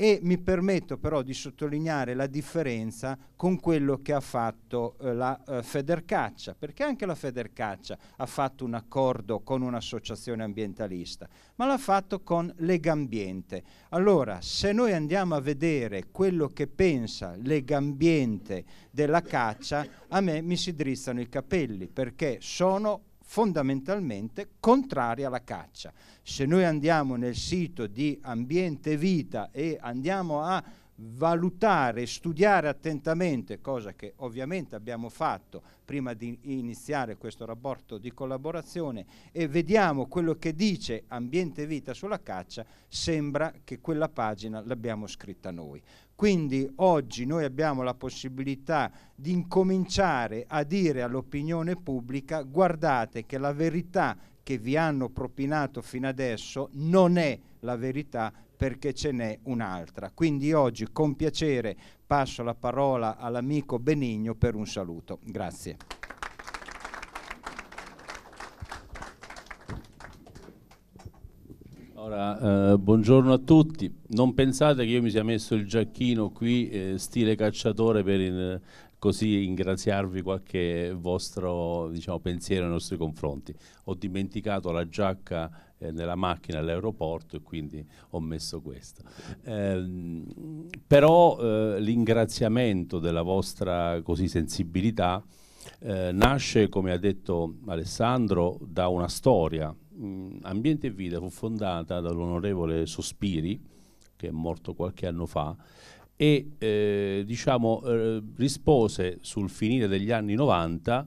e mi permetto però di sottolineare la differenza con quello che ha fatto eh, la eh, Federcaccia, perché anche la Federcaccia ha fatto un accordo con un'associazione ambientalista, ma l'ha fatto con Legambiente. Allora, se noi andiamo a vedere quello che pensa Legambiente della caccia, a me mi si drizzano i capelli, perché sono fondamentalmente contraria alla caccia. Se noi andiamo nel sito di Ambiente Vita e andiamo a valutare, studiare attentamente, cosa che ovviamente abbiamo fatto prima di iniziare questo rapporto di collaborazione e vediamo quello che dice Ambiente Vita sulla caccia, sembra che quella pagina l'abbiamo scritta noi. Quindi oggi noi abbiamo la possibilità di incominciare a dire all'opinione pubblica guardate che la verità che vi hanno propinato fino adesso non è la verità perché ce n'è un'altra. Quindi oggi con piacere passo la parola all'amico Benigno per un saluto. Grazie. Ora, eh, buongiorno a tutti, non pensate che io mi sia messo il giacchino qui eh, stile cacciatore per in, così ringraziarvi qualche vostro diciamo, pensiero nei nostri confronti. Ho dimenticato la giacca eh, nella macchina all'aeroporto e quindi ho messo questo. Eh, però eh, l'ingraziamento della vostra così, sensibilità eh, nasce, come ha detto Alessandro, da una storia. Mm, Ambiente e Vita fu fondata dall'onorevole Sospiri, che è morto qualche anno fa, e eh, diciamo, eh, rispose sul finire degli anni 90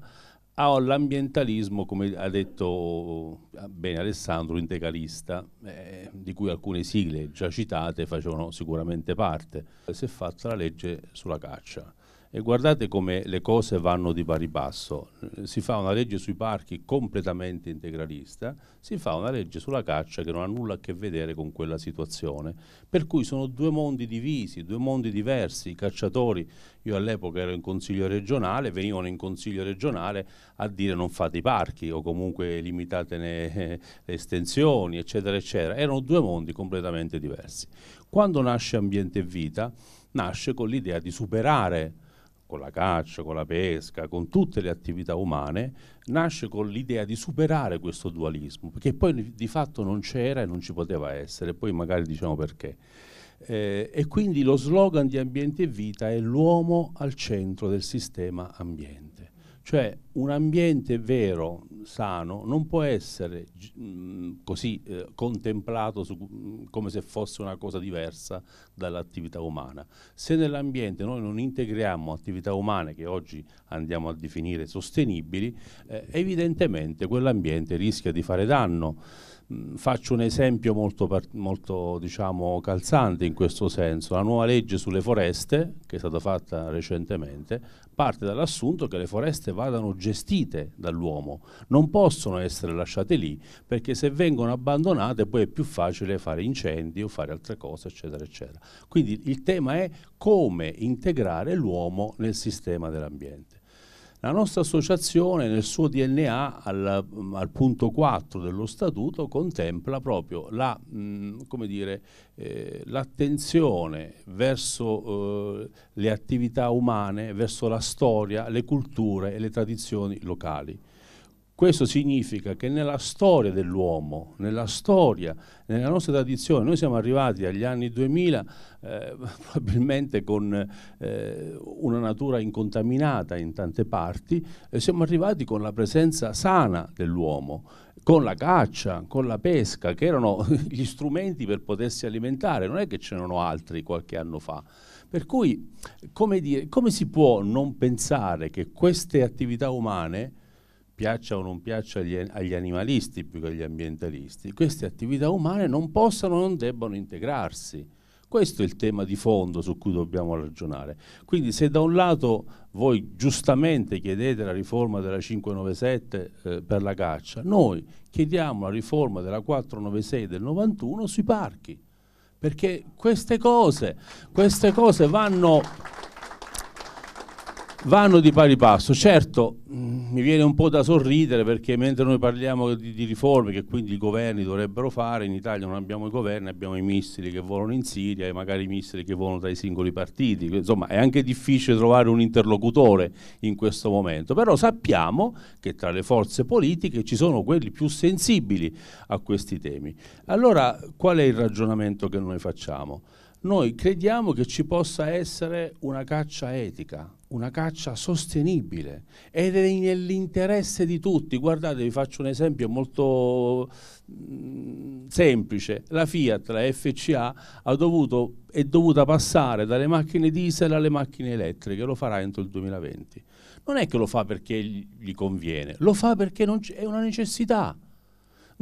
all'ambientalismo, come ha detto eh, bene Alessandro, integralista, eh, di cui alcune sigle già citate facevano sicuramente parte. Si è fatta la legge sulla caccia. E guardate come le cose vanno di pari passo. Si fa una legge sui parchi completamente integralista, si fa una legge sulla caccia che non ha nulla a che vedere con quella situazione. Per cui sono due mondi divisi, due mondi diversi. I cacciatori, io all'epoca ero in consiglio regionale, venivano in consiglio regionale a dire non fate i parchi o comunque limitatene le estensioni, eccetera, eccetera. Erano due mondi completamente diversi. Quando nasce Ambiente e Vita, nasce con l'idea di superare con la caccia, con la pesca, con tutte le attività umane, nasce con l'idea di superare questo dualismo, che poi di fatto non c'era e non ci poteva essere, poi magari diciamo perché. Eh, e quindi lo slogan di Ambiente e Vita è l'uomo al centro del sistema ambiente. Cioè un ambiente vero, sano, non può essere mh, mm, così eh, contemplato su, mh, mm, come se fosse una cosa diversa dall'attività umana. Se nell'ambiente noi non integriamo attività umane che oggi andiamo a definire sostenibili, eh, evidentemente quell'ambiente rischia di fare danno. Mm, faccio un esempio molto, molto diciamo, calzante in questo senso. La nuova legge sulle foreste, che è stata fatta recentemente, parte dall'assunto che le foreste vadano gestite dall'uomo, non possono essere lasciate lì perché se vengono abbandonate poi è più facile fare incendi o fare altre cose, eccetera, eccetera. Quindi il tema è come integrare l'uomo nel sistema dell'ambiente. La nostra associazione nel suo DNA al, al punto 4 dello statuto contempla proprio la, mh, mm, come dire, eh, l'attenzione verso eh, le attività umane, verso la storia, le culture e le tradizioni locali. Questo significa che nella storia dell'uomo, nella storia, nella nostra tradizione, noi siamo arrivati agli anni 2000 eh, probabilmente con eh, una natura incontaminata in tante parti, e siamo arrivati con la presenza sana dell'uomo con la caccia, con la pesca, che erano gli strumenti per potersi alimentare, non è che c'erano altri qualche anno fa. Per cui, come, dire, come si può non pensare che queste attività umane piaccia o non piaccia agli, agli, animalisti più che agli ambientalisti, queste attività umane non possono e non debbano integrarsi. Questo è il tema di fondo su cui dobbiamo ragionare. Quindi se da un lato voi giustamente chiedete la riforma della 597 eh, per la caccia, noi chiediamo la riforma della 496 del 91 sui parchi, perché queste cose, queste cose vanno vanno di pari passo. Certo, mm, mi viene un po' da sorridere perché mentre noi parliamo di, di, riforme che quindi i governi dovrebbero fare, in Italia non abbiamo i governi, abbiamo i missili che volano in Siria e magari i missili che volano dai singoli partiti. Insomma, è anche difficile trovare un interlocutore in questo momento, però sappiamo che tra le forze politiche ci sono quelli più sensibili a questi temi. Allora, qual è il ragionamento che noi facciamo? noi crediamo che ci possa essere una caccia etica, una caccia sostenibile ed è nell'interesse di tutti. Guardate, vi faccio un esempio molto mm, semplice. La Fiat, la FCA, dovuto, è dovuta passare dalle macchine diesel alle macchine elettriche, lo farà entro il 2020. Non è che lo fa perché gli conviene, lo fa perché è una necessità.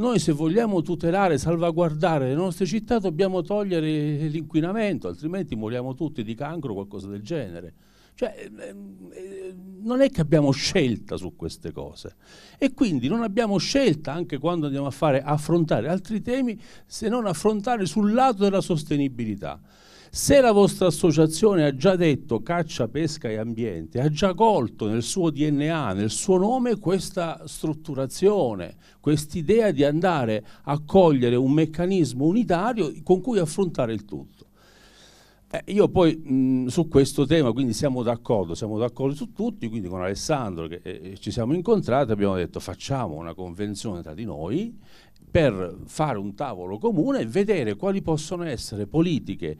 Noi se vogliamo tutelare, salvaguardare le nostre città dobbiamo togliere l'inquinamento, altrimenti moriamo tutti di cancro o qualcosa del genere. Cioè, ehm, ehm, non è che abbiamo scelta su queste cose e quindi non abbiamo scelta anche quando andiamo a fare, affrontare altri temi se non affrontare sul lato della sostenibilità. Se la vostra associazione ha già detto caccia, pesca e ambiente, ha già colto nel suo DNA, nel suo nome, questa strutturazione, quest'idea di andare a cogliere un meccanismo unitario con cui affrontare il tutto. Eh, io poi mh, su questo tema, quindi siamo d'accordo, siamo d'accordo su tutti, quindi con Alessandro che eh, ci siamo incontrati abbiamo detto facciamo una convenzione tra di noi per fare un tavolo comune e vedere quali possono essere politiche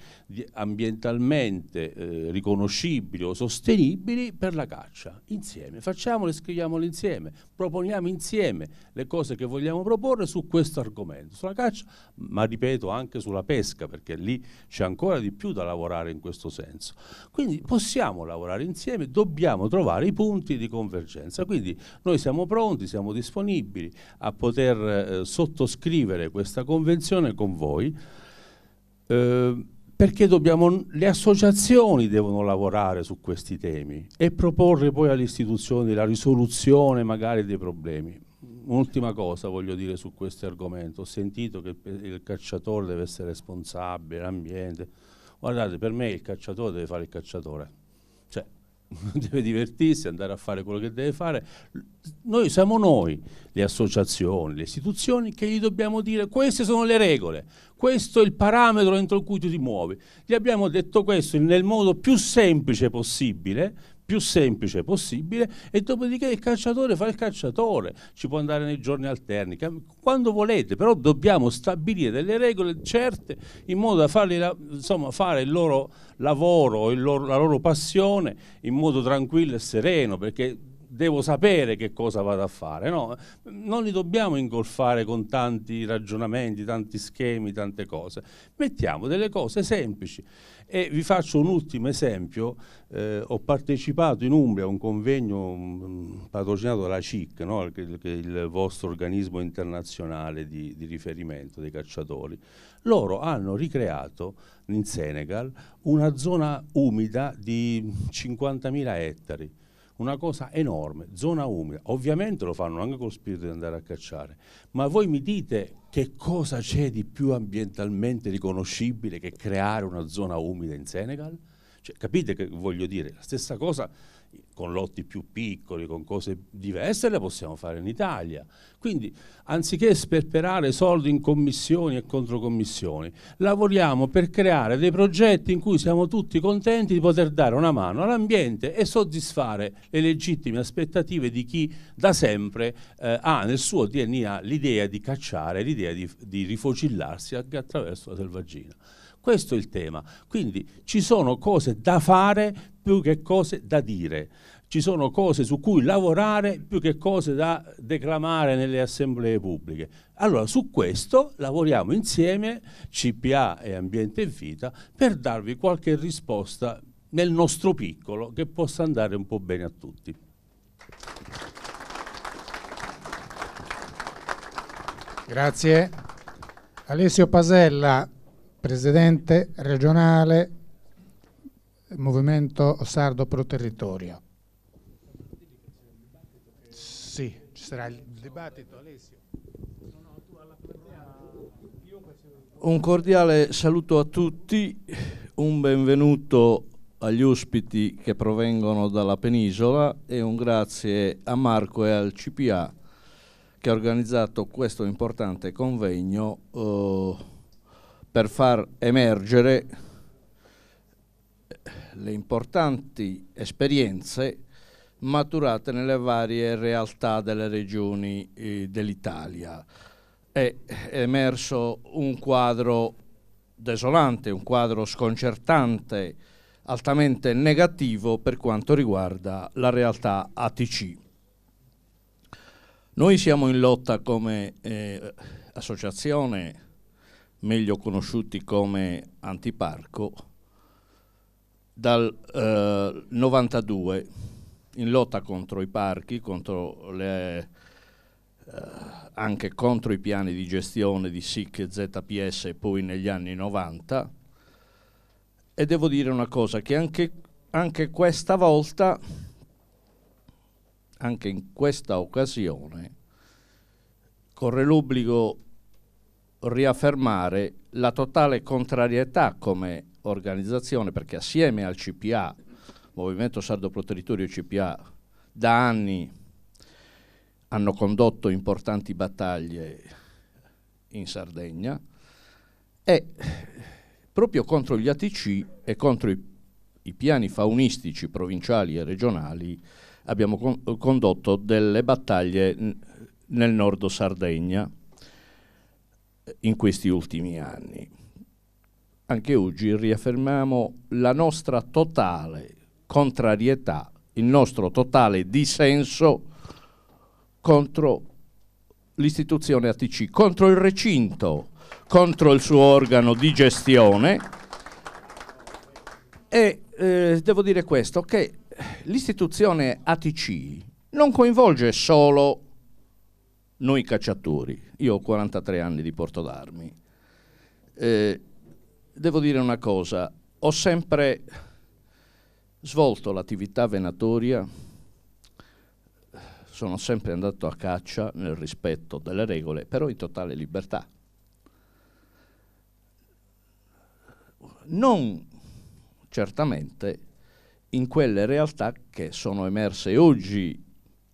ambientalmente eh, riconoscibili o sostenibili per la caccia, insieme. Facciamole, scriviamole insieme, proponiamo insieme le cose che vogliamo proporre su questo argomento, sulla caccia ma ripeto anche sulla pesca, perché lì c'è ancora di più da lavorare in questo senso. Quindi possiamo lavorare insieme, dobbiamo trovare i punti di convergenza. Quindi noi siamo pronti, siamo disponibili a poter eh, sottoscrivere questa convenzione con voi. Eh, perché dobbiamo, le associazioni devono lavorare su questi temi e proporre poi alle istituzioni la risoluzione magari dei problemi. Un'ultima cosa voglio dire su questo argomento. Ho sentito che il cacciatore deve essere responsabile, l'ambiente. Guardate, per me il cacciatore deve fare il cacciatore. Cioè, deve divertirsi, andare a fare quello che deve fare. Noi siamo noi, le associazioni, le istituzioni, che gli dobbiamo dire queste sono le regole, questo è il parametro entro cui tu ti muovi. Gli abbiamo detto questo nel modo più semplice possibile più semplice possibile e dopodiché il calciatore fa il calciatore, ci può andare nei giorni alterni, quando volete, però dobbiamo stabilire delle regole certe in modo da farli, insomma, fare il loro lavoro, il loro, la loro passione in modo tranquillo e sereno, perché devo sapere che cosa vado a fare. No? Non li dobbiamo ingolfare con tanti ragionamenti, tanti schemi, tante cose. Mettiamo delle cose semplici. E vi faccio un ultimo esempio, eh, ho partecipato in Umbria a un convegno patrocinato dalla CIC, no? che, è il vostro organismo internazionale di, di riferimento dei cacciatori. Loro hanno ricreato in Senegal una zona umida di 50.000 ettari una cosa enorme, zona umida. Ovviamente lo fanno anche col spirito di andare a cacciare, ma voi mi dite che cosa c'è di più ambientalmente riconoscibile che creare una zona umida in Senegal? Cioè, capite che voglio dire? La stessa cosa con lotti più piccoli, con cose diverse, le possiamo fare in Italia. Quindi, anziché sperperare soldi in commissioni e controcommissioni, lavoriamo per creare dei progetti in cui siamo tutti contenti di poter dare una mano all'ambiente e soddisfare le legittime aspettative di chi da sempre eh, ha nel suo DNA l'idea di cacciare, l'idea di, di rifocillarsi attraverso la selvaggina. Questo è il tema. Quindi ci sono cose da fare più che cose da dire. Ci sono cose su cui lavorare più che cose da declamare nelle assemblee pubbliche. Allora su questo lavoriamo insieme, CPA e Ambiente e Vita, per darvi qualche risposta nel nostro piccolo che possa andare un po' bene a tutti. Grazie. Alessio Pasella, Presidente regionale Movimento Sardo Pro Territorio. Sì, ci sarà il dibattito, Alessio. Un cordiale saluto a tutti, un benvenuto agli ospiti che provengono dalla penisola e un grazie a Marco e al CPA che ha organizzato questo importante convegno eh, per far emergere le importanti esperienze maturate nelle varie realtà delle regioni eh, dell'Italia. È emerso un quadro desolante, un quadro sconcertante, altamente negativo per quanto riguarda la realtà ATC. Noi siamo in lotta come eh, associazione, meglio conosciuti come antiparco, dal eh, 92 in lotta contro i parchi, contro le, eh, anche contro i piani di gestione di SIC e ZPS e poi negli anni 90. E devo dire una cosa, che anche, anche questa volta, anche in questa occasione, corre l'obbligo riaffermare la totale contrarietà, come organizzazione perché assieme al CPA, Movimento Sardo Proterritorio CPA, da anni hanno condotto importanti battaglie in Sardegna e proprio contro gli ATC e contro i, i piani faunistici provinciali e regionali abbiamo con condotto delle battaglie nel nord Sardegna in questi ultimi anni anche oggi riaffermiamo la nostra totale contrarietà, il nostro totale dissenso contro l'istituzione ATC, contro il recinto, contro il suo organo di gestione e eh, devo dire questo, che l'istituzione ATC non coinvolge solo noi cacciatori, io ho 43 anni di porto d'armi, eh, devo dire una cosa, ho sempre svolto l'attività venatoria, sono sempre andato a caccia nel rispetto delle regole, però in totale libertà. Non certamente in quelle realtà che sono emerse oggi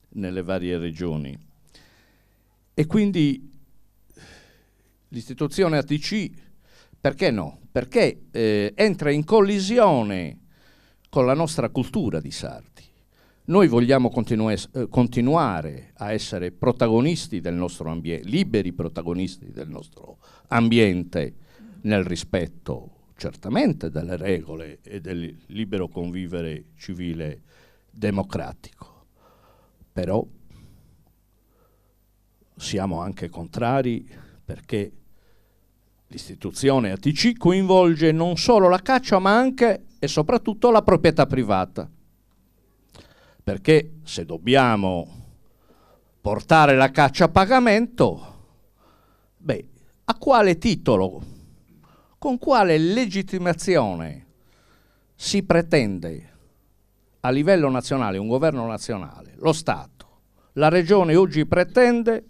nelle varie regioni. E quindi l'istituzione ATC perché no? Perché eh, entra in collisione con la nostra cultura di sarti. Noi vogliamo continu eh, continuare a essere protagonisti del nostro ambiente, liberi protagonisti del nostro ambiente, nel rispetto certamente delle regole e del libero convivere civile democratico. Però siamo anche contrari perché L'istituzione ATC coinvolge non solo la caccia ma anche e soprattutto la proprietà privata. Perché se dobbiamo portare la caccia a pagamento, beh, a quale titolo, con quale legittimazione si pretende a livello nazionale, un governo nazionale, lo Stato, la Regione oggi pretende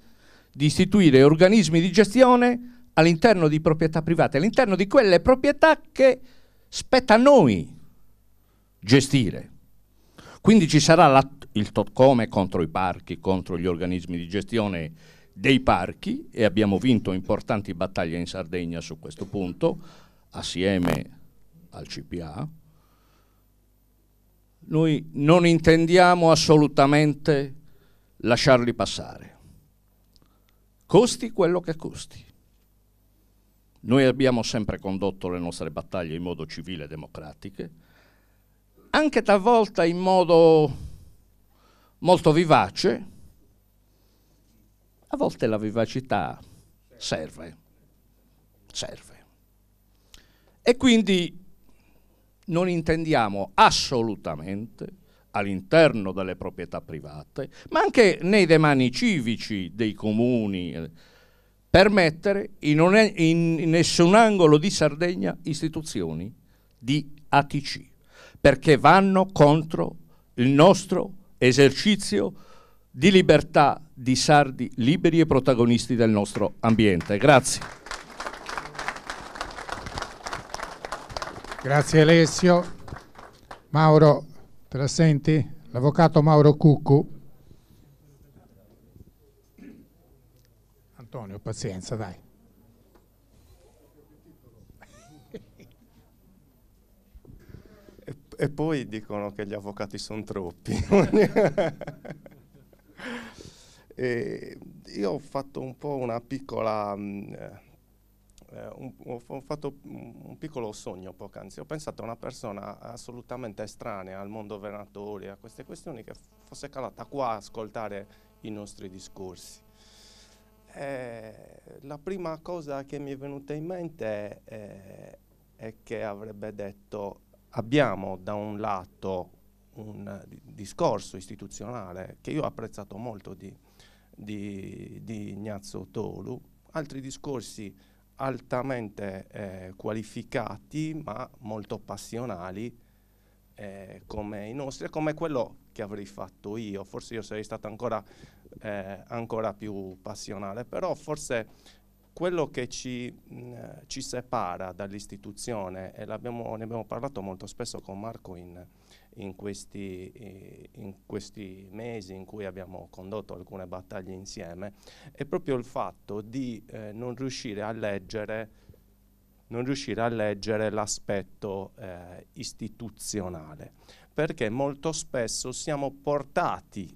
di istituire organismi di gestione all'interno di proprietà private, all'interno di quelle proprietà che spetta a noi gestire. Quindi ci sarà la, il come contro i parchi, contro gli organismi di gestione dei parchi e abbiamo vinto importanti battaglie in Sardegna su questo punto, assieme al CPA. Noi non intendiamo assolutamente lasciarli passare. Costi quello che costi. Noi abbiamo sempre condotto le nostre battaglie in modo civile e democratiche, anche talvolta in modo molto vivace, a volte la vivacità serve, serve. E quindi non intendiamo assolutamente all'interno delle proprietà private, ma anche nei demani civici dei comuni, eh, permettere in, in nessun angolo di Sardegna istituzioni di ATC, perché vanno contro il nostro esercizio di libertà di sardi liberi e protagonisti del nostro ambiente. Grazie. Grazie Alessio. Mauro, te la senti? L'avvocato Mauro Cuccu. Antonio, pazienza, dai. E, e poi dicono che gli avvocati sono troppi. io ho fatto un po' una piccola... Mh, mm, eh, eh, un, ho fatto un piccolo sogno poc'anzi, ho pensato a una persona assolutamente estranea al mondo venatorio, a queste questioni, che fosse calata qua a ascoltare i nostri discorsi. Eh, la prima cosa che mi è venuta in mente è, eh, è che avrebbe detto abbiamo da un lato un discorso istituzionale che io ho apprezzato molto di, di, di Ignazio Tolu, altri discorsi altamente eh, qualificati ma molto passionali eh, come i nostri, come quello che avrei fatto io, forse io sarei stato ancora eh, ancora più passionale, però forse quello che ci, mh, mm, ci separa dall'istituzione, e ne abbiamo parlato molto spesso con Marco in, in, questi, in, questi, mesi in cui abbiamo condotto alcune battaglie insieme, è proprio il fatto di eh, non riuscire a leggere non riuscire a leggere l'aspetto eh, istituzionale, perché molto spesso siamo portati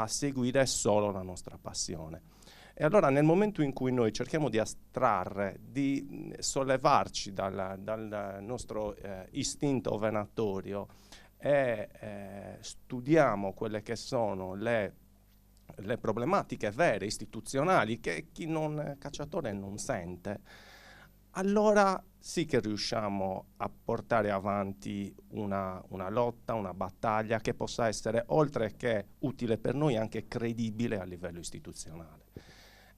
a seguire solo la nostra passione. E allora nel momento in cui noi cerchiamo di astrarre, di sollevarci dal, dal nostro eh, istinto venatorio e eh, studiamo quelle che sono le, le, problematiche vere, istituzionali, che chi non è cacciatore non sente, allora sì che riusciamo a portare avanti una, una, lotta, una battaglia che possa essere, oltre che utile per noi, anche credibile a livello istituzionale.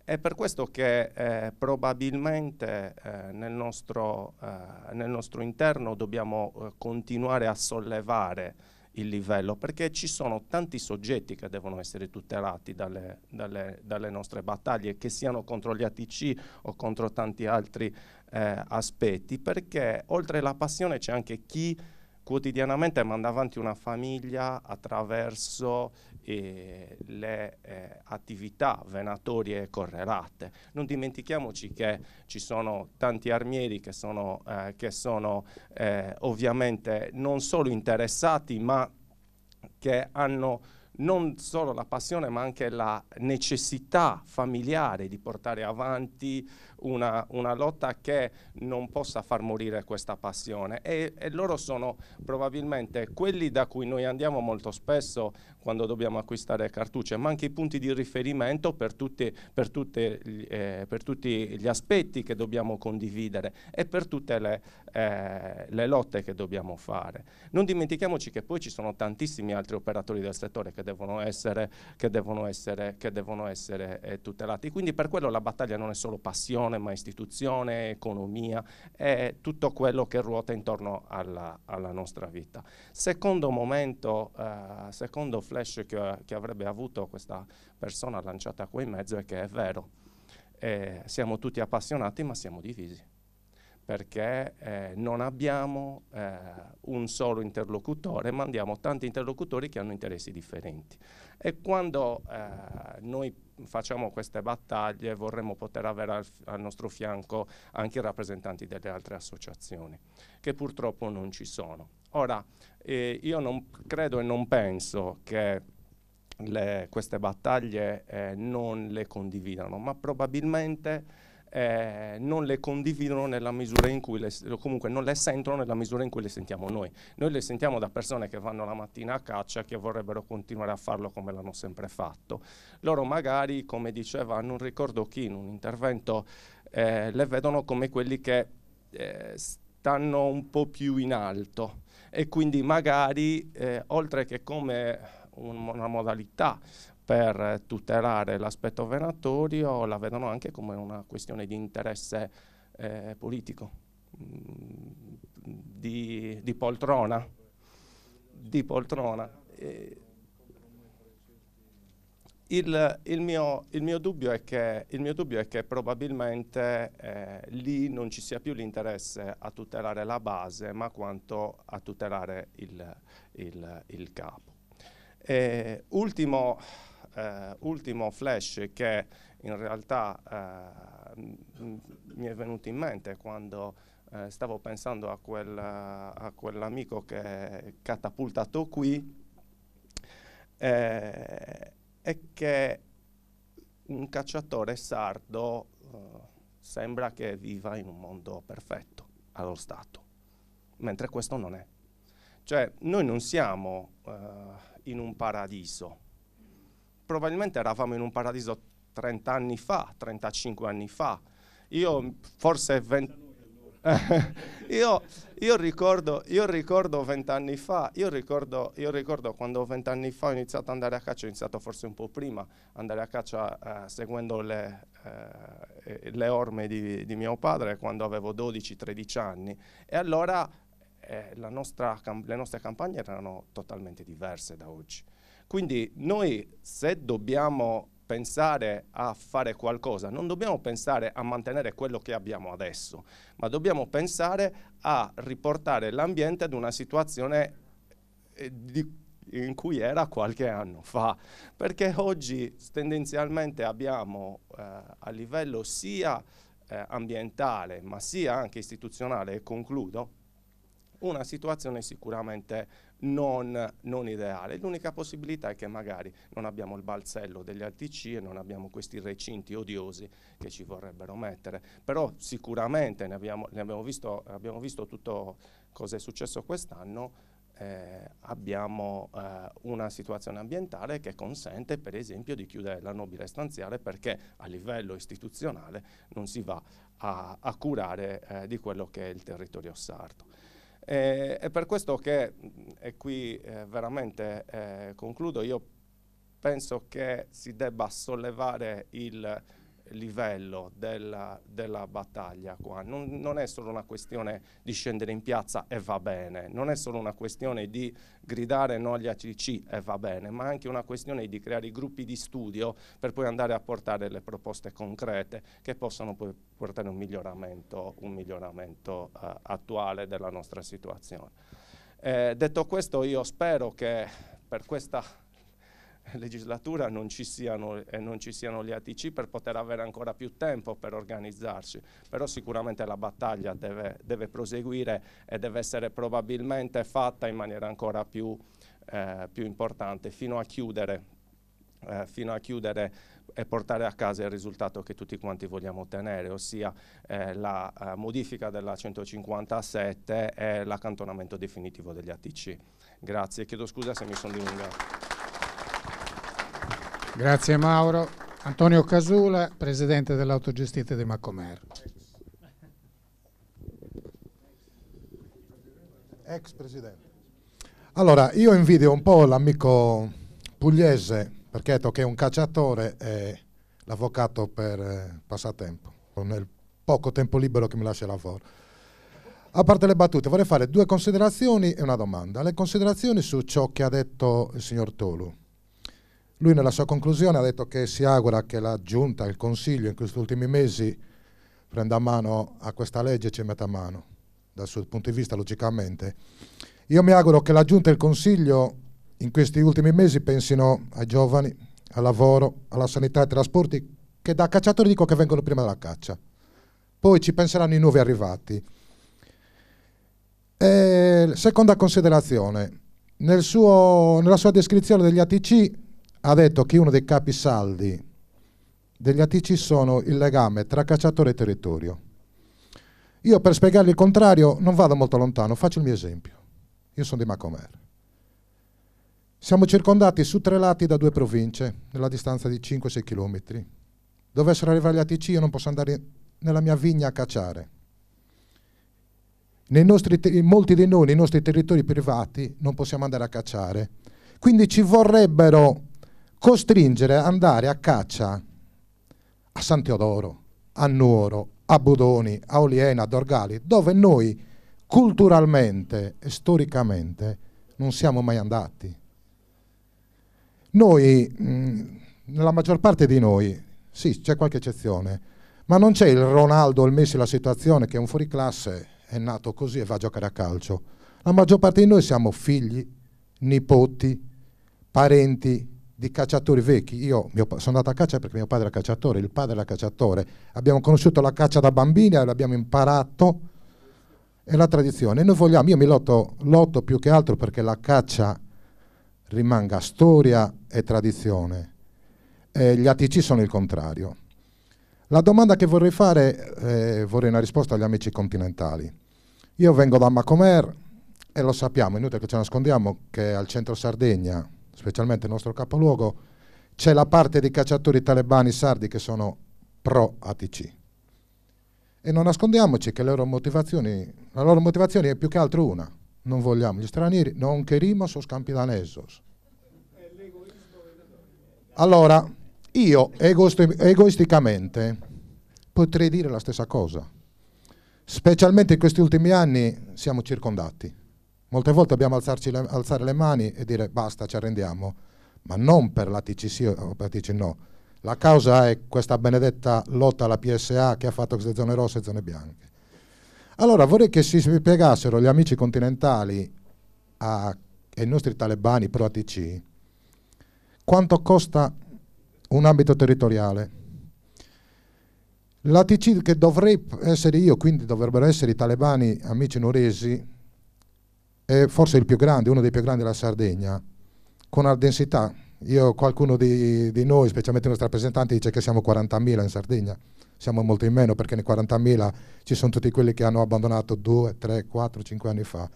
È per questo che eh, probabilmente eh, nel, nostro, eh, nel, nostro, interno dobbiamo eh, continuare a sollevare il livello, perché ci sono tanti soggetti che devono essere tutelati dalle, dalle, dalle nostre battaglie, che siano contro gli ATC o contro tanti altri eh, aspetti, perché oltre alla passione c'è anche chi quotidianamente manda avanti una famiglia attraverso eh, le eh, attività venatorie correlate. Non dimentichiamoci che ci sono tanti armieri che sono, eh, che sono eh, ovviamente non solo interessati ma che hanno non solo la passione ma anche la necessità familiare di portare avanti una, una, lotta che non possa far morire questa passione e, e, loro sono probabilmente quelli da cui noi andiamo molto spesso quando dobbiamo acquistare cartucce, ma anche i punti di riferimento per, tutti, per, tutte, eh, per tutti gli aspetti che dobbiamo condividere e per tutte le, eh, le lotte che dobbiamo fare. Non dimentichiamoci che poi ci sono tantissimi altri operatori del settore che devono essere, che devono essere, che devono essere eh, tutelati, quindi per quello la battaglia non è solo passione, istruzione, ma istituzione, economia, e tutto quello che ruota intorno alla, alla nostra vita. Secondo momento, eh, secondo flash che, che, avrebbe avuto questa persona lanciata qua in mezzo è che è vero, eh, siamo tutti appassionati ma siamo divisi perché eh, non abbiamo eh, un solo interlocutore, ma abbiamo tanti interlocutori che hanno interessi differenti. E quando eh, noi facciamo queste battaglie vorremmo poter avere al, al, nostro fianco anche i rappresentanti delle altre associazioni, che purtroppo non ci sono. Ora, eh, io non credo e non penso che le, queste battaglie eh, non le condividano, ma probabilmente eh, non le condividono nella misura in cui le, comunque non le sentono nella misura in cui le sentiamo noi. Noi le sentiamo da persone che vanno la mattina a caccia che vorrebbero continuare a farlo come l'hanno sempre fatto. Loro magari, come diceva, non ricordo chi in un intervento, eh, le vedono come quelli che eh, stanno un po' più in alto e quindi magari eh, oltre che come una modalità per tutelare l'aspetto venatorio la vedono anche come una questione di interesse eh, politico, mm, di, di, poltrona. Di poltrona. Il, il, mio, il, mio che, il, mio, dubbio è che, probabilmente eh, lì non ci sia più l'interesse a tutelare la base, ma quanto a tutelare il capo. Eh, ultimo, eh, ultimo flash che in realtà eh, mi è venuto in mente quando eh, stavo pensando a, quel, a quell'amico che è catapultato qui eh, è che un cacciatore sardo eh, sembra che viva in un mondo perfetto allo Stato, mentre questo non è. Cioè noi non siamo eh, in un paradiso, probabilmente eravamo in un paradiso 30 anni fa, 35 anni fa. Io forse 20... io, io, ricordo, io ricordo vent'anni fa, io ricordo, io ricordo quando vent'anni fa ho iniziato ad andare a caccia, ho iniziato forse un po' prima, ad andare a caccia eh, seguendo le, eh, le orme di, di, mio padre quando avevo 12-13 anni e allora eh, nostra, le nostre campagne erano totalmente diverse da oggi. Quindi noi se dobbiamo pensare a fare qualcosa, non dobbiamo pensare a mantenere quello che abbiamo adesso, ma dobbiamo pensare a riportare l'ambiente ad una situazione eh, di, in cui era qualche anno fa, perché oggi tendenzialmente abbiamo eh, a livello sia eh, ambientale ma sia anche istituzionale, e concludo, una situazione sicuramente non, non ideale. L'unica possibilità è che magari non abbiamo il balzello degli ATC e non abbiamo questi recinti odiosi che ci vorrebbero mettere. Però sicuramente ne abbiamo, ne abbiamo, visto, abbiamo visto tutto cosa è successo quest'anno. Eh, abbiamo eh, una situazione ambientale che consente per esempio di chiudere la nobile stanziale perché a livello istituzionale non si va a, a curare eh, di quello che è il territorio sarto. Eh, è per questo che, e qui eh, veramente eh, concludo, io penso che si debba sollevare il livello della, della battaglia qua. Non, non, è solo una questione di scendere in piazza e va bene, non è solo una questione di gridare no agli ACC e va bene, ma anche una questione di creare i gruppi di studio per poi andare a portare le proposte concrete che possano poi portare un miglioramento, un miglioramento eh, attuale della nostra situazione. Eh, detto questo io spero che per questa legislatura non ci siano e eh, non ci siano gli ATC per poter avere ancora più tempo per organizzarsi, però sicuramente la battaglia deve, deve proseguire e deve essere probabilmente fatta in maniera ancora più, eh, più importante fino a chiudere eh, fino a chiudere e portare a casa il risultato che tutti quanti vogliamo ottenere, ossia eh, la eh, modifica della 157 e l'accantonamento definitivo degli ATC. Grazie, chiedo scusa se mi sono dilungato. Grazie Mauro. Antonio Casula, presidente dell'autogestita di Macomer. Ex presidente. Allora, io invidio un po' l'amico pugliese, perché è un cacciatore e l'avvocato per eh, passatempo, con il poco tempo libero che mi lascia il lavoro. A parte le battute, vorrei fare due considerazioni e una domanda. Le considerazioni su ciò che ha detto il signor Tolu lui nella sua conclusione ha detto che si augura che la Giunta, il Consiglio in questi ultimi mesi prenda mano a questa legge e ci metta mano, dal suo punto di vista logicamente. Io mi auguro che la Giunta e il Consiglio in questi ultimi mesi pensino ai giovani, al lavoro, alla sanità e ai trasporti, che da cacciatori dico che vengono prima dalla caccia. Poi ci penseranno i nuovi arrivati. E eh, seconda considerazione, Nel suo, nella sua descrizione degli ATC ha detto che uno dei capisaldi degli ATC sono il legame tra cacciatore e territorio. Io per spiegargli il contrario non vado molto lontano, faccio il mio esempio. Io sono di Macomer. Siamo circondati su tre lati da due province, nella distanza di 5-6 km. Dovessero arrivare gli ATC io non posso andare nella mia vigna a cacciare. in molti di noi, nei nostri territori privati, non possiamo andare a cacciare. Quindi ci vorrebbero costringere ad andare a caccia a San Teodoro, a Nuoro, a Budoni, a Oliena, a Dorgali, dove noi culturalmente e storicamente non siamo mai andati. Noi, mh, mm, nella maggior parte di noi, sì, c'è qualche eccezione, ma non c'è il Ronaldo il Messi la situazione che è un fuoriclasse, è nato così e va a giocare a calcio. La maggior parte di noi siamo figli, nipoti, parenti, di cacciatori vecchi. Io mio, sono andato a caccia perché mio padre era cacciatore, il padre era cacciatore. Abbiamo conosciuto la caccia da bambini, l'abbiamo imparato, è la tradizione. Noi vogliamo, io mi lotto, lotto più che altro perché la caccia rimanga storia e tradizione. E gli ATC sono il contrario. La domanda che vorrei fare, eh, vorrei una risposta agli amici continentali. Io vengo da Macomer e lo sappiamo, inutile che ci nascondiamo, che al centro Sardegna specialmente il nostro capoluogo, c'è la parte dei cacciatori talebani sardi che sono pro ATC. E non nascondiamoci che loro la loro motivazione è più che altro una. Non vogliamo gli stranieri, non queremos os campinanesos. Allora, io egoisticamente potrei dire la stessa cosa. Specialmente in questi ultimi anni siamo circondati Molte volte dobbiamo le, alzare le mani e dire basta, ci arrendiamo, ma non per la TC sì o per la TC no. La causa è questa benedetta lotta alla PSA che ha fatto queste zone rosse e zone bianche. Allora vorrei che si spiegassero gli amici continentali a, i nostri talebani pro ATC quanto costa un ambito territoriale. L'ATC che dovrei essere io, quindi dovrebbero essere i talebani amici nuresi, è forse il più grande, uno dei più grandi della Sardegna, con una densità. Io, qualcuno di, di noi, specialmente i nostri rappresentanti, dice che siamo 40.000 in Sardegna, siamo molto in meno perché nei 40.000 ci sono tutti quelli che hanno abbandonato 2, 3, 4, 5 anni fa.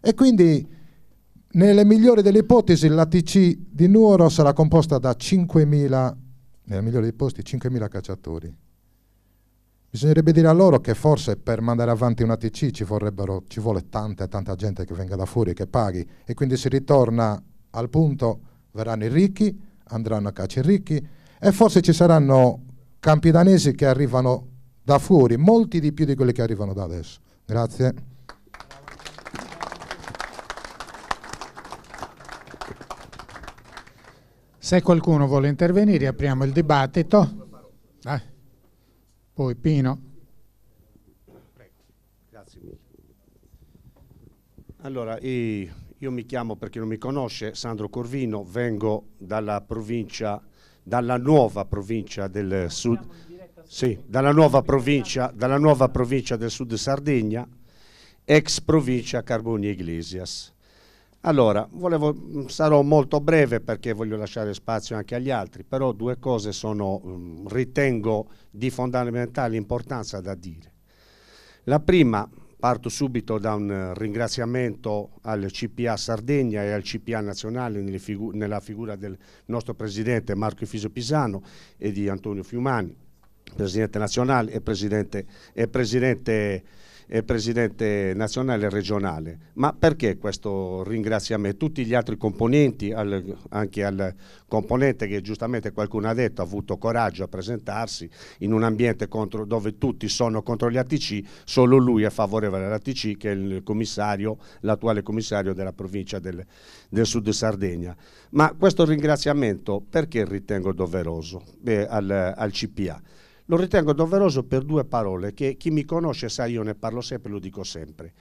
E quindi, nelle migliori delle ipotesi, la TC di Nuoro sarà composta da 5.000, nella migliore dei posti, 5.000 cacciatori Bisognerebbe dire a loro che forse per mandare avanti una TC ci, ci vuole tanta, tanta gente che venga da fuori e che paghi e quindi si ritorna al punto, verranno i ricchi, andranno a caccia i ricchi e forse ci saranno campi danesi che arrivano da fuori, molti di più di quelli che arrivano da adesso. Grazie. Se qualcuno vuole intervenire apriamo il dibattito. Eh. Poi Pino. Prego. Grazie mille. Allora, io mi chiamo, per chi non mi conosce, Sandro Corvino, vengo dalla provincia, dalla nuova provincia del sud, sì, dalla nuova provincia, dalla nuova provincia del sud Sardegna, ex provincia Carboni Iglesias. Allora, volevo, sarò molto breve perché voglio lasciare spazio anche agli altri, però due cose sono, mm, ritengo di fondamentale importanza da dire. La prima, parto subito da un ringraziamento al CPA Sardegna e al CPA nazionale figu nella figura del nostro presidente Marco Fisio Pisano e di Antonio Fiumani, presidente nazionale e presidente, e presidente e presidente nazionale e regionale. Ma perché questo ringraziamento? Tutti gli altri componenti, al, anche al componente che giustamente qualcuno ha detto ha avuto coraggio a presentarsi in un ambiente contro, dove tutti sono contro gli ATC, solo lui è favorevole all'ATC che è il commissario, l'attuale commissario della provincia del, del Sud Sardegna. Ma questo ringraziamento perché ritengo doveroso? Beh, al, al CPA lo ritengo doveroso per due parole che chi mi conosce sa io ne parlo sempre e lo dico sempre.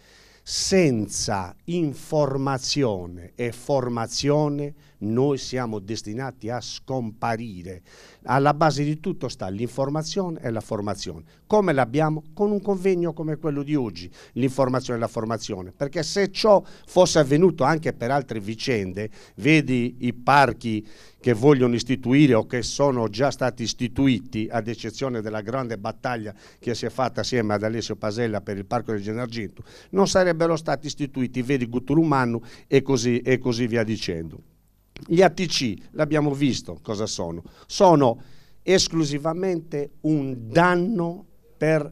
Senza informazione e formazione noi siamo destinati a scomparire. Alla base di tutto sta l'informazione e la formazione. Come l'abbiamo? Con un convegno come quello di oggi, l'informazione e la formazione. Perché se ciò fosse avvenuto anche per altre vicende, vedi i parchi che vogliono istituire o che sono già stati istituiti, ad eccezione della grande battaglia che si è fatta assieme ad Alessio Pasella per il Parco del Gennarginto, non sarebbero stati istituiti i veri Gutturumannu e così, e così via dicendo. Gli ATC, l'abbiamo visto cosa sono, sono esclusivamente un danno per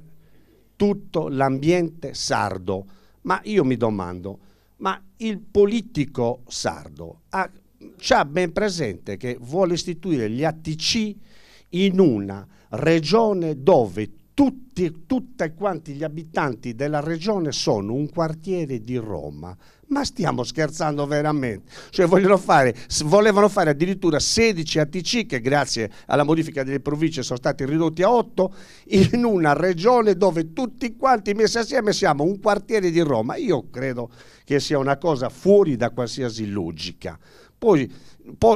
tutto l'ambiente sardo. Ma io mi domando, ma il politico sardo ha ha ben presente che vuole istituire gli ATC in una regione dove tutti, tutti quanti gli abitanti della regione sono un quartiere di Roma. Ma stiamo scherzando veramente. Cioè, fare, volevano fare addirittura 16 ATC che grazie alla modifica delle province sono stati ridotti a 8 in una regione dove tutti quanti messi assieme siamo un quartiere di Roma. Io credo che sia una cosa fuori da qualsiasi logica. Poi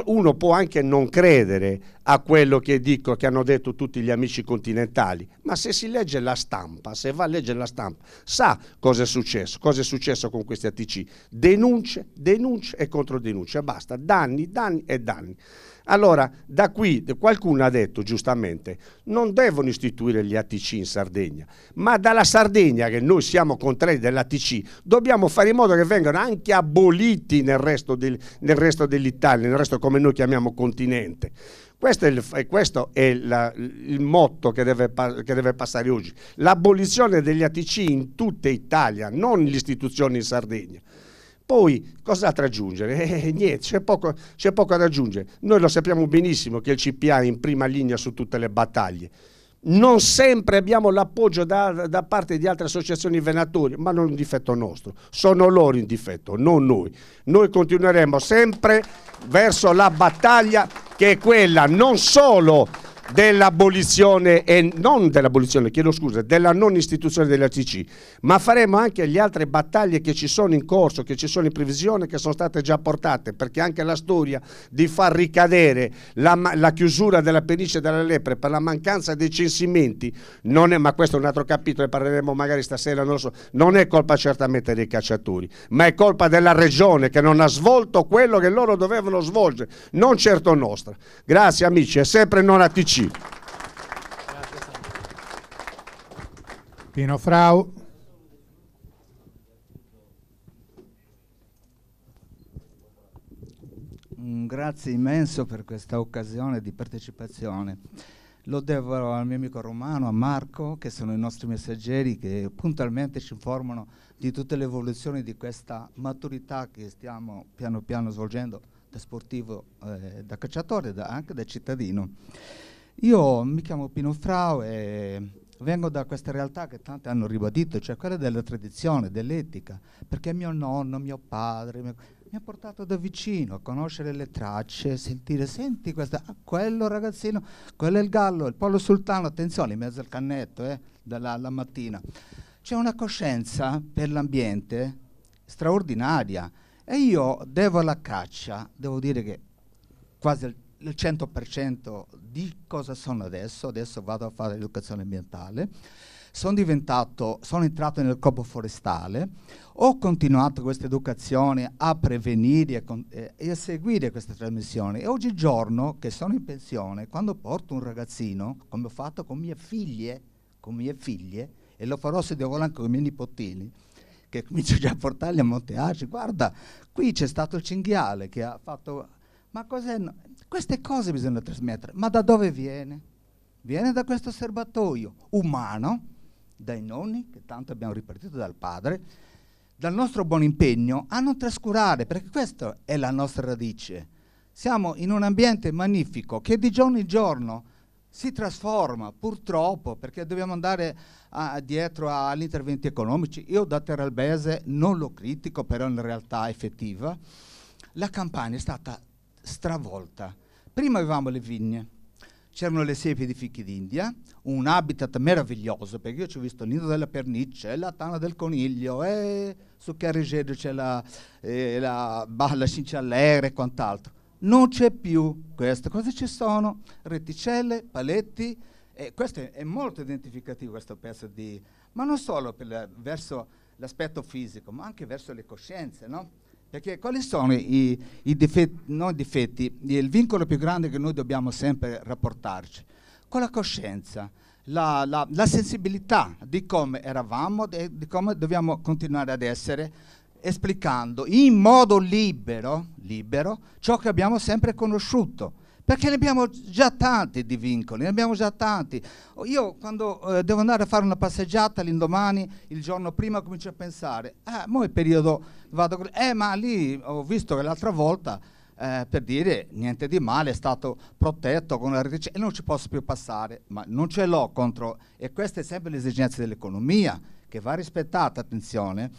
uno può anche non credere a quello che dico, che hanno detto tutti gli amici continentali, ma se si legge la stampa, se va a leggere la stampa, sa cosa è successo, cosa è successo con questi ATC. Denunce, denunce e contro denunce, basta, danni, danni e danni. Allora, da qui qualcuno ha detto giustamente, non devono istituire gli ATC in Sardegna, ma dalla Sardegna, che noi siamo contrari dell'ATC, dobbiamo fare in modo che vengano anche aboliti nel resto, del, nel resto dell'Italia, nel resto come noi chiamiamo continente. Questo è, il, questo è la, il motto che deve, che deve, passare oggi, l'abolizione degli ATC in tutta Italia, non l'istituzione in Sardegna. Poi cosa da aggiungere? Eh, eh, niente, c'è poco, c'è poco da aggiungere. Noi lo sappiamo benissimo che il CPA è in prima linea su tutte le battaglie. Non sempre abbiamo l'appoggio da, da, parte di altre associazioni venatori, ma non è un difetto nostro, sono loro in difetto, non noi. Noi continueremo sempre verso la battaglia che è quella non solo dell'abolizione e non dell'abolizione, chiedo scusa, della non istituzione dell'ATC, ma faremo anche le altre battaglie che ci sono in corso, che ci sono in previsione, che sono state già portate, perché anche la storia di far ricadere la, la chiusura della penisce della lepre per la mancanza dei censimenti, non è, ma questo è un altro capitolo ne parleremo magari stasera, non, so, non è colpa certamente dei cacciatori, ma è colpa della regione che non ha svolto quello che loro dovevano svolgere, non certo nostra. Grazie amici, è sempre non ATC Ricci. Pino Frau. Un grazie immenso per questa occasione di partecipazione. Lo devo al mio amico Romano, a Marco, che sono i nostri messaggeri che puntualmente ci informano di tutte le evoluzioni di questa maturità che stiamo piano piano svolgendo da sportivo, eh, da cacciatore, da, anche da cittadino. Io mi chiamo Pino Frau e vengo da questa realtà che tanti hanno ribadito, cioè quella della tradizione, dell'etica, perché mio nonno, mio padre mio, mi ha portato da vicino a conoscere le tracce, sentire, senti questa, ah, quello ragazzino, quello è il gallo, il pollo sultano, attenzione, in mezzo al cannetto, eh, dalla, la mattina. C'è una coscienza per l'ambiente straordinaria e io devo alla caccia, devo dire che quasi al il 100% di cosa sono adesso, adesso vado a fare educazione ambientale, sono diventato, sono entrato nel corpo forestale, ho continuato questa educazione a prevenire e, con, eh, e a seguire queste trasmissioni e oggigiorno che sono in pensione, quando porto un ragazzino, come ho fatto con mie figlie, con mie figlie, e lo farò se devo vuole anche con i miei nipotini, che comincio già a portarli a Monte Aci, guarda, qui c'è stato il cinghiale che ha fatto... Ma cos'è? Queste cose bisogna trasmettere, ma da dove viene? Viene da questo serbatoio umano, dai nonni, che tanto abbiamo ripartito dal padre, dal nostro buon impegno a non trascurare, perché questa è la nostra radice. Siamo in un ambiente magnifico che di giorno in giorno si trasforma, purtroppo, perché dobbiamo andare a, dietro agli interventi economici. Io da Terralbese non lo critico, però in realtà effettiva. La campagna è stata stravolta Prima avevamo le vigne, c'erano le siepi di fichi d'India, un habitat meraviglioso, perché io ci ho visto il nido della pernice, la tana del coniglio, e su Carrigedo c'è la, eh, la balla cinciallera e quant'altro. Non c'è più questo. Cosa ci sono? Reticelle, paletti, e questo è, è molto identificativo questo pezzo di... Ma non solo la, verso l'aspetto fisico, ma anche verso le coscienze, no? Perché quali sono i, i difetti, non difetti, il vincolo più grande che noi dobbiamo sempre rapportarci? Con la coscienza, la, la, la sensibilità di come eravamo e di come dobbiamo continuare ad essere, esplicando in modo libero, libero ciò che abbiamo sempre conosciuto perché ne abbiamo già tanti di vincoli, ne abbiamo già tanti. Io quando eh, devo andare a fare una passeggiata l'indomani, il giorno prima comincio a pensare, ah, mo è periodo, vado, eh, ma lì ho visto che l'altra volta, eh, per dire, niente di male, è stato protetto con la rete e non ci posso più passare, ma non ce l'ho contro, e questa è sempre l'esigenza dell'economia, che va rispettata, attenzione,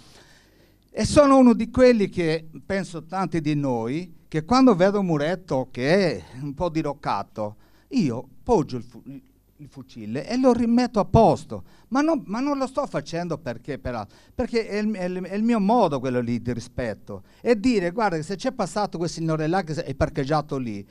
e sono uno di quelli che penso tanti di noi che quando vedo un muretto che è un po' diroccato, io poggio il, fu- il fucile e lo rimetto a posto. Ma non, ma non lo sto facendo perché, però, perché è il, è, il, è il, mio modo quello lì di rispetto. E dire, guarda, se c'è passato quel signore là che è parcheggiato lì,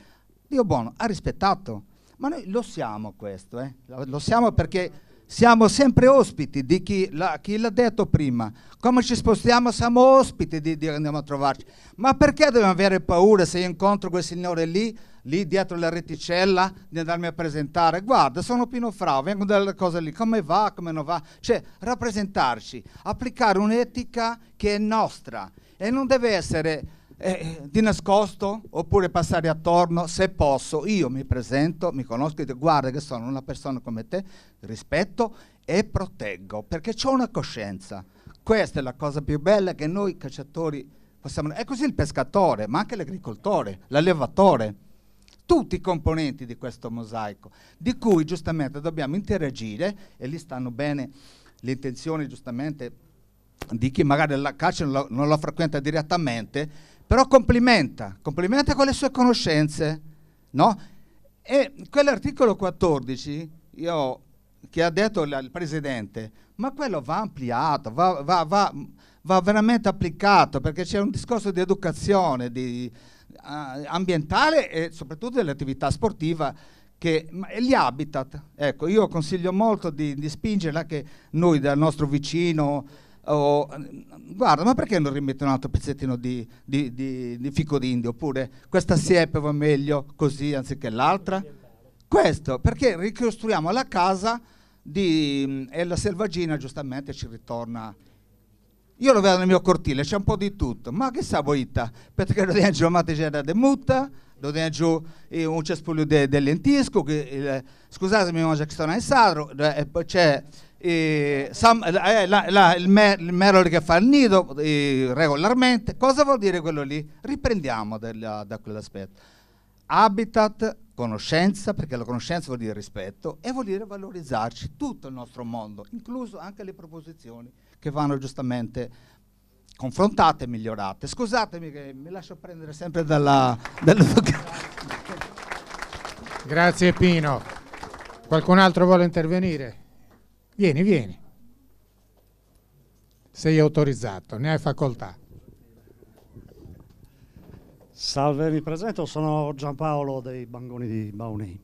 Dio buono, ha rispettato. Ma noi lo siamo questo, eh? lo siamo perché siamo sempre ospiti di chi, la, chi l'ha detto prima. Come ci spostiamo siamo ospiti di, di andiamo a trovarci. Ma perché dobbiamo avere paura se io incontro quel signore lì, lì dietro la reticella, di andarmi a presentare? Guarda, sono Pino Frau, vengo dalle cose lì, come va, come non va? Cioè, rappresentarci, applicare un'etica che è nostra e non deve essere eh, eh, di nascosto oppure passare attorno, se posso, io mi presento, mi conosco e dico guarda che sono una persona come te, rispetto e proteggo perché ho una coscienza. Questa è la cosa più bella che noi cacciatori possiamo... È così il pescatore, ma anche l'agricoltore, l'allevatore, tutti i componenti di questo mosaico, di cui giustamente dobbiamo interagire e lì stanno bene le intenzioni giustamente di chi magari la caccia non la, non la frequenta direttamente, però complimenta, complimenta con le sue conoscenze, no? E quell'articolo 14, io, che ha detto il Presidente, ma quello va ampliato, va, va, va, va veramente applicato, perché c'è un discorso di educazione, di, uh, ambientale e soprattutto dell'attività sportiva che, gli habitat, ecco, io consiglio molto di, di spingerla anche noi dal nostro vicino oh, guarda ma perché non rimetto un altro pezzettino di, di, di, di fico d'indio oppure questa siepe va meglio così anziché l'altra? Questo perché ricostruiamo la casa di, mm, e la selvaggina giustamente ci ritorna. Io lo vedo nel mio cortile, c'è un po' di tutto, ma che saboita, perché lo diamo giù la matriciana de mutta, lo diamo giù un cespuglio del lentisco, eh, scusatemi, ma c'è che sono nel sadro, eh, c'è eh, Sam, eh, la, la, il, me, il merole che fa il nido eh, regolarmente, cosa vuol dire quello lì? Riprendiamo della, da quell'aspetto. Habitat, conoscenza, perché la conoscenza vuol dire rispetto e vuol dire valorizzarci tutto il nostro mondo, incluso anche le proposizioni che vanno giustamente confrontate e migliorate. Scusatemi che mi lascio prendere sempre dalla... dalla... Grazie Pino. Qualcun altro vuole intervenire? Vieni, vieni. Sei autorizzato, ne hai facoltà. Salve, mi presento, sono Giampaolo dei Bangoni di Bauni.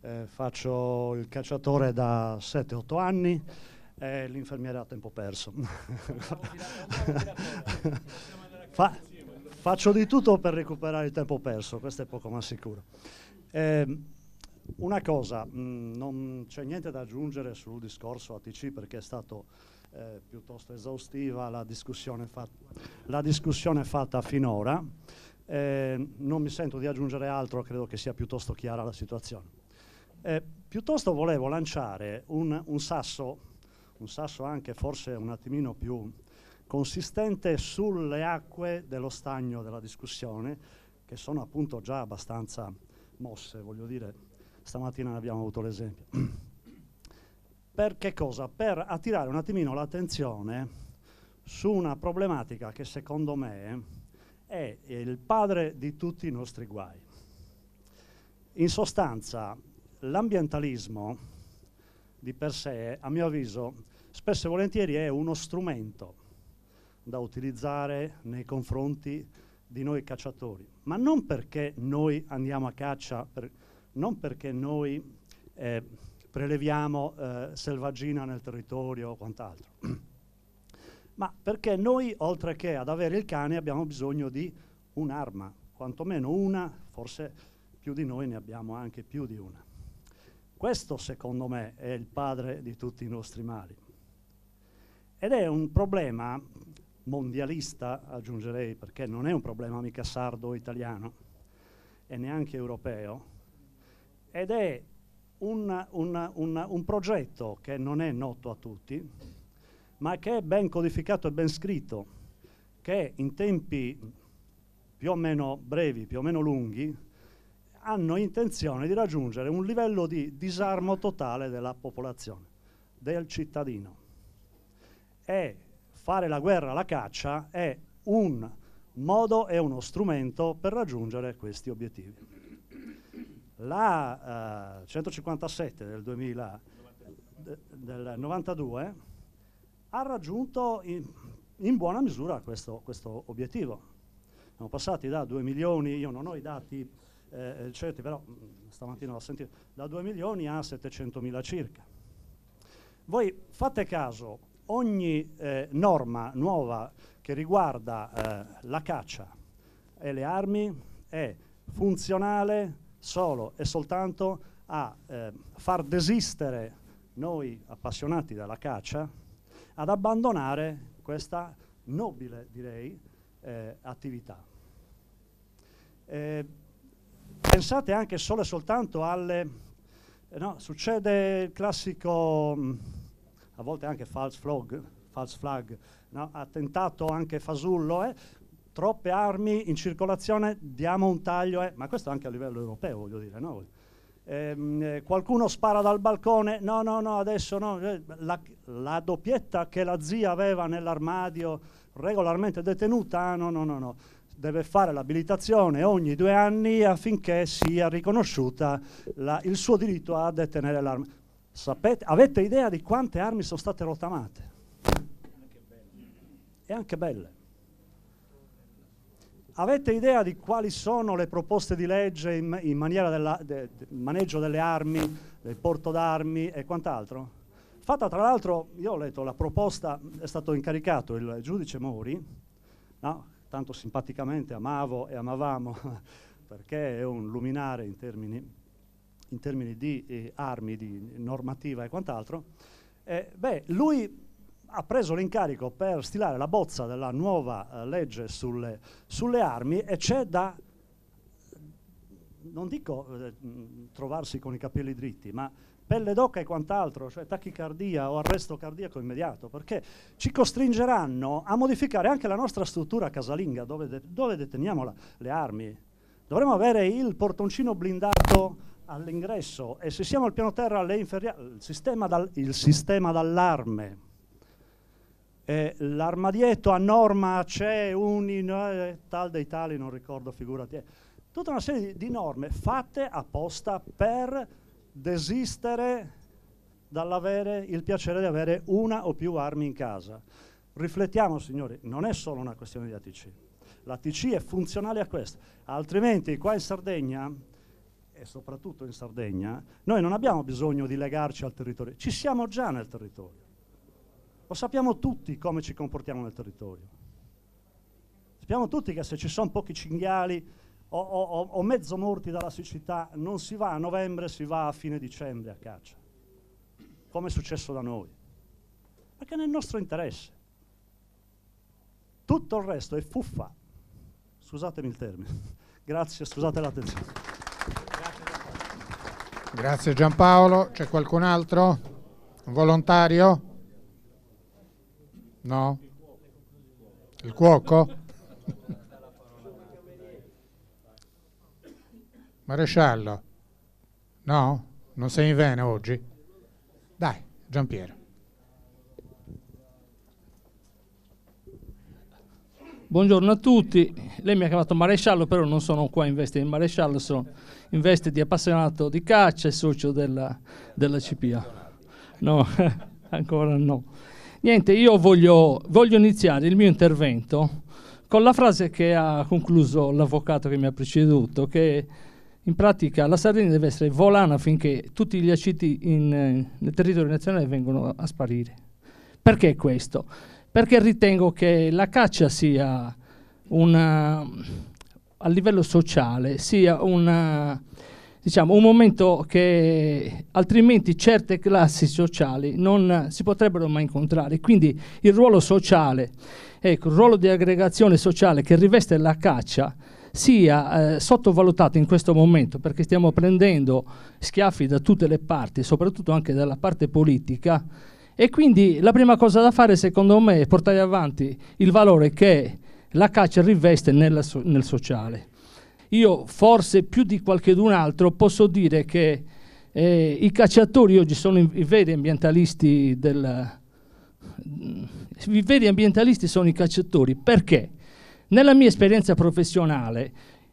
Eh, faccio il cacciatore da 7-8 anni e l'infermiera a tempo perso. Fa, faccio di tutto per recuperare il tempo perso, questo è poco ma sicuro. Eh, una cosa, mh, mm, non c'è niente da aggiungere sul discorso ATC perché è stata eh, piuttosto esaustiva la discussione, la discussione fatta finora. Eh, non mi sento di aggiungere altro, credo che sia piuttosto chiara la situazione. Eh, piuttosto volevo lanciare un, un, sasso, un sasso anche forse un attimino più consistente sulle acque dello stagno della discussione, che sono appunto già abbastanza mosse, voglio dire, stamattina ne abbiamo avuto l'esempio. Per che cosa? Per attirare un attimino l'attenzione su una problematica che secondo me è il padre di tutti i nostri guai. In sostanza, l'ambientalismo di per sé, a mio avviso, spesso e volentieri è uno strumento da utilizzare nei confronti di noi cacciatori, ma non perché noi andiamo a caccia per non perché noi eh, preleviamo eh, selvaggina nel territorio o quant'altro, ma perché noi, oltre che ad avere il cane, abbiamo bisogno di un'arma, quantomeno una, forse più di noi ne abbiamo anche più di una. Questo, secondo me, è il padre di tutti i nostri mali. Ed è un problema mondialista, aggiungerei, perché non è un problema mica sardo italiano e neanche europeo, ed è un, un, un, un progetto che non è noto a tutti, ma che è ben codificato e ben scritto, che in tempi più o meno brevi, più o meno lunghi, hanno intenzione di raggiungere un livello di disarmo totale della popolazione, del cittadino. E fare la guerra alla caccia è un modo e uno strumento per raggiungere questi obiettivi la uh, eh, 157 del 2000, del 92, ha raggiunto in, in buona misura questo, questo, obiettivo. Siamo passati da 2 milioni, io non ho i dati eh, certi, però mm, stamattina l'ho sentito, da 2 milioni a 700 mila circa. Voi fate caso, ogni eh, norma nuova che riguarda eh, la caccia e le armi è funzionale solo e soltanto a eh, far desistere noi appassionati della caccia ad abbandonare questa nobile, direi, eh, attività. Eh, pensate anche solo e soltanto alle... Eh, no, succede il classico, mm, a volte anche false flag, false flag no? attentato anche fasullo, eh? troppe armi in circolazione, diamo un taglio, eh. ma questo anche a livello europeo voglio dire, no? Ehm, eh, qualcuno spara dal balcone, no no no adesso no, eh, la, la doppietta che la zia aveva nell'armadio regolarmente detenuta, ah, no no no no, deve fare l'abilitazione ogni due anni affinché sia riconosciuta la, il suo diritto a detenere l'arma. Sapete, avete idea di quante armi sono state rottamate? E anche belle. Avete idea di quali sono le proposte di legge in, in maniera del de, de maneggio delle armi, del porto d'armi e quant'altro? Fatta tra l'altro, io ho letto la proposta, è stato incaricato il giudice Mori, no? tanto simpaticamente amavo e amavamo perché è un luminare in termini, in termini di eh, armi, di normativa e quant'altro. Eh, beh, lui ha preso l'incarico per stilare la bozza della nuova eh, legge sulle, sulle, armi e c'è da, non dico eh, trovarsi con i capelli dritti, ma pelle d'oca e quant'altro, cioè tachicardia o arresto cardiaco immediato, perché ci costringeranno a modificare anche la nostra struttura casalinga dove, de- dove deteniamo la, le armi. Dovremmo avere il portoncino blindato all'ingresso e se siamo al piano terra alle inferia- il sistema, dal- il sistema d'allarme eh, l'armadietto a norma c'è un in, eh, tal dei tali, non ricordo, figurati. Tutta una serie di norme fatte apposta per desistere dall'avere il piacere di avere una o più armi in casa. Riflettiamo, signori, non è solo una questione di ATC. L'ATC è funzionale a questo, altrimenti qua in Sardegna e soprattutto in Sardegna, noi non abbiamo bisogno di legarci al territorio, ci siamo già nel territorio. Lo sappiamo tutti come ci comportiamo nel territorio. Sappiamo tutti che se ci sono pochi cinghiali o, o, o mezzo morti dalla siccità non si va a novembre, si va a fine dicembre a caccia, come è successo da noi. Perché nel nostro interesse. Tutto il resto è fuffa. Scusatemi il termine. Grazie, scusate l'attenzione. Grazie Giampaolo, c'è qualcun altro? Un volontario? No? Il cuoco? Maresciallo? No? Non sei in vena oggi? Dai, Giampiero. Buongiorno a tutti, lei mi ha chiamato maresciallo, però non sono qua in veste di maresciallo, sono in veste di appassionato di caccia e socio della, della CPA. No, ancora no. Niente, io voglio, voglio iniziare il mio intervento con la frase che ha concluso l'avvocato che mi ha preceduto, che in pratica la Sardegna deve essere volana affinché tutti gli aciti in, nel territorio nazionale vengano a sparire. Perché questo? Perché ritengo che la caccia sia una, a livello sociale, sia una, diciamo, un momento che altrimenti certe classi sociali non si potrebbero mai incontrare. Quindi il ruolo sociale, ecco, il ruolo di aggregazione sociale che riveste la caccia sia eh, sottovalutato in questo momento perché stiamo prendendo schiaffi da tutte le parti, soprattutto anche dalla parte politica e quindi la prima cosa da fare secondo me è portare avanti il valore che la caccia riveste nella, nel sociale io forse più di qualcun altro posso dire che eh, i cacciatori oggi sono i, i veri ambientalisti del... Mm, I veri ambientalisti sono i cacciatori perché nella mia esperienza professionale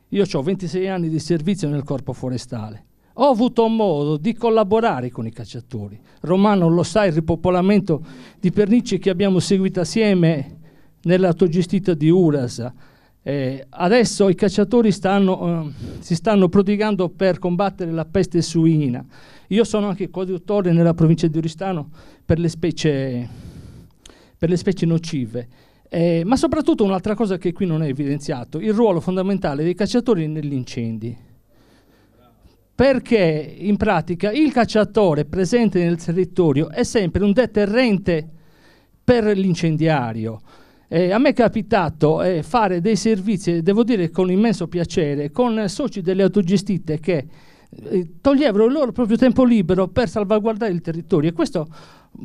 io ho 26 anni di servizio nel corpo forestale ho avuto modo di collaborare con i cacciatori. Romano lo sa il ripopolamento di pernici che abbiamo seguito assieme nell'autogestita di Urasa, eh, adesso i cacciatori stanno, eh, si stanno prodigando per combattere la peste suina. Io sono anche coadiutore nella provincia di Oristano per le specie, per le specie nocive. Eh, ma soprattutto un'altra cosa che qui non è evidenziato, il ruolo fondamentale dei cacciatori negli incendi. Perché in pratica il cacciatore presente nel territorio è sempre un deterrente per l'incendiario. Eh, a me è capitato eh, fare dei servizi, devo dire con immenso piacere, con soci delle autogestite che eh, toglievano il loro proprio tempo libero per salvaguardare il territorio e questo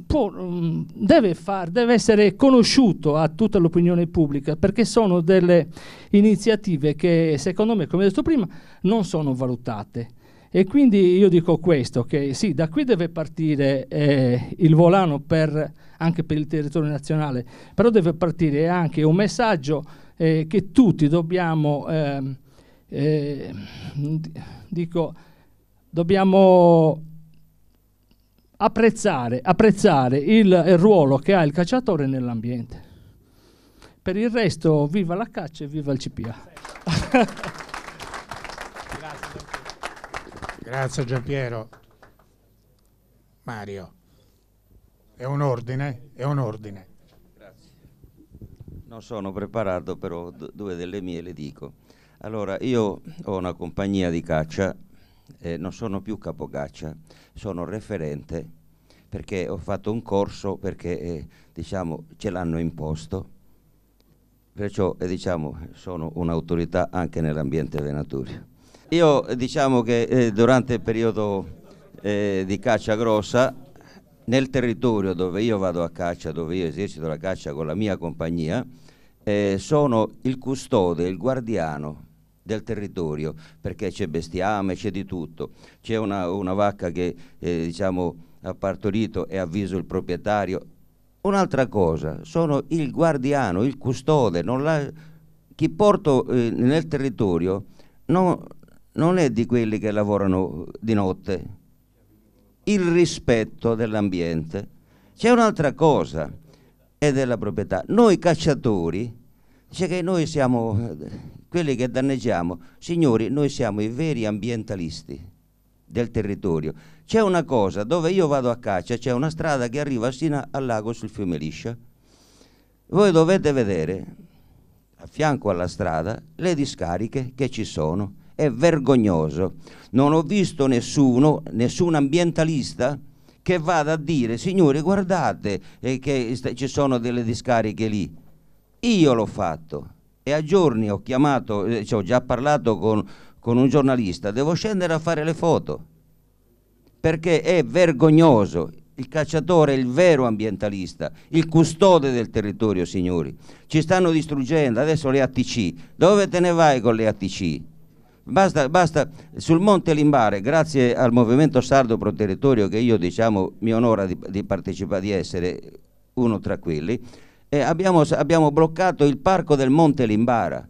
può, mm, deve, far, deve essere conosciuto a tutta l'opinione pubblica perché sono delle iniziative che secondo me, come ho detto prima, non sono valutate. E quindi io dico questo, che sì, da qui deve partire eh, il volano per, anche per il territorio nazionale, però deve partire anche un messaggio eh, che tutti dobbiamo, ehm, eh, dico, dobbiamo apprezzare, apprezzare il, il ruolo che ha il cacciatore nell'ambiente. Per il resto viva la caccia e viva il CPA. Grazie Giampiero. Mario, è un ordine? È un ordine. Grazie. Non sono preparato, però due delle mie le dico. Allora, io ho una compagnia di caccia, eh, non sono più capocaccia, sono referente perché ho fatto un corso perché eh, diciamo, ce l'hanno imposto, perciò eh, diciamo, sono un'autorità anche nell'ambiente venatorio. Io diciamo che eh, durante il periodo eh, di caccia grossa, nel territorio dove io vado a caccia, dove io esercito la caccia con la mia compagnia, eh, sono il custode, il guardiano del territorio, perché c'è bestiame, c'è di tutto. C'è una, una, vacca che eh, diciamo, ha partorito e avviso il proprietario. Un'altra cosa, sono il guardiano, il custode, la, chi porto eh, nel territorio non, non è di quelli che lavorano di notte, il rispetto dell'ambiente. C'è un'altra cosa, è della proprietà. Noi cacciatori, cioè che noi siamo quelli che danneggiamo, signori, noi siamo i veri ambientalisti del territorio. C'è una cosa, dove io vado a caccia, c'è una strada che arriva sino al lago sul fiume Liscia. Voi dovete vedere, a fianco alla strada, le discariche che ci sono è vergognoso. Non ho visto nessuno, nessun ambientalista che vada a dire signori guardate eh, che ci sono delle discariche lì. Io l'ho fatto e a giorni ho chiamato, eh, cioè, ho già parlato con, con un giornalista, devo scendere a fare le foto perché è vergognoso il cacciatore è il vero ambientalista, il custode del territorio, signori. Ci stanno distruggendo adesso le ATC. Dove te ne vai con le ATC? Basta, basta, sul Monte Limbare, grazie al Movimento Sardo Proterritorio che io diciamo mi onora di, di partecipare, di essere uno tra quelli, eh, abbiamo, abbiamo bloccato il parco del Monte Limbara,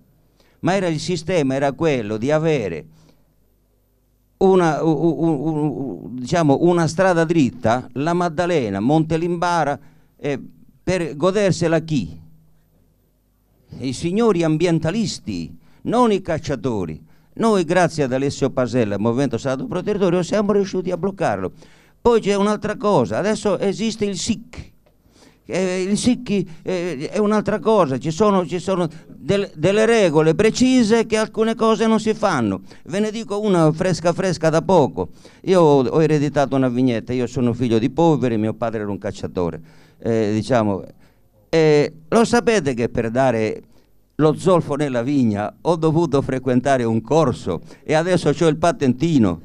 ma era il sistema era quello di avere una, u, u, u, diciamo una strada dritta, la Maddalena, Monte Limbara, eh, per godersela chi? I signori ambientalisti, non i cacciatori noi, grazie ad Alessio Pasella, Movimento Stato Protettorio, siamo riusciti a bloccarlo. Poi c'è un'altra cosa, adesso esiste il SIC. Eh, il SIC eh, è un'altra cosa, ci sono, ci sono del, delle regole precise che alcune cose non si fanno. Ve ne dico una fresca fresca da poco. Io ho, ho ereditato una vignetta, io sono figlio di poveri, mio padre era un cacciatore. Eh, diciamo, eh, lo sapete che per dare lo zolfo nella vigna, ho dovuto frequentare un corso e adesso ho il patentino.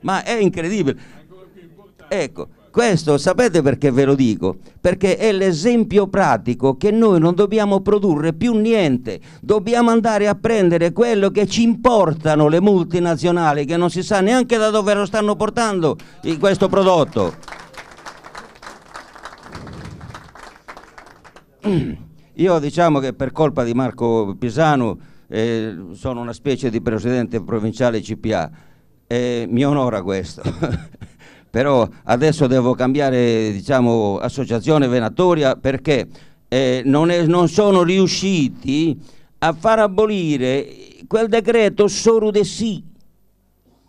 Ma è incredibile. Ecco, questo sapete perché ve lo dico? Perché è l'esempio pratico che noi non dobbiamo produrre più niente, dobbiamo andare a prendere quello che ci importano le multinazionali, che non si sa neanche da dove lo stanno portando questo prodotto. Io diciamo che per colpa di Marco Pisano eh, sono una specie di presidente provinciale CPA e mi onora questo. Però adesso devo cambiare diciamo, associazione venatoria perché eh, non, è, non sono riusciti a far abolire quel decreto Sorudesì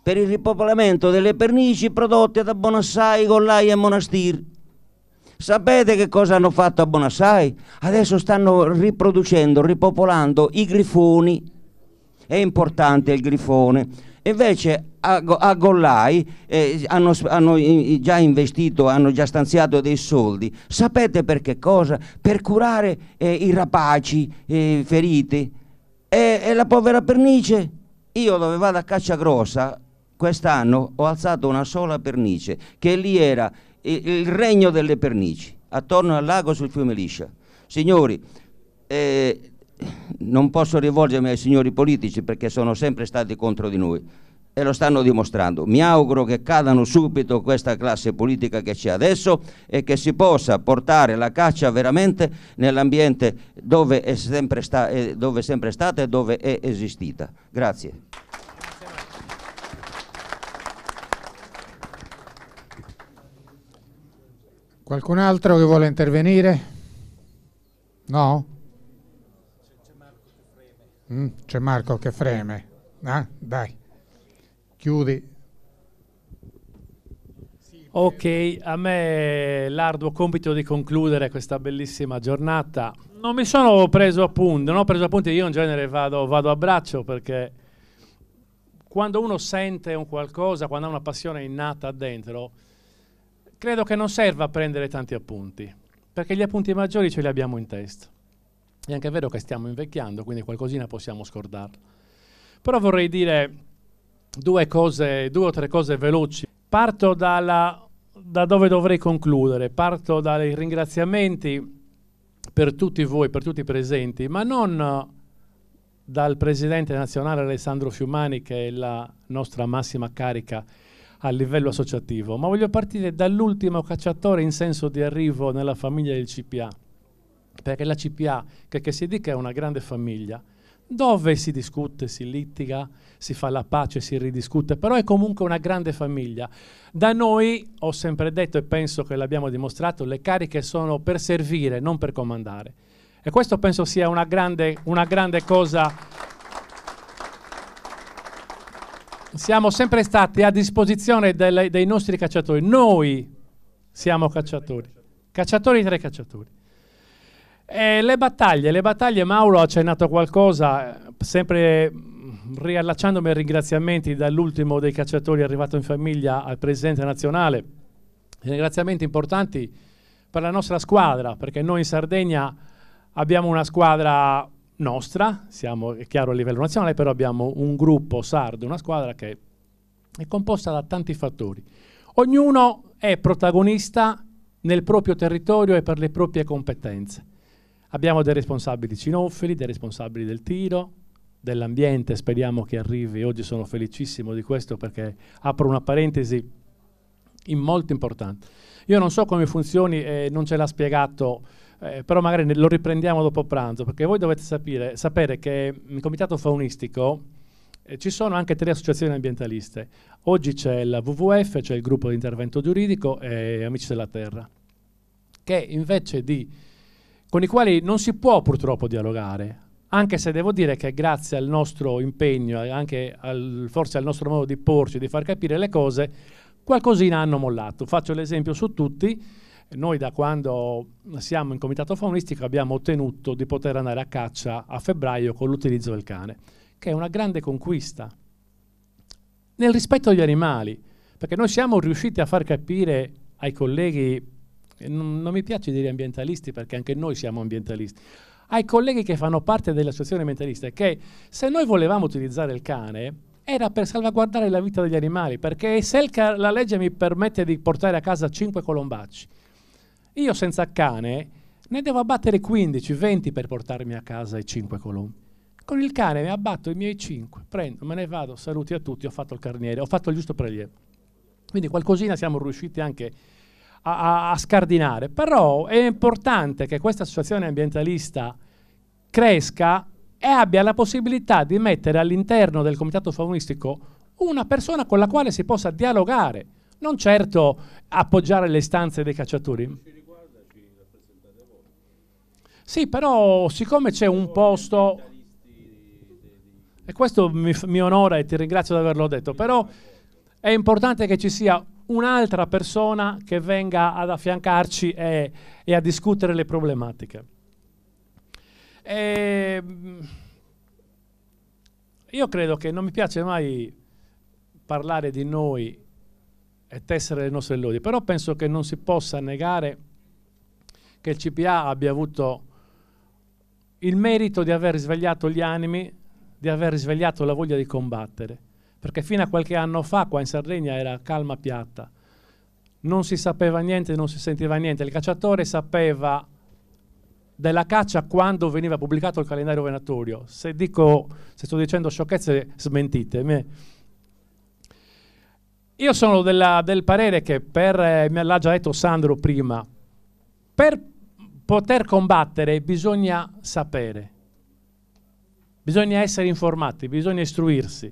per il ripopolamento delle pernici prodotte da Bonassai, Gollai e Monastir Sapete che cosa hanno fatto a Bonassai? Adesso stanno riproducendo, ripopolando i grifoni. È importante il grifone. Invece a, a Gollai eh, hanno, hanno già investito, hanno già stanziato dei soldi. Sapete per che cosa? Per curare eh, i rapaci eh, feriti. E, e la povera pernice? Io dove vado a caccia grossa quest'anno ho alzato una sola pernice che lì era il regno delle pernici, attorno al lago sul fiume Liscia. Signori, eh, non posso rivolgermi ai signori politici perché sono sempre stati contro di noi e lo stanno dimostrando. Mi auguro che cadano subito questa classe politica che c'è adesso e che si possa portare la caccia veramente nell'ambiente dove è sempre, sta, eh, dove è sempre stata e dove è esistita. Grazie. Qualcun altro che vuole intervenire? No? Mm, mm, c'è Marco che freme. Ah, dai, chiudi. Ok, a me l'arduo compito di concludere questa bellissima giornata. Non mi sono preso appunto, non ho preso appunti, io in genere vado, vado a braccio perché quando uno sente un qualcosa, quando ha una passione innata dentro, credo che non serva prendere tanti appunti, perché gli appunti maggiori ce li abbiamo in testa. È anche vero che stiamo invecchiando, quindi qualcosina possiamo scordarlo. Però vorrei dire due, cose, due o tre cose veloci. Parto dalla, da dove dovrei concludere, parto dai ringraziamenti per tutti voi, per tutti i presenti, ma non dal presidente nazionale Alessandro Fiumani, che è la nostra massima carica a livello associativo, ma voglio partire dall'ultimo cacciatore in senso di arrivo nella famiglia del CPA, perché la CPA, che, che si dica, è una grande famiglia, dove si discute, si litiga, si fa la pace, si ridiscute, però è comunque una grande famiglia. Da noi, ho sempre detto e penso che l'abbiamo dimostrato, le cariche sono per servire, non per comandare. E questo penso sia una grande, una grande cosa siamo sempre stati a disposizione delle, dei nostri cacciatori. Noi siamo cacciatori, cacciatori tra i cacciatori. E le battaglie, le battaglie, Mauro ha accennato qualcosa, sempre riallacciandomi ai ringraziamenti dall'ultimo dei cacciatori arrivato in famiglia al Presidente nazionale, ringraziamenti importanti per la nostra squadra, perché noi in Sardegna abbiamo una squadra nostra, siamo, è chiaro, a livello nazionale, però abbiamo un gruppo sardo, una squadra che è composta da tanti fattori. Ognuno è protagonista nel proprio territorio e per le proprie competenze. Abbiamo dei responsabili cinofili, dei responsabili del tiro, dell'ambiente, speriamo che arrivi, oggi sono felicissimo di questo perché apro una parentesi in molto importante. Io non so come funzioni, eh, non ce l'ha spiegato eh, però magari lo riprendiamo dopo pranzo, perché voi dovete sapere, sapere che nel comitato faunistico eh, ci sono anche tre associazioni ambientaliste. Oggi c'è la WWF, c'è il gruppo di intervento giuridico e Amici della Terra, che invece di, con i quali non si può purtroppo dialogare, anche se devo dire che grazie al nostro impegno e anche al, forse al nostro modo di porci, di far capire le cose, qualcosina hanno mollato. Faccio l'esempio su tutti noi da quando siamo in comitato faunistico abbiamo ottenuto di poter andare a caccia a febbraio con l'utilizzo del cane, che è una grande conquista. Nel rispetto agli animali, perché noi siamo riusciti a far capire ai colleghi, non, non mi piace dire ambientalisti perché anche noi siamo ambientalisti, ai colleghi che fanno parte dell'associazione ambientalista che se noi volevamo utilizzare il cane era per salvaguardare la vita degli animali, perché se la legge mi permette di portare a casa cinque colombacci, io senza cane ne devo abbattere 15, 20 per portarmi a casa i 5 colombi. Con il cane ne abbatto i miei 5, prendo, me ne vado, saluti a tutti, ho fatto il carniere, ho fatto il giusto prelievo. Quindi qualcosina siamo riusciti anche a, a, a scardinare, però è importante che questa associazione ambientalista cresca e abbia la possibilità di mettere all'interno del comitato faunistico una persona con la quale si possa dialogare, non certo appoggiare le istanze dei cacciatori. Sì, però siccome c'è un posto... E questo mi, mi onora e ti ringrazio di averlo detto, però è importante che ci sia un'altra persona che venga ad affiancarci e, e a discutere le problematiche. E ehm, io credo che non mi piace mai parlare di noi e tessere le nostre lodi, però penso che non si possa negare che il CPA abbia avuto il merito di aver svegliato gli animi, di aver svegliato la voglia di combattere. Perché fino a qualche anno fa qua in Sardegna era calma piatta. Non si sapeva niente, non si sentiva niente. Il cacciatore sapeva della caccia quando veniva pubblicato il calendario venatorio. Se, dico, se sto dicendo sciocchezze, smentitemi. Io sono della, del parere che per, eh, me l'ha già detto Sandro prima, per poter combattere bisogna sapere, bisogna essere informati, bisogna istruirsi.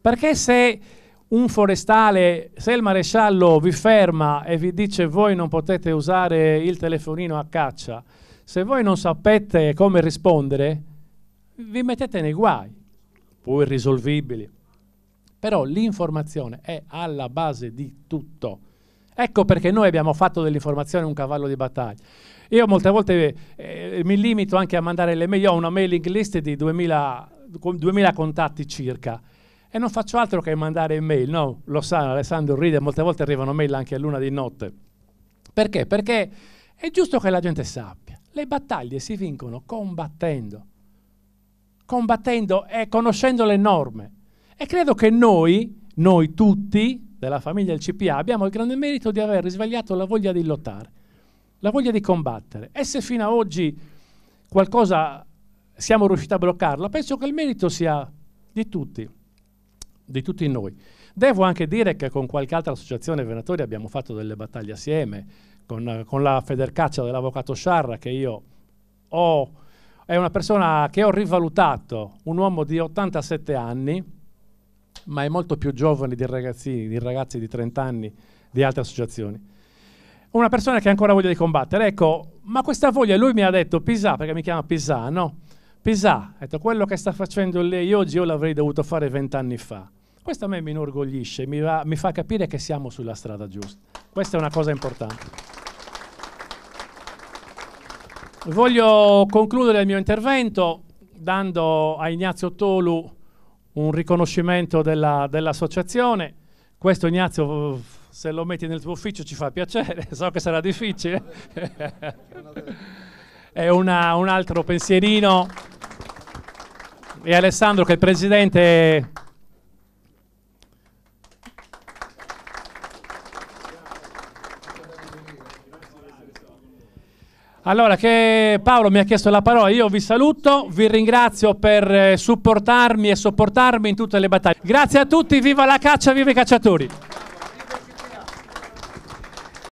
Perché se un forestale, se il maresciallo vi ferma e vi dice voi non potete usare il telefonino a caccia, se voi non sapete come rispondere, vi mettete nei guai, poi irrisolvibili. Però l'informazione è alla base di tutto. Ecco perché noi abbiamo fatto dell'informazione un cavallo di battaglia. Io molte volte eh, mi limito anche a mandare le mail, io ho una mailing list di 2000, 2000 contatti circa e non faccio altro che mandare mail, no? Lo sa Alessandro ride, molte volte arrivano mail anche a luna di notte. Perché? Perché è giusto che la gente sappia, le battaglie si vincono combattendo, combattendo e conoscendo le norme. E credo che noi, noi tutti della famiglia del CPA, abbiamo il grande merito di aver risvegliato la voglia di lottare la voglia di combattere. E se fino ad oggi qualcosa siamo riusciti a bloccarla, penso che il merito sia di tutti, di tutti noi. Devo anche dire che con qualche altra associazione venatori abbiamo fatto delle battaglie assieme, con, con la Federcaccia dell'avvocato Sciarra che io ho, è una persona che ho rivalutato, un uomo di 87 anni, ma è molto più giovane di ragazzini, di ragazzi di 30 anni di altre associazioni una persona che ha ancora voglia di combattere. Ecco, ma questa voglia lui mi ha detto Pisà, perché mi chiama Pisà, no? Pisà, detto quello che sta facendo lei oggi io l'avrei dovuto fare vent'anni fa. Questo a me mi inorgoglisce, mi, va, mi fa capire che siamo sulla strada giusta. Questa è una cosa importante. Voglio concludere il mio intervento dando a Ignazio Tolu un riconoscimento della, dell'associazione. Questo Ignazio se lo metti nel tuo ufficio ci fa piacere, so che sarà difficile. È una, un altro pensierino. E Alessandro che è il presidente... Allora, che Paolo mi ha chiesto la parola, io vi saluto, vi ringrazio per eh, supportarmi e sopportarmi in tutte le battaglie. Grazie a tutti, viva la caccia, viva i cacciatori!